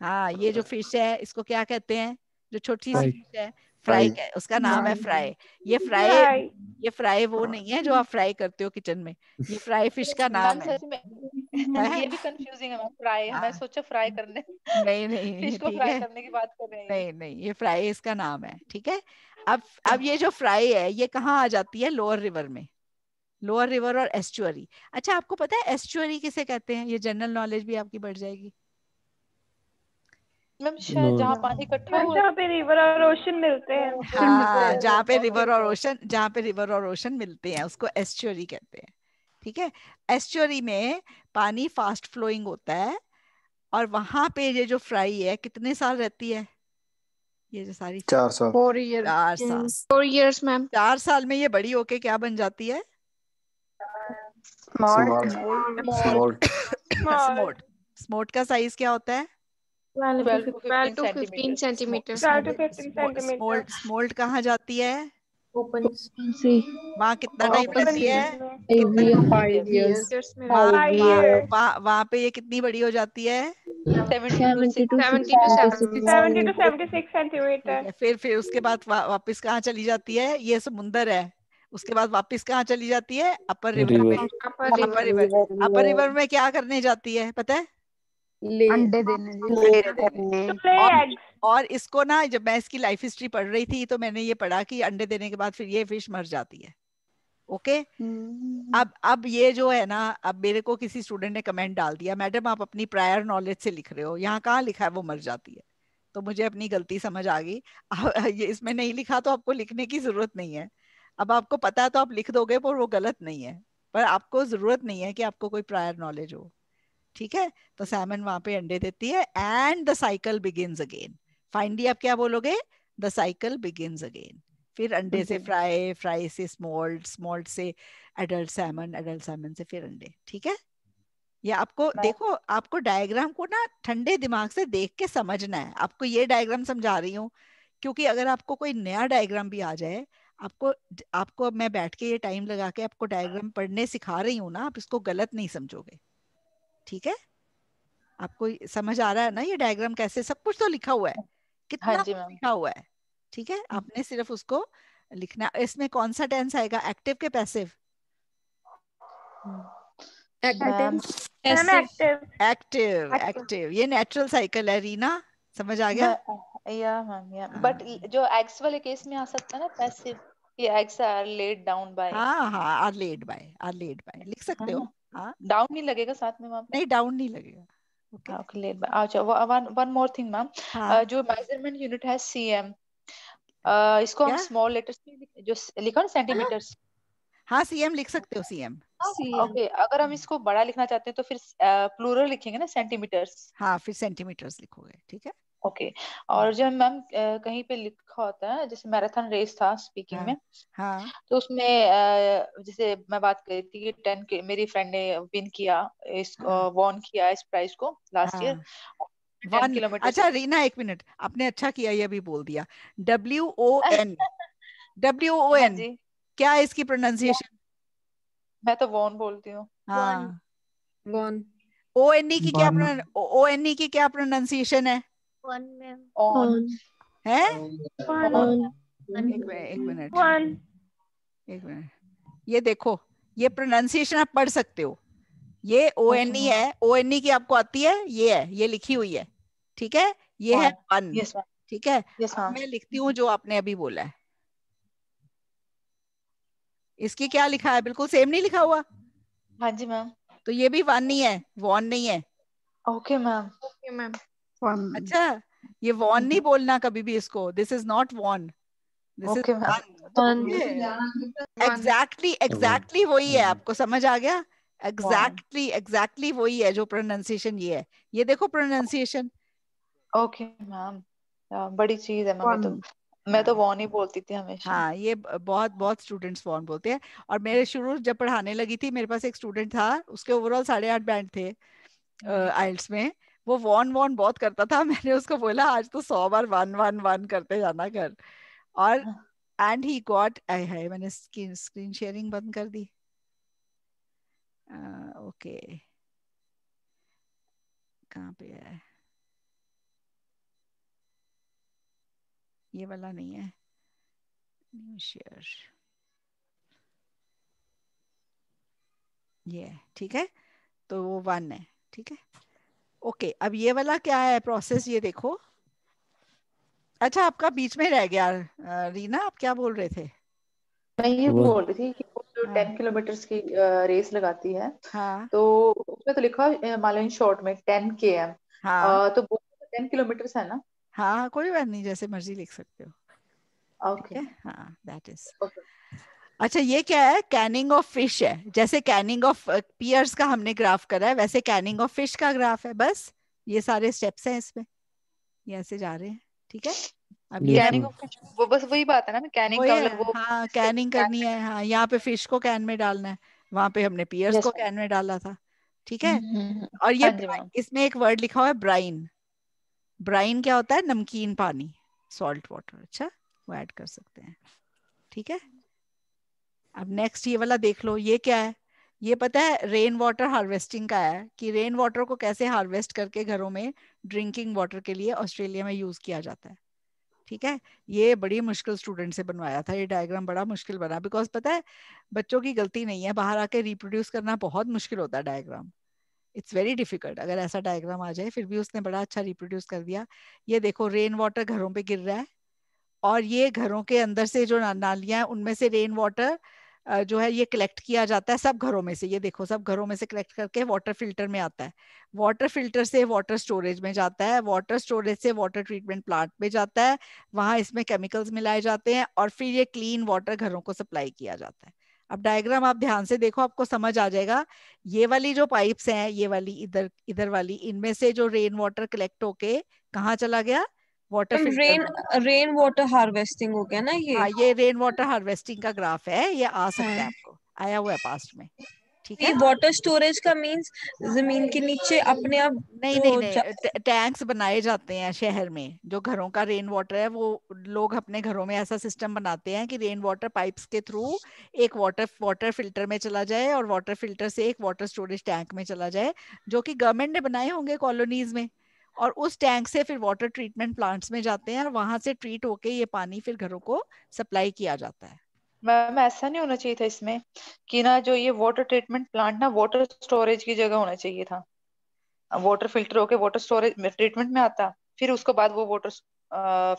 हाँ ये जो फिश है इसको क्या कहते हैं जो छोटी सी फिश है फ्राई का उसका नाम है फ्राई ये फ्राई ये फ्राई वो हाँ। नहीं है जो आप फ्राई करते हो किचन में ये फ्राई फिश का नाम है ये भी कंफ्यूजिंग है फ्राई मैं हाँ। सोचा फ्राई करने नहीं नहीं फिश को फ्राई करने की बात कर रहे हैं नहीं नहीं ये फ्राई इसका नाम है ठीक है अब अब ये जो फ्राई है ये कहाँ आ जाती है लोअर रिवर में लोअर रिवर और एस्चुअरी अच्छा आपको पता है एस्चुअरी किसे कहते हैं ये जनरल नॉलेज भी आपकी बढ़ जाएगी जहाँ पानी पे रिवर और ओशन हाँ, हाँ, मिलते हैं जहाँ पे रिवर और ओशन जहाँ पे रिवर और मिलते हैं उसको एस्चुअरी कहते हैं ठीक है एस्चुअरी में पानी फास्ट फ्लोइंग होता है और वहां पे ये जो फ्राई है कितने साल रहती है ये जो सारी चार साल फोर ईयर चार साल फोर ईयर्स मैम चार साल में ये बड़ी होके क्या बन जाती है स्मोट स्मॉर्ट का साइज क्या होता है स्मोल्ट कहाँ जाती है वहाँ कितना टाइम लगती है वहाँ पे ये कितनी बड़ी हो जाती है फिर फिर उसके बाद वापस कहाँ चली जाती है ये समुंदर है उसके बाद वापस कहाँ चली जाती है अपर रिवर में अपर रिवर अपर रिवर में क्या करने जाती है पता है अंडे देने और इसको ना जब मैं इसकी लाइफ हिस्ट्री पढ़ रही थी तो मैंने ये पढ़ा कि अंडे देने के बाद फिर ये फिश मर जाती है ओके हम्म। अब अब ये जो है ना अब मेरे को किसी स्टूडेंट ने कमेंट डाल दिया मैडम आप अपनी प्रायर नॉलेज से लिख रहे हो यहाँ कहाँ लिखा है वो मर जाती है तो मुझे अपनी गलती समझ आ गई इसमें नहीं लिखा तो आपको लिखने की जरूरत नहीं है अब आपको पता है तो आप लिख दोगे पर वो गलत नहीं है पर आपको जरूरत नहीं है कि आपको कोई प्रायर नॉलेज हो ठीक है तो सैमन वहां पे अंडे देती है and the cycle begin again finally आप क्या बोलोगे द साइकिल बिगिन अगेन फिर अंडे से फ्राई फ्राई से स्मॉल्ट स्मॉल्ट से एडल्ट सैमन एडल्ट सैमन से फिर अंडे ठीक है या आपको देखो आपको डायग्राम को ना ठंडे दिमाग से देख के समझना है आपको ये डायग्राम समझा रही हूँ क्योंकि अगर आपको कोई नया डायग्राम भी आ जाए आपको आपको अब मैं बैठ के ये टाइम लगा के आपको डायग्राम पढ़ने सिखा रही हूँ ना आप इसको गलत नहीं समझोगे ठीक है आपको समझ आ रहा है ना ये डायग्राम कैसे सब कुछ तो लिखा हुआ है कितना हाँ लिखा हुआ है ठीक है हम्म। आपने सिर्फ उसको लिखना इसमें कौन सा टेंस आएगा एक्टिव के पैसिव एक्टिव एक्टिव ये नेचुरल साइकिल है रीना समझ आ गया या मैम या बट जो एक्स वाले केस में आ सकता है ना पैसिव कि X are laid down by हाँ हाँ are laid by are laid by लिख सकते हो हाँ डाउन हाँ। नहीं लगेगा साथ में मैम नहीं डाउन नहीं लगेगा हाँ, अच्छा one one more thing ma'am जो मेजरमेंट यूनिट है सीएम इसको हम स्मॉल लेटर्स में जो लिखा ना सेंटीमीटर्स हाँ सीएम हाँ, लिख सकते हो सीएम ओके अगर हम इसको बड़ा लिखना चाहते हैं तो फिर प्लूरल लिखेंगे ना सेंटीमीटर्स हाँ फिर सेंटीमीटर्स लिखोगे ठीक है ओके okay. हाँ। और जब मैम कहीं पे लिखा होता है जैसे मैराथन रेस था स्पीकिंग हाँ, में हाँ. तो उसमें जैसे मैं बात कर रही थी कि टेन के मेरी फ्रेंड ने विन किया इस हाँ. वॉन किया इस प्राइस को लास्ट ईयर हाँ. किलोमीटर अच्छा रीना एक मिनट आपने अच्छा किया ये भी बोल दिया W O N W O N क्या है इसकी प्रोनाउंसिएशन मैं तो वॉन बोलती हूँ हाँ वॉन ओ एन ई की क्या ओ एन ई की क्या प्रोनाउंसिएशन है है एक मिनट ये देखो ये प्रोनाउंसिएशन आप पढ़ सकते हो ये ओ एन ई है ओ एन ई की आपको आती है ये है ये लिखी हुई है ठीक है ये है वन ठीक है मैं लिखती हूँ जो आपने अभी बोला है इसकी क्या लिखा है बिल्कुल सेम नहीं लिखा हुआ हाँ जी मैम तो ये भी वन ही है वन नहीं है ओके मैम ओके मैम अच्छा ये वॉन नहीं mm-hmm. बोलना कभी भी इसको this is not won exactly exactly वही है mm-hmm. आपको समझ आ गया एग्जैक्टली एग्जैक्टली वही है जो प्रोनाउंसिएशन ये है ये देखो प्रोनाउंसिएशन ओके मैम बड़ी चीज है मैम तो मैं तो वॉन ही बोलती थी हमेशा हाँ ये बहुत बहुत स्टूडेंट्स वॉन बोलते हैं और मेरे शुरू जब पढ़ाने लगी थी मेरे पास एक स्टूडेंट था उसके ओवरऑल साढ़े आठ बैंड थे आइल्स में वो वॉन वॉन बहुत करता था मैंने उसको बोला आज तो सौ बार वन वन वन करते जाना कर और एंड ही गॉट आई है मैंने स्क्रीन स्क्रीन शेयरिंग बंद कर दी ओके okay. कहाँ पे है ये वाला नहीं है न्यू शेयर ये ठीक है तो वो वन है ठीक है ओके okay, अब ये वाला क्या है प्रोसेस ये देखो अच्छा आपका बीच में रह गया रीना आप क्या बोल रहे थे मैं ये बोल रही थी कि वो जो हाँ। टेन हाँ. किलोमीटर की रेस लगाती है हाँ. तो उसमें तो लिखा मान इन शॉर्ट में टेन के एम हाँ. तो, तो टेन किलोमीटर है ना हाँ कोई बात नहीं जैसे मर्जी लिख सकते हो ओके okay. हाँ, okay? हाँ दैट इज अच्छा ये क्या है कैनिंग ऑफ फिश है जैसे कैनिंग ऑफ पियर्स का हमने ग्राफ करा है वैसे कैनिंग ऑफ फिश का ग्राफ है बस ये सारे स्टेप्स हैं इसमें ये ऐसे जा रहे हैं ठीक है अब कैनिंग तो वो बस वही बात है ना कैनिंग का मतलब वो हाँ कैनिंग करनी है हाँ यहाँ पे फिश को कैन में डालना है वहां पे हमने पियर्स को कैन में डाला था ठीक है हम्म, हम्म, हम्म। और ये हाँ इसमें एक वर्ड लिखा हुआ है ब्राइन ब्राइन क्या होता है नमकीन पानी सॉल्ट वाटर अच्छा वो ऐड कर सकते हैं ठीक है अब नेक्स्ट ये वाला देख लो ये क्या है ये पता है रेन वाटर हार्वेस्टिंग का है कि रेन वाटर को कैसे हार्वेस्ट करके घरों में ड्रिंकिंग वाटर के लिए ऑस्ट्रेलिया में यूज किया जाता है ठीक है ये बड़ी मुश्किल स्टूडेंट से बनवाया था ये डायग्राम बड़ा मुश्किल बना बिकॉज पता है बच्चों की गलती नहीं है बाहर आके रिप्रोड्यूस करना बहुत मुश्किल होता है डायग्राम इट्स वेरी डिफिकल्ट अगर ऐसा डायग्राम आ जाए फिर भी उसने बड़ा अच्छा रिप्रोड्यूस कर दिया ये देखो रेन वाटर घरों पर गिर रहा है और ये घरों के अंदर से जो नालियां हैं उनमें से रेन वाटर जो है ये कलेक्ट किया जाता है सब घरों में से ये देखो सब घरों में से कलेक्ट करके वाटर फिल्टर में आता है वाटर फिल्टर से वाटर स्टोरेज में जाता है वाटर स्टोरेज से वाटर ट्रीटमेंट प्लांट में जाता है वहां इसमें केमिकल्स मिलाए जाते हैं और फिर ये क्लीन वाटर घरों को सप्लाई किया जाता है अब डायग्राम आप ध्यान से देखो आपको समझ आ जाएगा ये वाली जो पाइप्स हैं ये वाली इधर इधर वाली इनमें से जो रेन वाटर कलेक्ट होके कहाँ चला गया water rain rain water harvesting हो गया ना ये हाँ ये रेन वाटर हार्वेस्टिंग का ग्राफ है ये आ सकता है हाँ। आपको आया हुआ है पास्ट में ठीक है वाटर स्टोरेज का मींस जमीन के नीचे अपने आप नहीं नहीं, टैंक्स बनाए जाते हैं शहर में जो घरों का रेन वाटर है वो लोग अपने घरों में ऐसा सिस्टम बनाते हैं कि रेन वाटर पाइप्स के थ्रू एक वाटर वाटर फिल्टर में चला जाए और वाटर फिल्टर से एक वाटर स्टोरेज टैंक में चला जाए जो कि गवर्नमेंट ने बनाए होंगे कॉलोनीज में और उस टैंक से फिर वाटर ट्रीटमेंट प्लांट्स में जाते हैं और वहां से ट्रीट होके ये पानी फिर घरों को सप्लाई किया जाता है मैम ऐसा नहीं होना चाहिए था इसमें कि ना जो ये वाटर ट्रीटमेंट प्लांट ना वाटर स्टोरेज की जगह होना चाहिए था वाटर फिल्टर होके वाटर स्टोरेज ट्रीटमेंट में आता फिर उसके बाद वो वाटर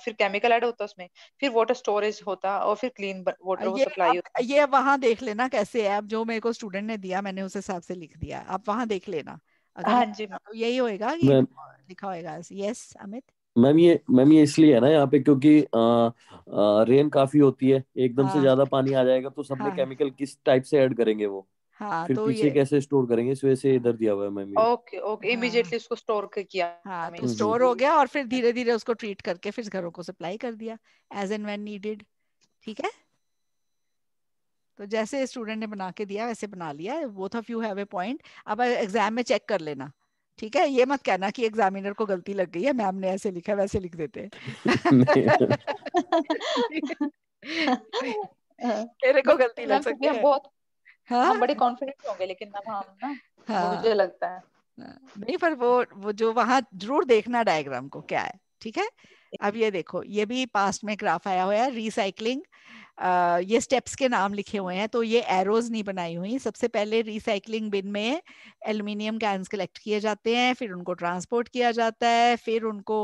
फिर केमिकल ऐड होता उसमें फिर वाटर स्टोरेज होता और फिर क्लीन वाटर वो सप्लाई होता ये वहां देख लेना कैसे है अब जो मेरे को स्टूडेंट ने दिया मैंने उस हिसाब से लिख दिया आप वहां देख लेना हाँ जी तो यही होएगा लिखा होगा यस अमित मैम ये मैम ये इसलिए है ना यहाँ पे क्योंकि आ, आ, रेन काफी होती है एकदम हाँ, से ज्यादा पानी आ जाएगा तो सबने हाँ, केमिकल किस टाइप से ऐड करेंगे वो हाँ, फिर तो पीछे ये... कैसे स्टोर करेंगे इस वजह से इधर दिया हुआ है मैम ओके ओके हाँ। इमीडिएटली उसको स्टोर किया हाँ तो हम्म, हम्म। स्टोर हो गया और फिर धीरे धीरे उसको ट्रीट करके फिर घरों को सप्लाई कर दिया एज एंड वेन नीडेड ठीक है तो जैसे स्टूडेंट ने बना के दिया वैसे बना लिया both of you have a point अब एग्जाम में चेक कर लेना ठीक है ये मत कहना कि एग्जामिनर को गलती लग गई है मैम ने ऐसे लिखा वैसे लिख देते तेरे को गलती लग सकती है बहुत हाँ बड़े कॉन्फिडेंट होंगे लेकिन ना हम हाँ मुझे लगता है नहीं पर वो वो जो वहां जरूर देखना डायग्राम को क्या है ठीक है अब ये देखो ये भी पास्ट में ग्राफ आया हुआ है रिसाइकलिंग ये स्टेप्स के नाम लिखे हुए हैं तो ये एरोज नहीं बनाई हुई सबसे पहले रिसाइकलिंग बिन में एल्यूमिनियम कैंस कलेक्ट किए जाते हैं फिर उनको ट्रांसपोर्ट किया जाता है फिर उनको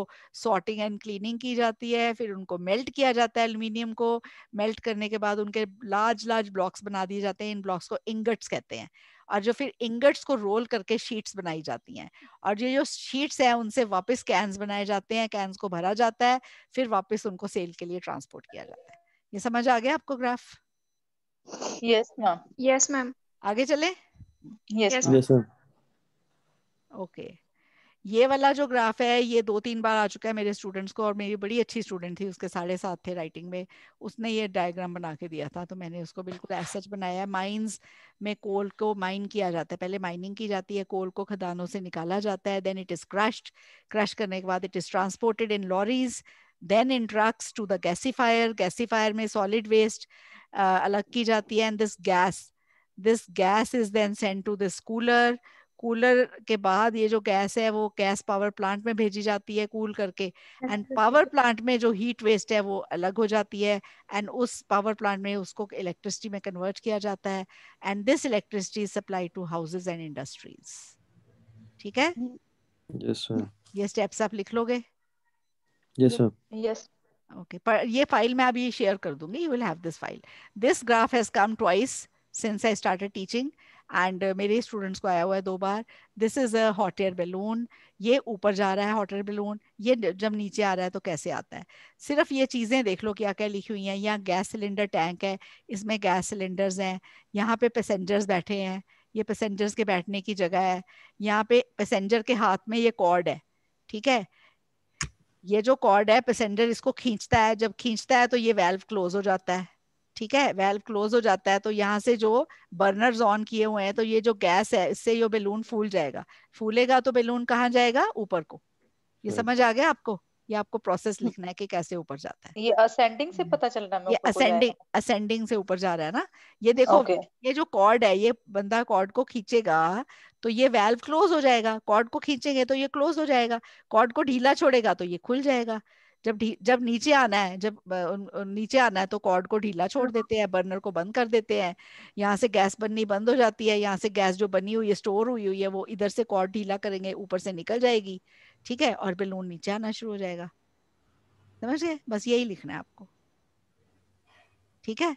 सॉर्टिंग एंड क्लीनिंग की जाती है फिर उनको मेल्ट किया जाता है एल्यूमिनियम को मेल्ट करने के बाद उनके लार्ज लार्ज ब्लॉक्स बना दिए जाते हैं इन ब्लॉक्स को इंगट्स कहते हैं और जो फिर इंगट्स को रोल करके शीट्स बनाई जाती हैं और ये जो शीट्स हैं उनसे वापस कैंस बनाए जाते हैं कैंस को भरा जाता है फिर वापस उनको सेल के लिए ट्रांसपोर्ट किया जाता है ये समझ आ गया आपको graph yes ma'am yes ma'am आगे चले यस ओके ये वाला जो ग्राफ है ये दो तीन बार आ चुका है मेरे स्टूडेंट्स को और मेरी बड़ी अच्छी स्टूडेंट थी उसके साढ़े सात थे राइटिंग में उसने ये डायग्राम बना के दिया था तो मैंने उसको बिल्कुल एसच बनाया है माइंस में कोल को माइन किया जाता है पहले माइनिंग की जाती है कोल को खदानों से निकाला जाता है then it is crushed crush करने के बाद it is transported in lorries then in trucks to the gasifier gasifier में solid waste uh, alag ki jati hai and this gas this gas is then sent to this cooler cooler के बाद ये जो gas है वो gas power plant में भेजी जाती है कूल करके एंड पावर प्लांट में जो हीट वेस्ट है वो अलग हो जाती है एंड उस पावर प्लांट में उसको इलेक्ट्रिसिटी में कन्वर्ट किया जाता है and this electricity supply to houses and industries ठीक है yes, ये स्टेप्स आप लिख लोगे yes sir yes okay पर ये फाइल मैं अभी शेयर कर दूंगी you will have this file this graph has come twice since I started teaching and मेरे स्टूडेंट्स को आया हुआ है दो बार this is a hot air balloon ये ऊपर जा रहा है हॉट एयर बेलून ये जब नीचे आ रहा है तो कैसे आता है सिर्फ ये चीज़ें देख लो क्या क्या लिखी हुई हैं यहाँ गैस सिलेंडर टैंक है इसमें गैस सिलेंडर्स हैं यहाँ पे पैसेंजर्स बैठे हैं ये पैसेंजर्स के बैठने की जगह है यहाँ पे पैसेंजर के हाथ में ये कॉर्ड है ठीक है ये जो कॉर्ड है पेसेंडर इसको खींचता है जब खींचता है तो ये वेल्व क्लोज हो जाता है ठीक है वेल्व क्लोज हो जाता है तो यहाँ से जो बर्नर ऑन किए हुए हैं तो ये जो गैस है इससे ये बेलून फूल जाएगा फूलेगा तो बेलून कहाँ जाएगा ऊपर को ये समझ आ गया आपको ये आपको प्रोसेस लिखना है कि कैसे ऊपर जाता है ये असेंडिंग से हम्म। पता चल रहा है ये असेंडिंग असेंडिंग से ऊपर जा रहा है ना ये देखो okay. ये जो कॉर्ड है ये बंदा कॉर्ड को खींचेगा तो ये वेल्व क्लोज हो जाएगा कॉर्ड को खींचेंगे तो ये क्लोज हो जाएगा कॉर्ड को ढीला छोड़ेगा तो ये खुल जाएगा जब जब नीचे आना है जब नीचे आना है तो कॉर्ड को ढीला छोड़ हाँ। देते हैं बर्नर को बंद कर देते हैं यहाँ से गैस बननी बंद हो जाती है यहाँ से गैस जो बनी हुई है स्टोर हुई हुई है वो इधर से कॉर्ड ढीला करेंगे ऊपर से निकल जाएगी ठीक है और बेलून नीचे आना शुरू हो जाएगा समझ गए बस यही लिखना है आपको ठीक है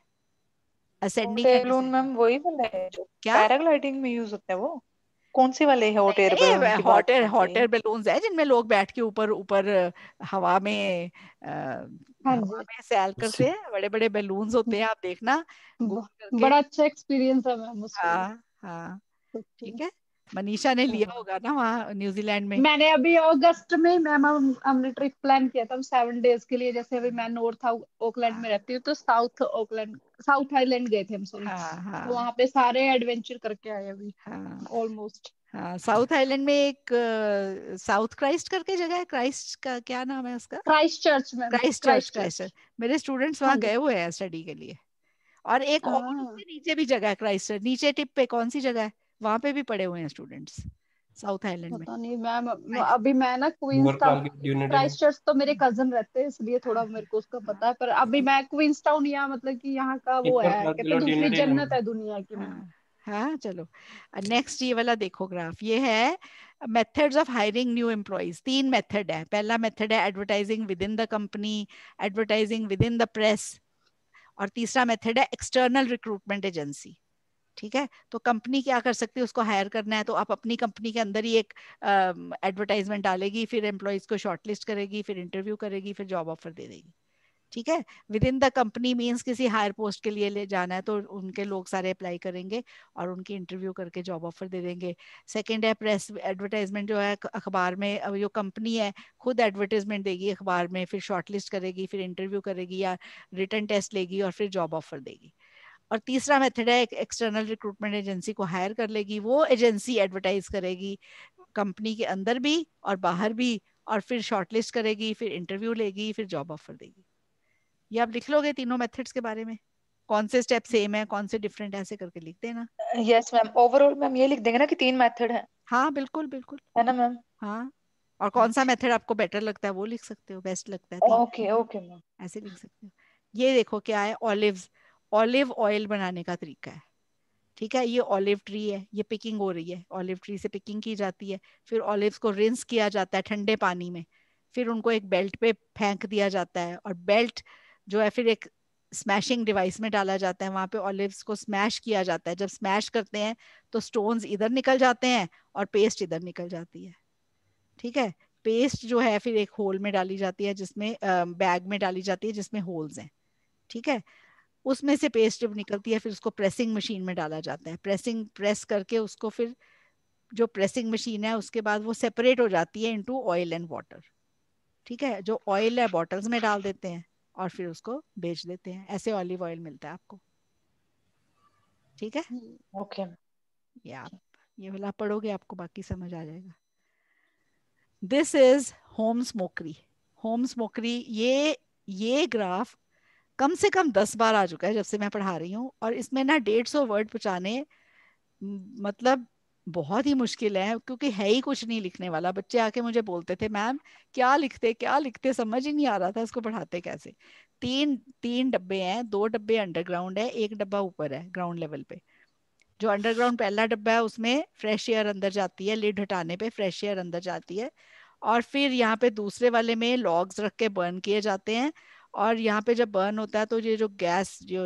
असेंडिंग बैलून मैम वही वाला है जो पैराग्लाइडिंग में यूज होता है वो कौन से वाले hot air balloon hot air hot air balloon है जिनमें लोग बैठ के ऊपर ऊपर हवा में आ, हाँ हवा में सैल करते हैं बड़े बड़े बैलून होते हैं आप देखना बड़ा अच्छा एक्सपीरियंस है मैम हाँ हाँ ठीक है मनीषा ने लिया होगा ना वहाँ न्यूजीलैंड में मैंने अभी अगस्त में मैम हमने ट्रिप प्लान किया था सेवन डेज के लिए जैसे अभी मैं नॉर्थ ओकलैंड में रहती हूँ तो साउथ ओकलैंड साउथ आइलैंड गए थे हम सॉरी हाँ, हाँ। तो वहाँ पे सारे एडवेंचर करके आए अभी ऑलमोस्ट साउथ आइलैंड में एक साउथ क्राइस्ट करके जगह है क्राइस्ट का क्या नाम है उसका क्राइस्ट चर्च में क्राइस्ट चर्च क्राइस्ट चर्च मेरे स्टूडेंट्स वहाँ हाँ गए हुए हैं स्टडी के लिए और एक और नीचे भी जगह है क्राइस्ट चर्च नीचे टिप पे कौन सी जगह है वहां पे भी पड़े हुए हैं स्टूडेंट्स साउथ आइलैंड में नहीं मैम अभी मैं ना क्वींस टाउन क्राइस्ट चर्च तो मेरे कजन रहते हैं इसलिए थोड़ा मेरे को उसका पता है पर अभी मैं क्वींस टाउन या मतलब कि यहाँ का वो है दूसरी जन्नत है दुनिया की हाँ, हाँ चलो नेक्स्ट ये वाला देखो ग्राफ ये है methods of hiring new employees तीन मेथड है पहला मेथड है advertising with in the company advertising with in the press और तीसरा मेथड है एक्सटर्नल रिक्रूटमेंट एजेंसी ठीक है तो कंपनी क्या कर सकती है उसको हायर करना है तो आप अपनी कंपनी के अंदर ही एक एडवर्टाइजमेंट डालेगी फिर एम्प्लॉयज को शॉर्टलिस्ट करेगी फिर इंटरव्यू करेगी फिर जॉब ऑफर दे देगी ठीक है with in the company means किसी हायर पोस्ट के लिए ले जाना है तो उनके लोग सारे अप्लाई करेंगे और उनकी इंटरव्यू करके जॉब ऑफर दे देंगे सेकेंड है प्रेस एडवर्टाइजमेंट जो है अखबार में जो कंपनी है खुद एडवर्टाइजमेंट देगी अखबार में फिर शॉर्टलिस्ट करेगी फिर इंटरव्यू करेगी या रिटर्न टेस्ट लेगी और फिर जॉब ऑफर देगी और तीसरा मेथड है एक एक्सटर्नल रिक्रूटमेंट एजेंसी को हायर कर लेगी वो एजेंसी एडवर्टाइज करेगी कंपनी के अंदर भी और बाहर भी और फिर शॉर्टलिस्ट करेगी फिर इंटरव्यू लेगी फिर जॉब ऑफर देगी ये आप लिख लोगे तीनों मेथड्स के बारे में कौन से स्टेप सेम है कौन से डिफरेंट ऐसे करके लिख देना यस मैम ओवरऑल मैम ये लिख देंगे ना कि तीन मेथड है हाँ बिल्कुल बिल्कुल है ना मैम हाँ और कौन सा मेथड अच्छा। आपको बेटर लगता है वो लिख सकते हो बेस्ट लगता है ओके ओके मैम ऐसे लिख सकते हो ये देखो क्या है ऑलिव्स ऑलिव ऑयल बनाने का तरीका है ठीक है ये ऑलिव ट्री है ये पिकिंग हो रही है ऑलिव ट्री से पिकिंग की जाती है फिर ऑलिव को रिंस किया जाता है ठंडे पानी में फिर उनको एक बेल्ट पे फेंक दिया जाता है और बेल्ट जो है फिर एक स्मैशिंग डिवाइस में डाला जाता है वहां पे ऑलिव्स को स्मैश किया जाता है जब स्मैश करते हैं तो स्टोन्स इधर निकल जाते हैं और पेस्ट इधर निकल जाती है ठीक है पेस्ट जो है फिर एक होल में डाली जाती है जिसमें बैग में डाली जाती है जिसमें होल्स हैं ठीक है उसमें से पेस्ट जब निकलती है फिर उसको प्रेसिंग मशीन में डाला जाता है प्रेसिंग प्रेस करके उसको फिर जो प्रेसिंग मशीन है उसके बाद वो सेपरेट हो जाती है इनटू ऑयल एंड वाटर ठीक है जो ऑयल है बॉटल्स में डाल देते हैं और फिर उसको बेच देते हैं ऐसे ऑलिव ऑयल मिलता है आपको ठीक है ओके हम्म, okay. या ये वाला पढ़ोगे आपको बाकी समझ आ जाएगा this is home smokery home smokery ये ये ग्राफ कम से कम दस बार आ चुका है जब से मैं पढ़ा रही हूँ और इसमें ना डेढ़ सौ वर्ड पहुँचाने मतलब बहुत ही मुश्किल है क्योंकि है ही कुछ नहीं लिखने वाला बच्चे आके मुझे बोलते थे मैम क्या लिखते क्या लिखते समझ ही नहीं आ रहा था इसको पढ़ाते कैसे तीन तीन डब्बे हैं दो डब्बे अंडरग्राउंड है एक डब्बा ऊपर है ग्राउंड लेवल पे जो अंडरग्राउंड पहला डब्बा है उसमें फ्रेश एयर अंदर जाती है लिड हटाने पे फ्रेश एयर अंदर जाती है और फिर यहाँ पे दूसरे वाले में लॉग्स रख के बर्न किए जाते हैं और यहाँ पे जब बर्न होता है तो ये जो गैस जो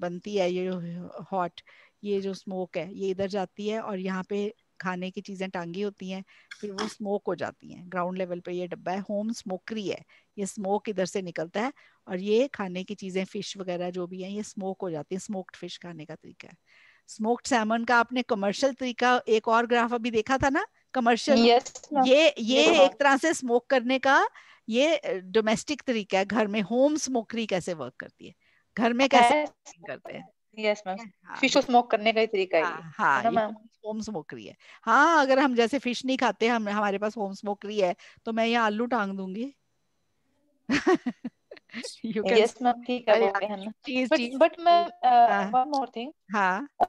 बनती है ये जो हॉट ये जो स्मोक है ये इधर जाती है और यहाँ पे खाने की चीजें टांगी होती हैं फिर वो स्मोक हो जाती हैं ग्राउंड लेवल पे ये डब्बा है होम स्मोकरी है ये स्मोक इधर से निकलता है और ये खाने की चीजें फिश वगैरह जो भी है ये स्मोक हो जाती है स्मोक्ड फिश खाने का तरीका है स्मोक्ड सैमन का आपने कमर्शियल तरीका एक और ग्राफ अभी देखा था ना कमर्शियल yes, ये ये yes, एक तरह से स्मोक करने का ये डोमेस्टिक तरीका है घर में होम स्मोकरी कैसे वर्क करती है घर में कैसे करते हैं यस मैम फिश स्मोक करने का ही तरीका है हाँ, हाँ, हाँ अगर हम जैसे फिश नहीं खाते हमारे पास होम स्मोकरी है तो मैं यहाँ आलू टांग दूंगी बट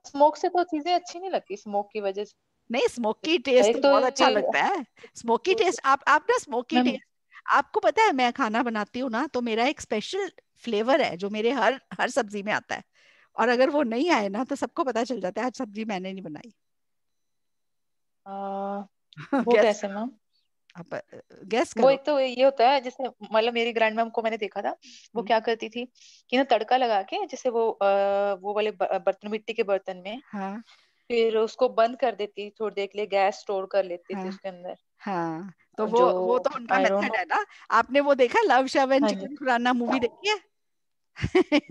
स्मोक हाँ। से तो चीजें अच्छी नहीं लगती स्मोक की वजह से नहीं स्मोकी तो टेस्ट तो बहुत अच्छा लगता है स्मोकी टेस्ट आप आप ना स्मोकी टेस्ट आपको पता है मैं खाना बनाती हूँ ना तो मेरा एक स्पेशल फ्लेवर है जो मेरे हर हर सब्जी में आता है और अगर वो नहीं आए ना तो सबको पता चल जाता है आज सब्जी मैंने नहीं बनाई गैस वो एक तो ये होता है जैसे मतलब मेरी ग्रैंड मैम को मैंने देखा था वो हम्म। क्या करती थी कि ना तड़का लगा के जैसे वो आ, वो वाले बर्तन मिट्टी के बर्तन में हाँ फिर उसको बंद कर देती थोड़ी देर के लिए गैस स्टोर कर लेती हाँ, थी उसके अंदर हाँ तो वो वो तो उनका मेथड है ना आपने वो देखा लव शव एंड चिकन पुराना मूवी हाँ। देखी है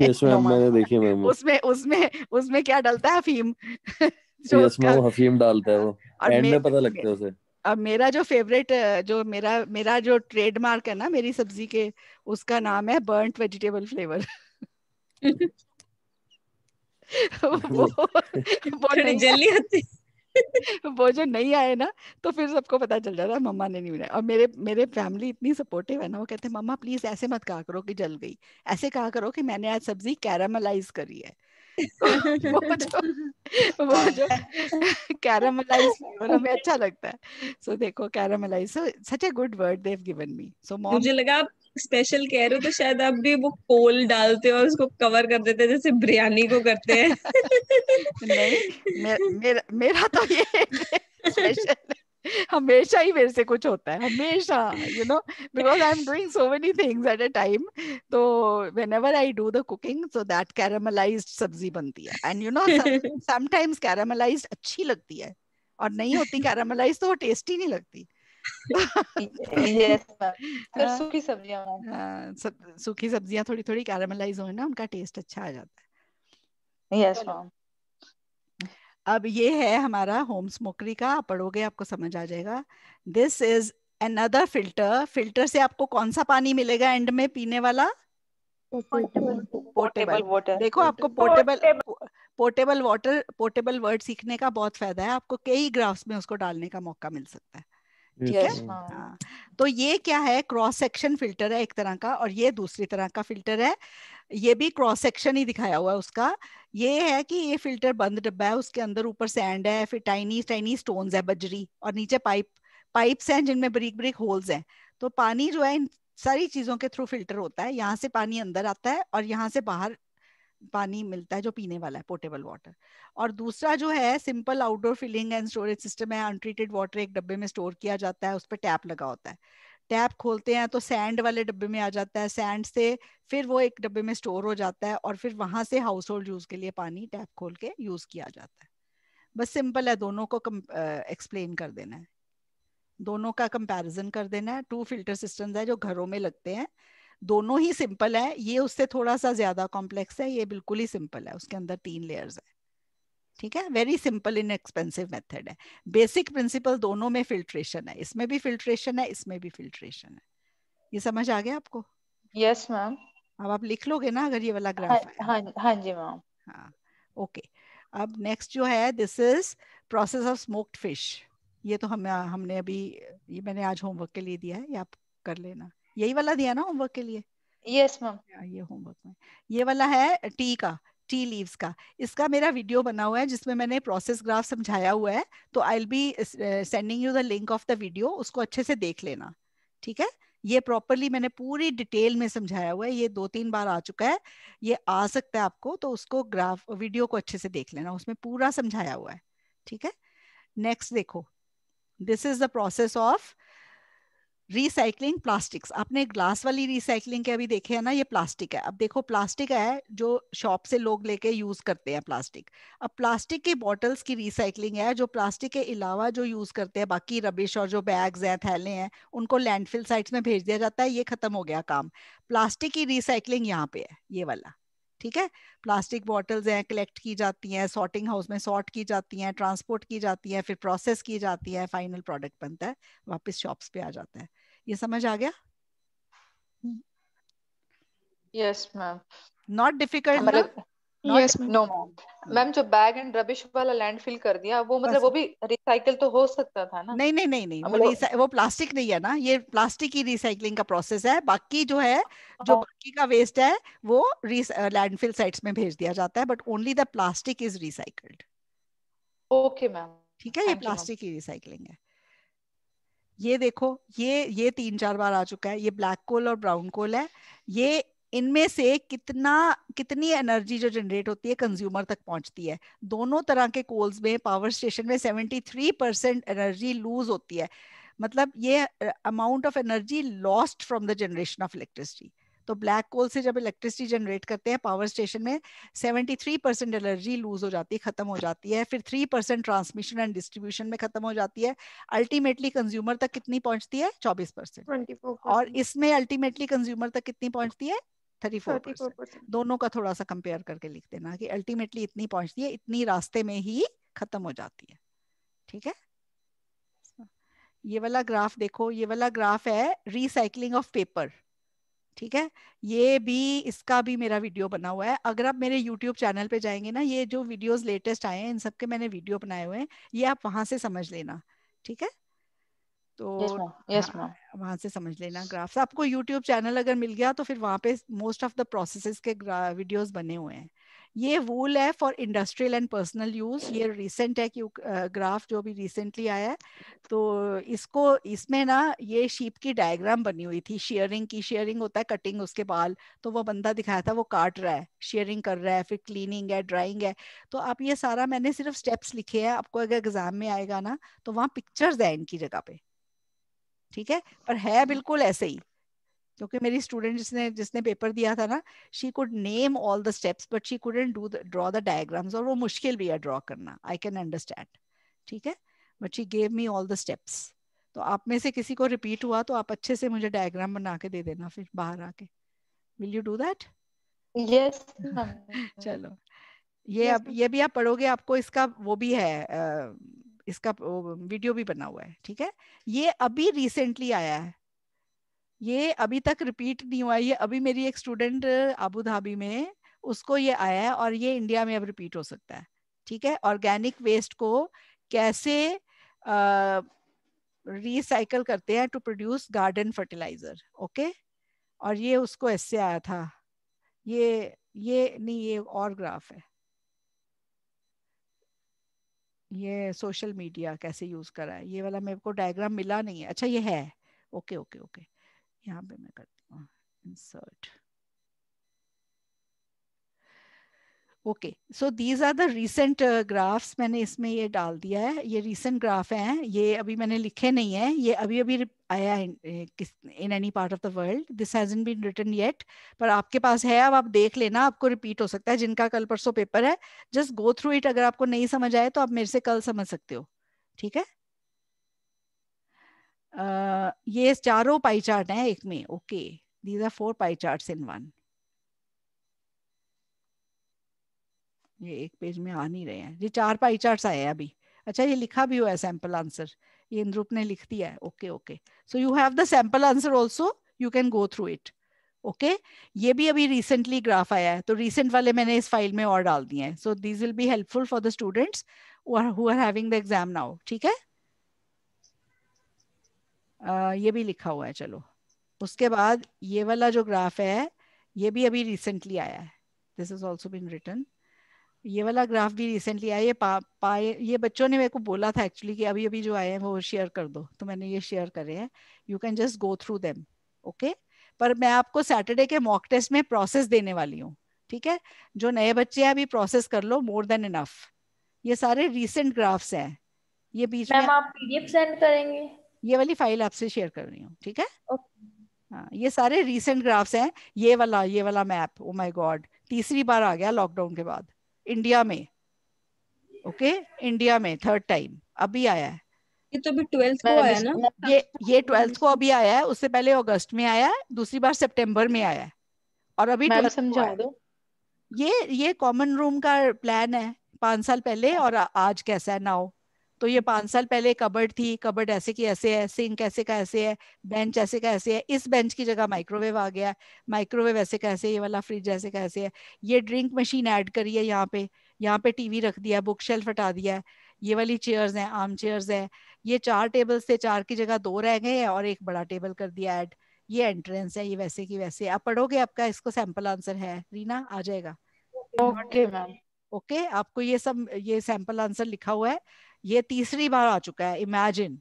yes, no, मैंने देखी मैम उसमें उसमें उसमें क्या डलता है अफीम जो yes, उसका... वो अफीम डालता है वो एंड में पता लगता है उसे अब मेरा जो फेवरेट जो मेरा मेरा जो ट्रेडमार्क है ना मेरी सब्जी के उसका नाम है बर्नट वेजिटेबल फ्लेवर वो वो जल्दी आती वो जो नहीं आए ना तो फिर सबको पता चल जाता है मम्मा ने नहीं बनाया और मेरे मेरे फैमिली इतनी सपोर्टिव है ना वो कहते हैं मम्मा प्लीज ऐसे मत कहा करो कि जल गई ऐसे कहा करो कि मैंने आज सब्जी कैरामलाइज करी है तो वो जो वो जो कैरामलाइज हमें अच्छा लगता है सो so, देखो caramelise so such a good word they've given me so mom मुझे लगा स्पेशल कह रहे हो तो शायद आप भी वो कोल डालते हो और उसको कवर कर देते हैं जैसे बिरयानी को करते हैं नहीं मेरा मेर, मेरा तो ये हमेशा ही मेरे से कुछ होता है हमेशा you know because I am doing so many things at a time तो whenever I do the cooking so that caramelise सब्जी बनती है and you know sometimes caramelise अच्छी लगती है और नहीं होती कैरामलाइज तो वो टेस्टी नहीं लगती हाँ। सूखी सब्जियां थोड़ी थोड़ी कैरामलाइज हो ना उनका टेस्ट अच्छा आ जाता है yes, अब ये है हमारा होम स्मोकरी का आप पढ़ोगे आपको समझ आ जाएगा this is another filter filter से आपको कौन सा पानी मिलेगा एंड में पीने वाला पोर्टेबल वाटर देखो आपको portable portable water portable word सीखने का बहुत फायदा है आपको कई ग्राफ्स में उसको डालने का मौका मिल सकता है ठीक है हाँ, तो ये क्या है क्रॉस सेक्शन फिल्टर है एक तरह का और ये दूसरी तरह का फिल्टर है ये भी क्रॉस सेक्शन ही दिखाया हुआ है उसका ये है कि ये फिल्टर बंद डब्बा है उसके अंदर ऊपर सैंड है फिर टाइनी टाइनी स्टोन है बजरी और नीचे पाइप पाइप्स हैं जिनमें ब्रिक ब्रिक होल्स हैं तो पानी जो है इन सारी चीजों के थ्रू फिल्टर होता है यहाँ से पानी अंदर आता है और यहाँ से बाहर पानी मिलता है जो पीने वाला है पोर्टेबल वाटर और दूसरा जो है simple outdoor filling and storage system है अनट्रीटेड वाटर एक डब्बे में स्टोर किया जाता है उस पर टैप लगा होता है टैप खोलते हैं तो सैंड वाले डब्बे में आ जाता है सैंड से फिर वो एक डब्बे में स्टोर हो जाता है और फिर वहां से हाउस होल्ड यूज के लिए पानी टैप खोल के यूज किया जाता है बस सिंपल है दोनों को एक्सप्लेन कर देना है दोनों का कंपैरिजन कर देना है टू फिल्टर सिस्टम्स है जो घरों में लगते हैं दोनों ही सिंपल है ये उससे थोड़ा सा ज्यादा कॉम्प्लेक्स है ये बिल्कुल ही सिंपल है उसके अंदर तीन लेयर्स है ठीक है very simple inexpensive method है बेसिक प्रिंसिपल दोनों में फिल्ट्रेशन है इसमें भी फिल्ट्रेशन है इसमें भी फिल्ट्रेशन है ये समझ आ गया आपको यस मैम अब आप लिख लोगे ना अगर ये वाला ग्राफ हाँ, है हाँ, हाँ जी मैम हाँ ओके अब नेक्स्ट जो है this is process of smoked fish ये तो हम हमने अभी ये मैंने आज होमवर्क के लिए दिया है ये आप कर लेना यही वाला दिया ना होमवर्क के लिए यस मैम ये होमवर्क में ये वाला है टी का टी लीव्स का इसका मेरा वीडियो बना हुआ है जिसमें मैंने प्रोसेस ग्राफ समझाया हुआ है तो I will be sending you the link of the video उसको अच्छे से देख लेना ठीक है ये प्रॉपरली मैंने पूरी डिटेल में समझाया हुआ है ये दो तीन बार आ चुका है ये आ सकता है आपको तो उसको ग्राफ वीडियो को अच्छे से देख लेना उसमें पूरा समझाया हुआ है ठीक है नेक्स्ट देखो this is the process of recycling plastics आपने ग्लास वाली रिसाइकलिंग के अभी देखे है ना ये प्लास्टिक है अब देखो प्लास्टिक है जो शॉप से लोग लेके यूज करते हैं प्लास्टिक अब प्लास्टिक की बॉटल्स की रिसाइकलिंग है जो प्लास्टिक के अलावा जो यूज करते हैं बाकी रबिश और जो बैग्स हैं थैले हैं उनको लैंडफिल साइट्स में भेज दिया जाता है ये खत्म हो गया काम प्लास्टिक की रिसाइकलिंग यहाँ पे है ये वाला ठीक है प्लास्टिक बॉटल्स हैं कलेक्ट की जाती हैं सॉर्टिंग हाउस में सॉर्ट की जाती हैं ट्रांसपोर्ट की जाती है फिर प्रोसेस की जाती है फाइनल प्रोडक्ट बनता है वापस शॉप्स पे आ जाता है ये समझ आ गया yes ma'am not difficult yes, no ma'am ma'am जो बैग एंड रबिश वाला लैंडफिल कर दिया वो मतलब वो भी रिसाइकल तो हो सकता था ना नहीं नहीं नहीं नहीं वो, मतलब वो प्लास्टिक नहीं है ना ये प्लास्टिक की रिसाइकलिंग का प्रोसेस है बाकी जो है जो हाँ। बाकी का वेस्ट है वो लैंडफिल साइट्स में भेज दिया जाता है but only the plastic is recycled okay ma'am ठीक है ये प्लास्टिक की रिसाइकलिंग है ये देखो ये ये तीन चार बार आ चुका है ये ब्लैक कोल और ब्राउन कोल है ये इनमें से कितना कितनी एनर्जी जो जनरेट होती है कंज्यूमर तक पहुंचती है दोनों तरह के कोल्स में पावर स्टेशन में 73 परसेंट एनर्जी लूज होती है मतलब ये amount of energy lost from the generation of electricity तो ब्लैक कोल से जब इलेक्ट्रिसिटी जनरेट करते हैं पावर स्टेशन में 73 परसेंट एनर्जी लूज हो जाती है खत्म हो जाती है फिर 3 परसेंट ट्रांसमिशन एंड डिस्ट्रीब्यूशन में खत्म हो जाती है अल्टीमेटली कंज्यूमर तक कितनी पहुंचती है 24 परसेंट और इसमें अल्टीमेटली कंज्यूमर तक कितनी पहुंचती है थर्टी फोर परसेंट दोनों का थोड़ा सा कंपेयर करके लिख देना कि अल्टीमेटली इतनी पहुंचती है इतनी रास्ते में ही खत्म हो जाती है ठीक है ये वाला ग्राफ देखो ये वाला ग्राफ है रिसाइकलिंग ऑफ पेपर ठीक है ये भी इसका भी मेरा वीडियो बना हुआ है अगर आप मेरे यूट्यूब चैनल पे जाएंगे ना ये जो वीडियोस लेटेस्ट आए हैं इन सब के मैंने वीडियो बनाए हुए हैं ये आप वहां से समझ लेना ठीक है तो yes, वहां से समझ लेना ग्राफ आपको यूट्यूब चैनल अगर मिल गया तो फिर वहां पे मोस्ट ऑफ द प्रोसेस के वीडियोस बने हुए हैं ये वूल है for industrial and personal use ये रिसेंट है कि ग्राफ जो भी रिसेंटली आया है तो इसको इसमें ना ये शीप की डायग्राम बनी हुई थी शेयरिंग की शेयरिंग होता है कटिंग उसके बाल तो वो बंदा दिखाया था वो काट रहा है शेयरिंग कर रहा है फिर क्लीनिंग है ड्राइंग है तो आप ये सारा मैंने सिर्फ स्टेप्स लिखे हैं आपको अगर एग्जाम में आएगा ना तो वहाँ पिक्चर्स है इनकी जगह पे ठीक है पर है बिल्कुल ऐसे ही क्योंकि मेरी स्टूडेंट जिसने जिसने पेपर दिया था ना she could name all the steps but she couldn't do draw the diagrams और वो मुश्किल भी है ड्रॉ करना आई कैन अंडरस्टैंड ठीक है but she gave me all the steps तो आप में से किसी को रिपीट हुआ तो आप अच्छे से मुझे डायग्राम बना के दे देना फिर बाहर आके will you do that yes चलो ये yes, अब ये भी आप पढ़ोगे आपको इसका वो भी है uh, इसका वीडियो भी बना हुआ है ठीक है ये अभी रिसेंटली आया है ये अभी तक रिपीट नहीं हुआ ये अभी मेरी एक स्टूडेंट अबू धाबी में उसको ये आया है और ये इंडिया में अब रिपीट हो सकता है ठीक है ऑर्गेनिक वेस्ट को कैसे रिसाइकल uh, करते हैं to produce garden fertiliser okay और ये उसको ऐसे आया था ये ये नहीं ये और ग्राफ है ये सोशल मीडिया कैसे यूज करा है ये वाला मेरे को डायग्राम मिला नहीं है अच्छा ये है ओके ओके ओके यहाँ पे मैं करती हूँ insert okay so these are the recent graphs मैंने इसमें ये डाल दिया है ये रीसेंट ग्राफ हैं ये अभी मैंने लिखे नहीं है ये अभी अभी आया है in any part of the world this hasn't been written yet पर आपके पास है अब आप देख लेना आपको रिपीट हो सकता है जिनका कल परसों पेपर है जस्ट गो थ्रू इट अगर आपको नहीं समझ आए तो आप मेरे से कल समझ सकते हो ठीक है uh, ये चारों पाई चार्ट हैं एक में okay these are four pie chart in one ये एक पेज में आ नहीं रहे हैं ये चार पाई चार्ट आए अभी अच्छा ये लिखा भी हुआ है सैम्पल आंसर ये इंद्रुप ने लिख दिया है okay okay so you have the sample answer also you can go through it okay ये भी अभी रिसेंटली ग्राफ आया है तो रिसेंट वाले मैंने इस फाइल में और डाल दिए हैं so this will be helpful for the students who are having the exam now ठीक है ये भी लिखा हुआ है चलो उसके बाद ये वाला जो ग्राफ है ये भी अभी रिसेंटली आया है this is also been written ये वाला ग्राफ भी रिसेंटली आया ये पा, पा ये बच्चों ने मेरे को बोला था एक्चुअली कि अभी अभी जो आए हैं वो शेयर कर दो तो मैंने ये शेयर करे हैं you can just go through them okay पर मैं आपको सैटरडे के मॉक टेस्ट में प्रोसेस देने वाली हूँ ठीक है जो नए बच्चे हैं अभी प्रोसेस कर लो मोर देन इनफ ये सारे रिसेंट ग्राफ्स हैं ये बीच में आप पीडीएफ सेंड करेंगे ये वाली फाइल आपसे शेयर कर रही हूँ ठीक है हाँ ये सारे रिसेंट ग्राफ्स हैं ये वाला ये वाला मैप ओ माय गॉड तीसरी बार आ गया लॉकडाउन के बाद इंडिया में ओके okay? इंडिया में थर्ड टाइम अभी आया है ये तो अभी ट्वेल्थ को आया ना ये ये ट्वेल्थ को अभी आया है उससे पहले अगस्त में आया है दूसरी बार सितंबर में आया है और अभी समझा दो ये ये कॉमन रूम का प्लान है पांच साल पहले और आज कैसा है नाउ तो ये पांच साल पहले कबर्ड थी कबर्ड ऐसे की ऐसे है सिंक ऐसे का ऐसे है बेंच ऐसे का ऐसे है इस बेंच की जगह माइक्रोवेव आ गया है माइक्रोवेव ऐसे का ऐसे ये वाला फ्रिज ऐसे का ऐसे है ये ड्रिंक मशीन ऐड करी है यहाँ पे यहाँ पे टीवी रख दिया बुक शेल्फ हटा दिया है ये वाली चेयर्स हैं आर्म चेयर्स है ये चार टेबल्स थे चार की जगह दो रह गए हैं और एक बड़ा टेबल कर दिया ऐड ये एंट्रेंस है ये वैसे की वैसे आप पढ़ोगे आपका इसको सैंपल आंसर है रीना आ जाएगा ओके मैम ओके आपको ये सब ये सैंपल आंसर लिखा हुआ है ये तीसरी बार आ चुका है imagine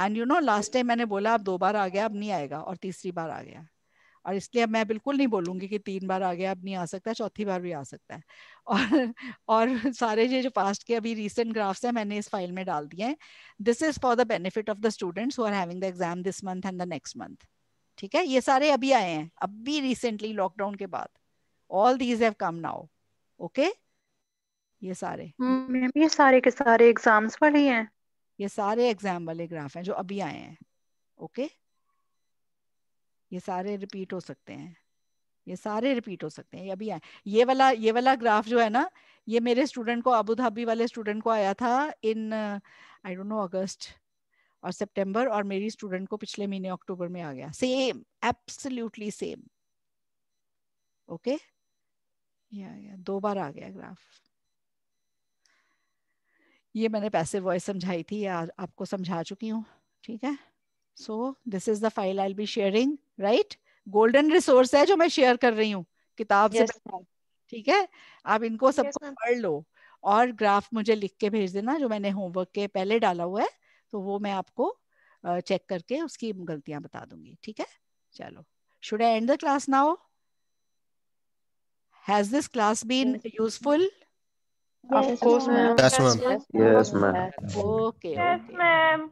and you know last time मैंने बोला अब दो बार आ गया अब नहीं आएगा और तीसरी बार आ गया और इसलिए अब मैं बिल्कुल नहीं बोलूंगी कि तीन बार आ गया अब नहीं आ सकता चौथी बार भी आ सकता है और और सारे ये जो पास्ट के अभी रिसेंट ग्राफ्स हैं मैंने इस फाइल में डाल दिए हैं this is for the benefit of the students who are having the exam this month and the next month ठीक है ये सारे अभी आए हैं अभी रिसेंटली लॉकडाउन के बाद all these have come now okay ये सारे हम्म, मैम ये सारे के सारे एग्जाम्स वाले हैं ये सारे एग्जाम वाले ग्राफ हैं जो अभी आए हैं ओके ये सारे रिपीट हो सकते हैं ये सारे रिपीट हो सकते हैं ये अभी आए ये वाला ये वाला ग्राफ जो है ना ये मेरे स्टूडेंट को अबू धाबी वाले स्टूडेंट को आया था इन आई डोंट नो अगस्त और सितंबर और मेरी स्टूडेंट को पिछले महीने अक्टूबर में आ गया सेम एब्सोल्युटली सेम ओके या या दो बार आ गया ग्राफ ये मैंने पैसिव वॉइस समझाई थी आ, आपको समझा चुकी हूँ ठीक है so this is the file I be sharing right golden resource है जो मैं शेयर कर रही हूँ किताब yes. से ठीक है आप इनको सबको yes, पढ़ लो और ग्राफ मुझे लिख के भेज देना जो मैंने होमवर्क के पहले डाला हुआ है तो वो मैं आपको चेक करके उसकी गलतियां बता दूंगी ठीक है चलो should I end the class now has this class been useful Yes, of course, ma'am. Yes, ma'am. Yes, ma'am. Okay. Yes, ma'am.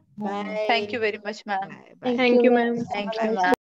Thank you very much, ma'am. Thank you, ma'am. Thank you, ma'am.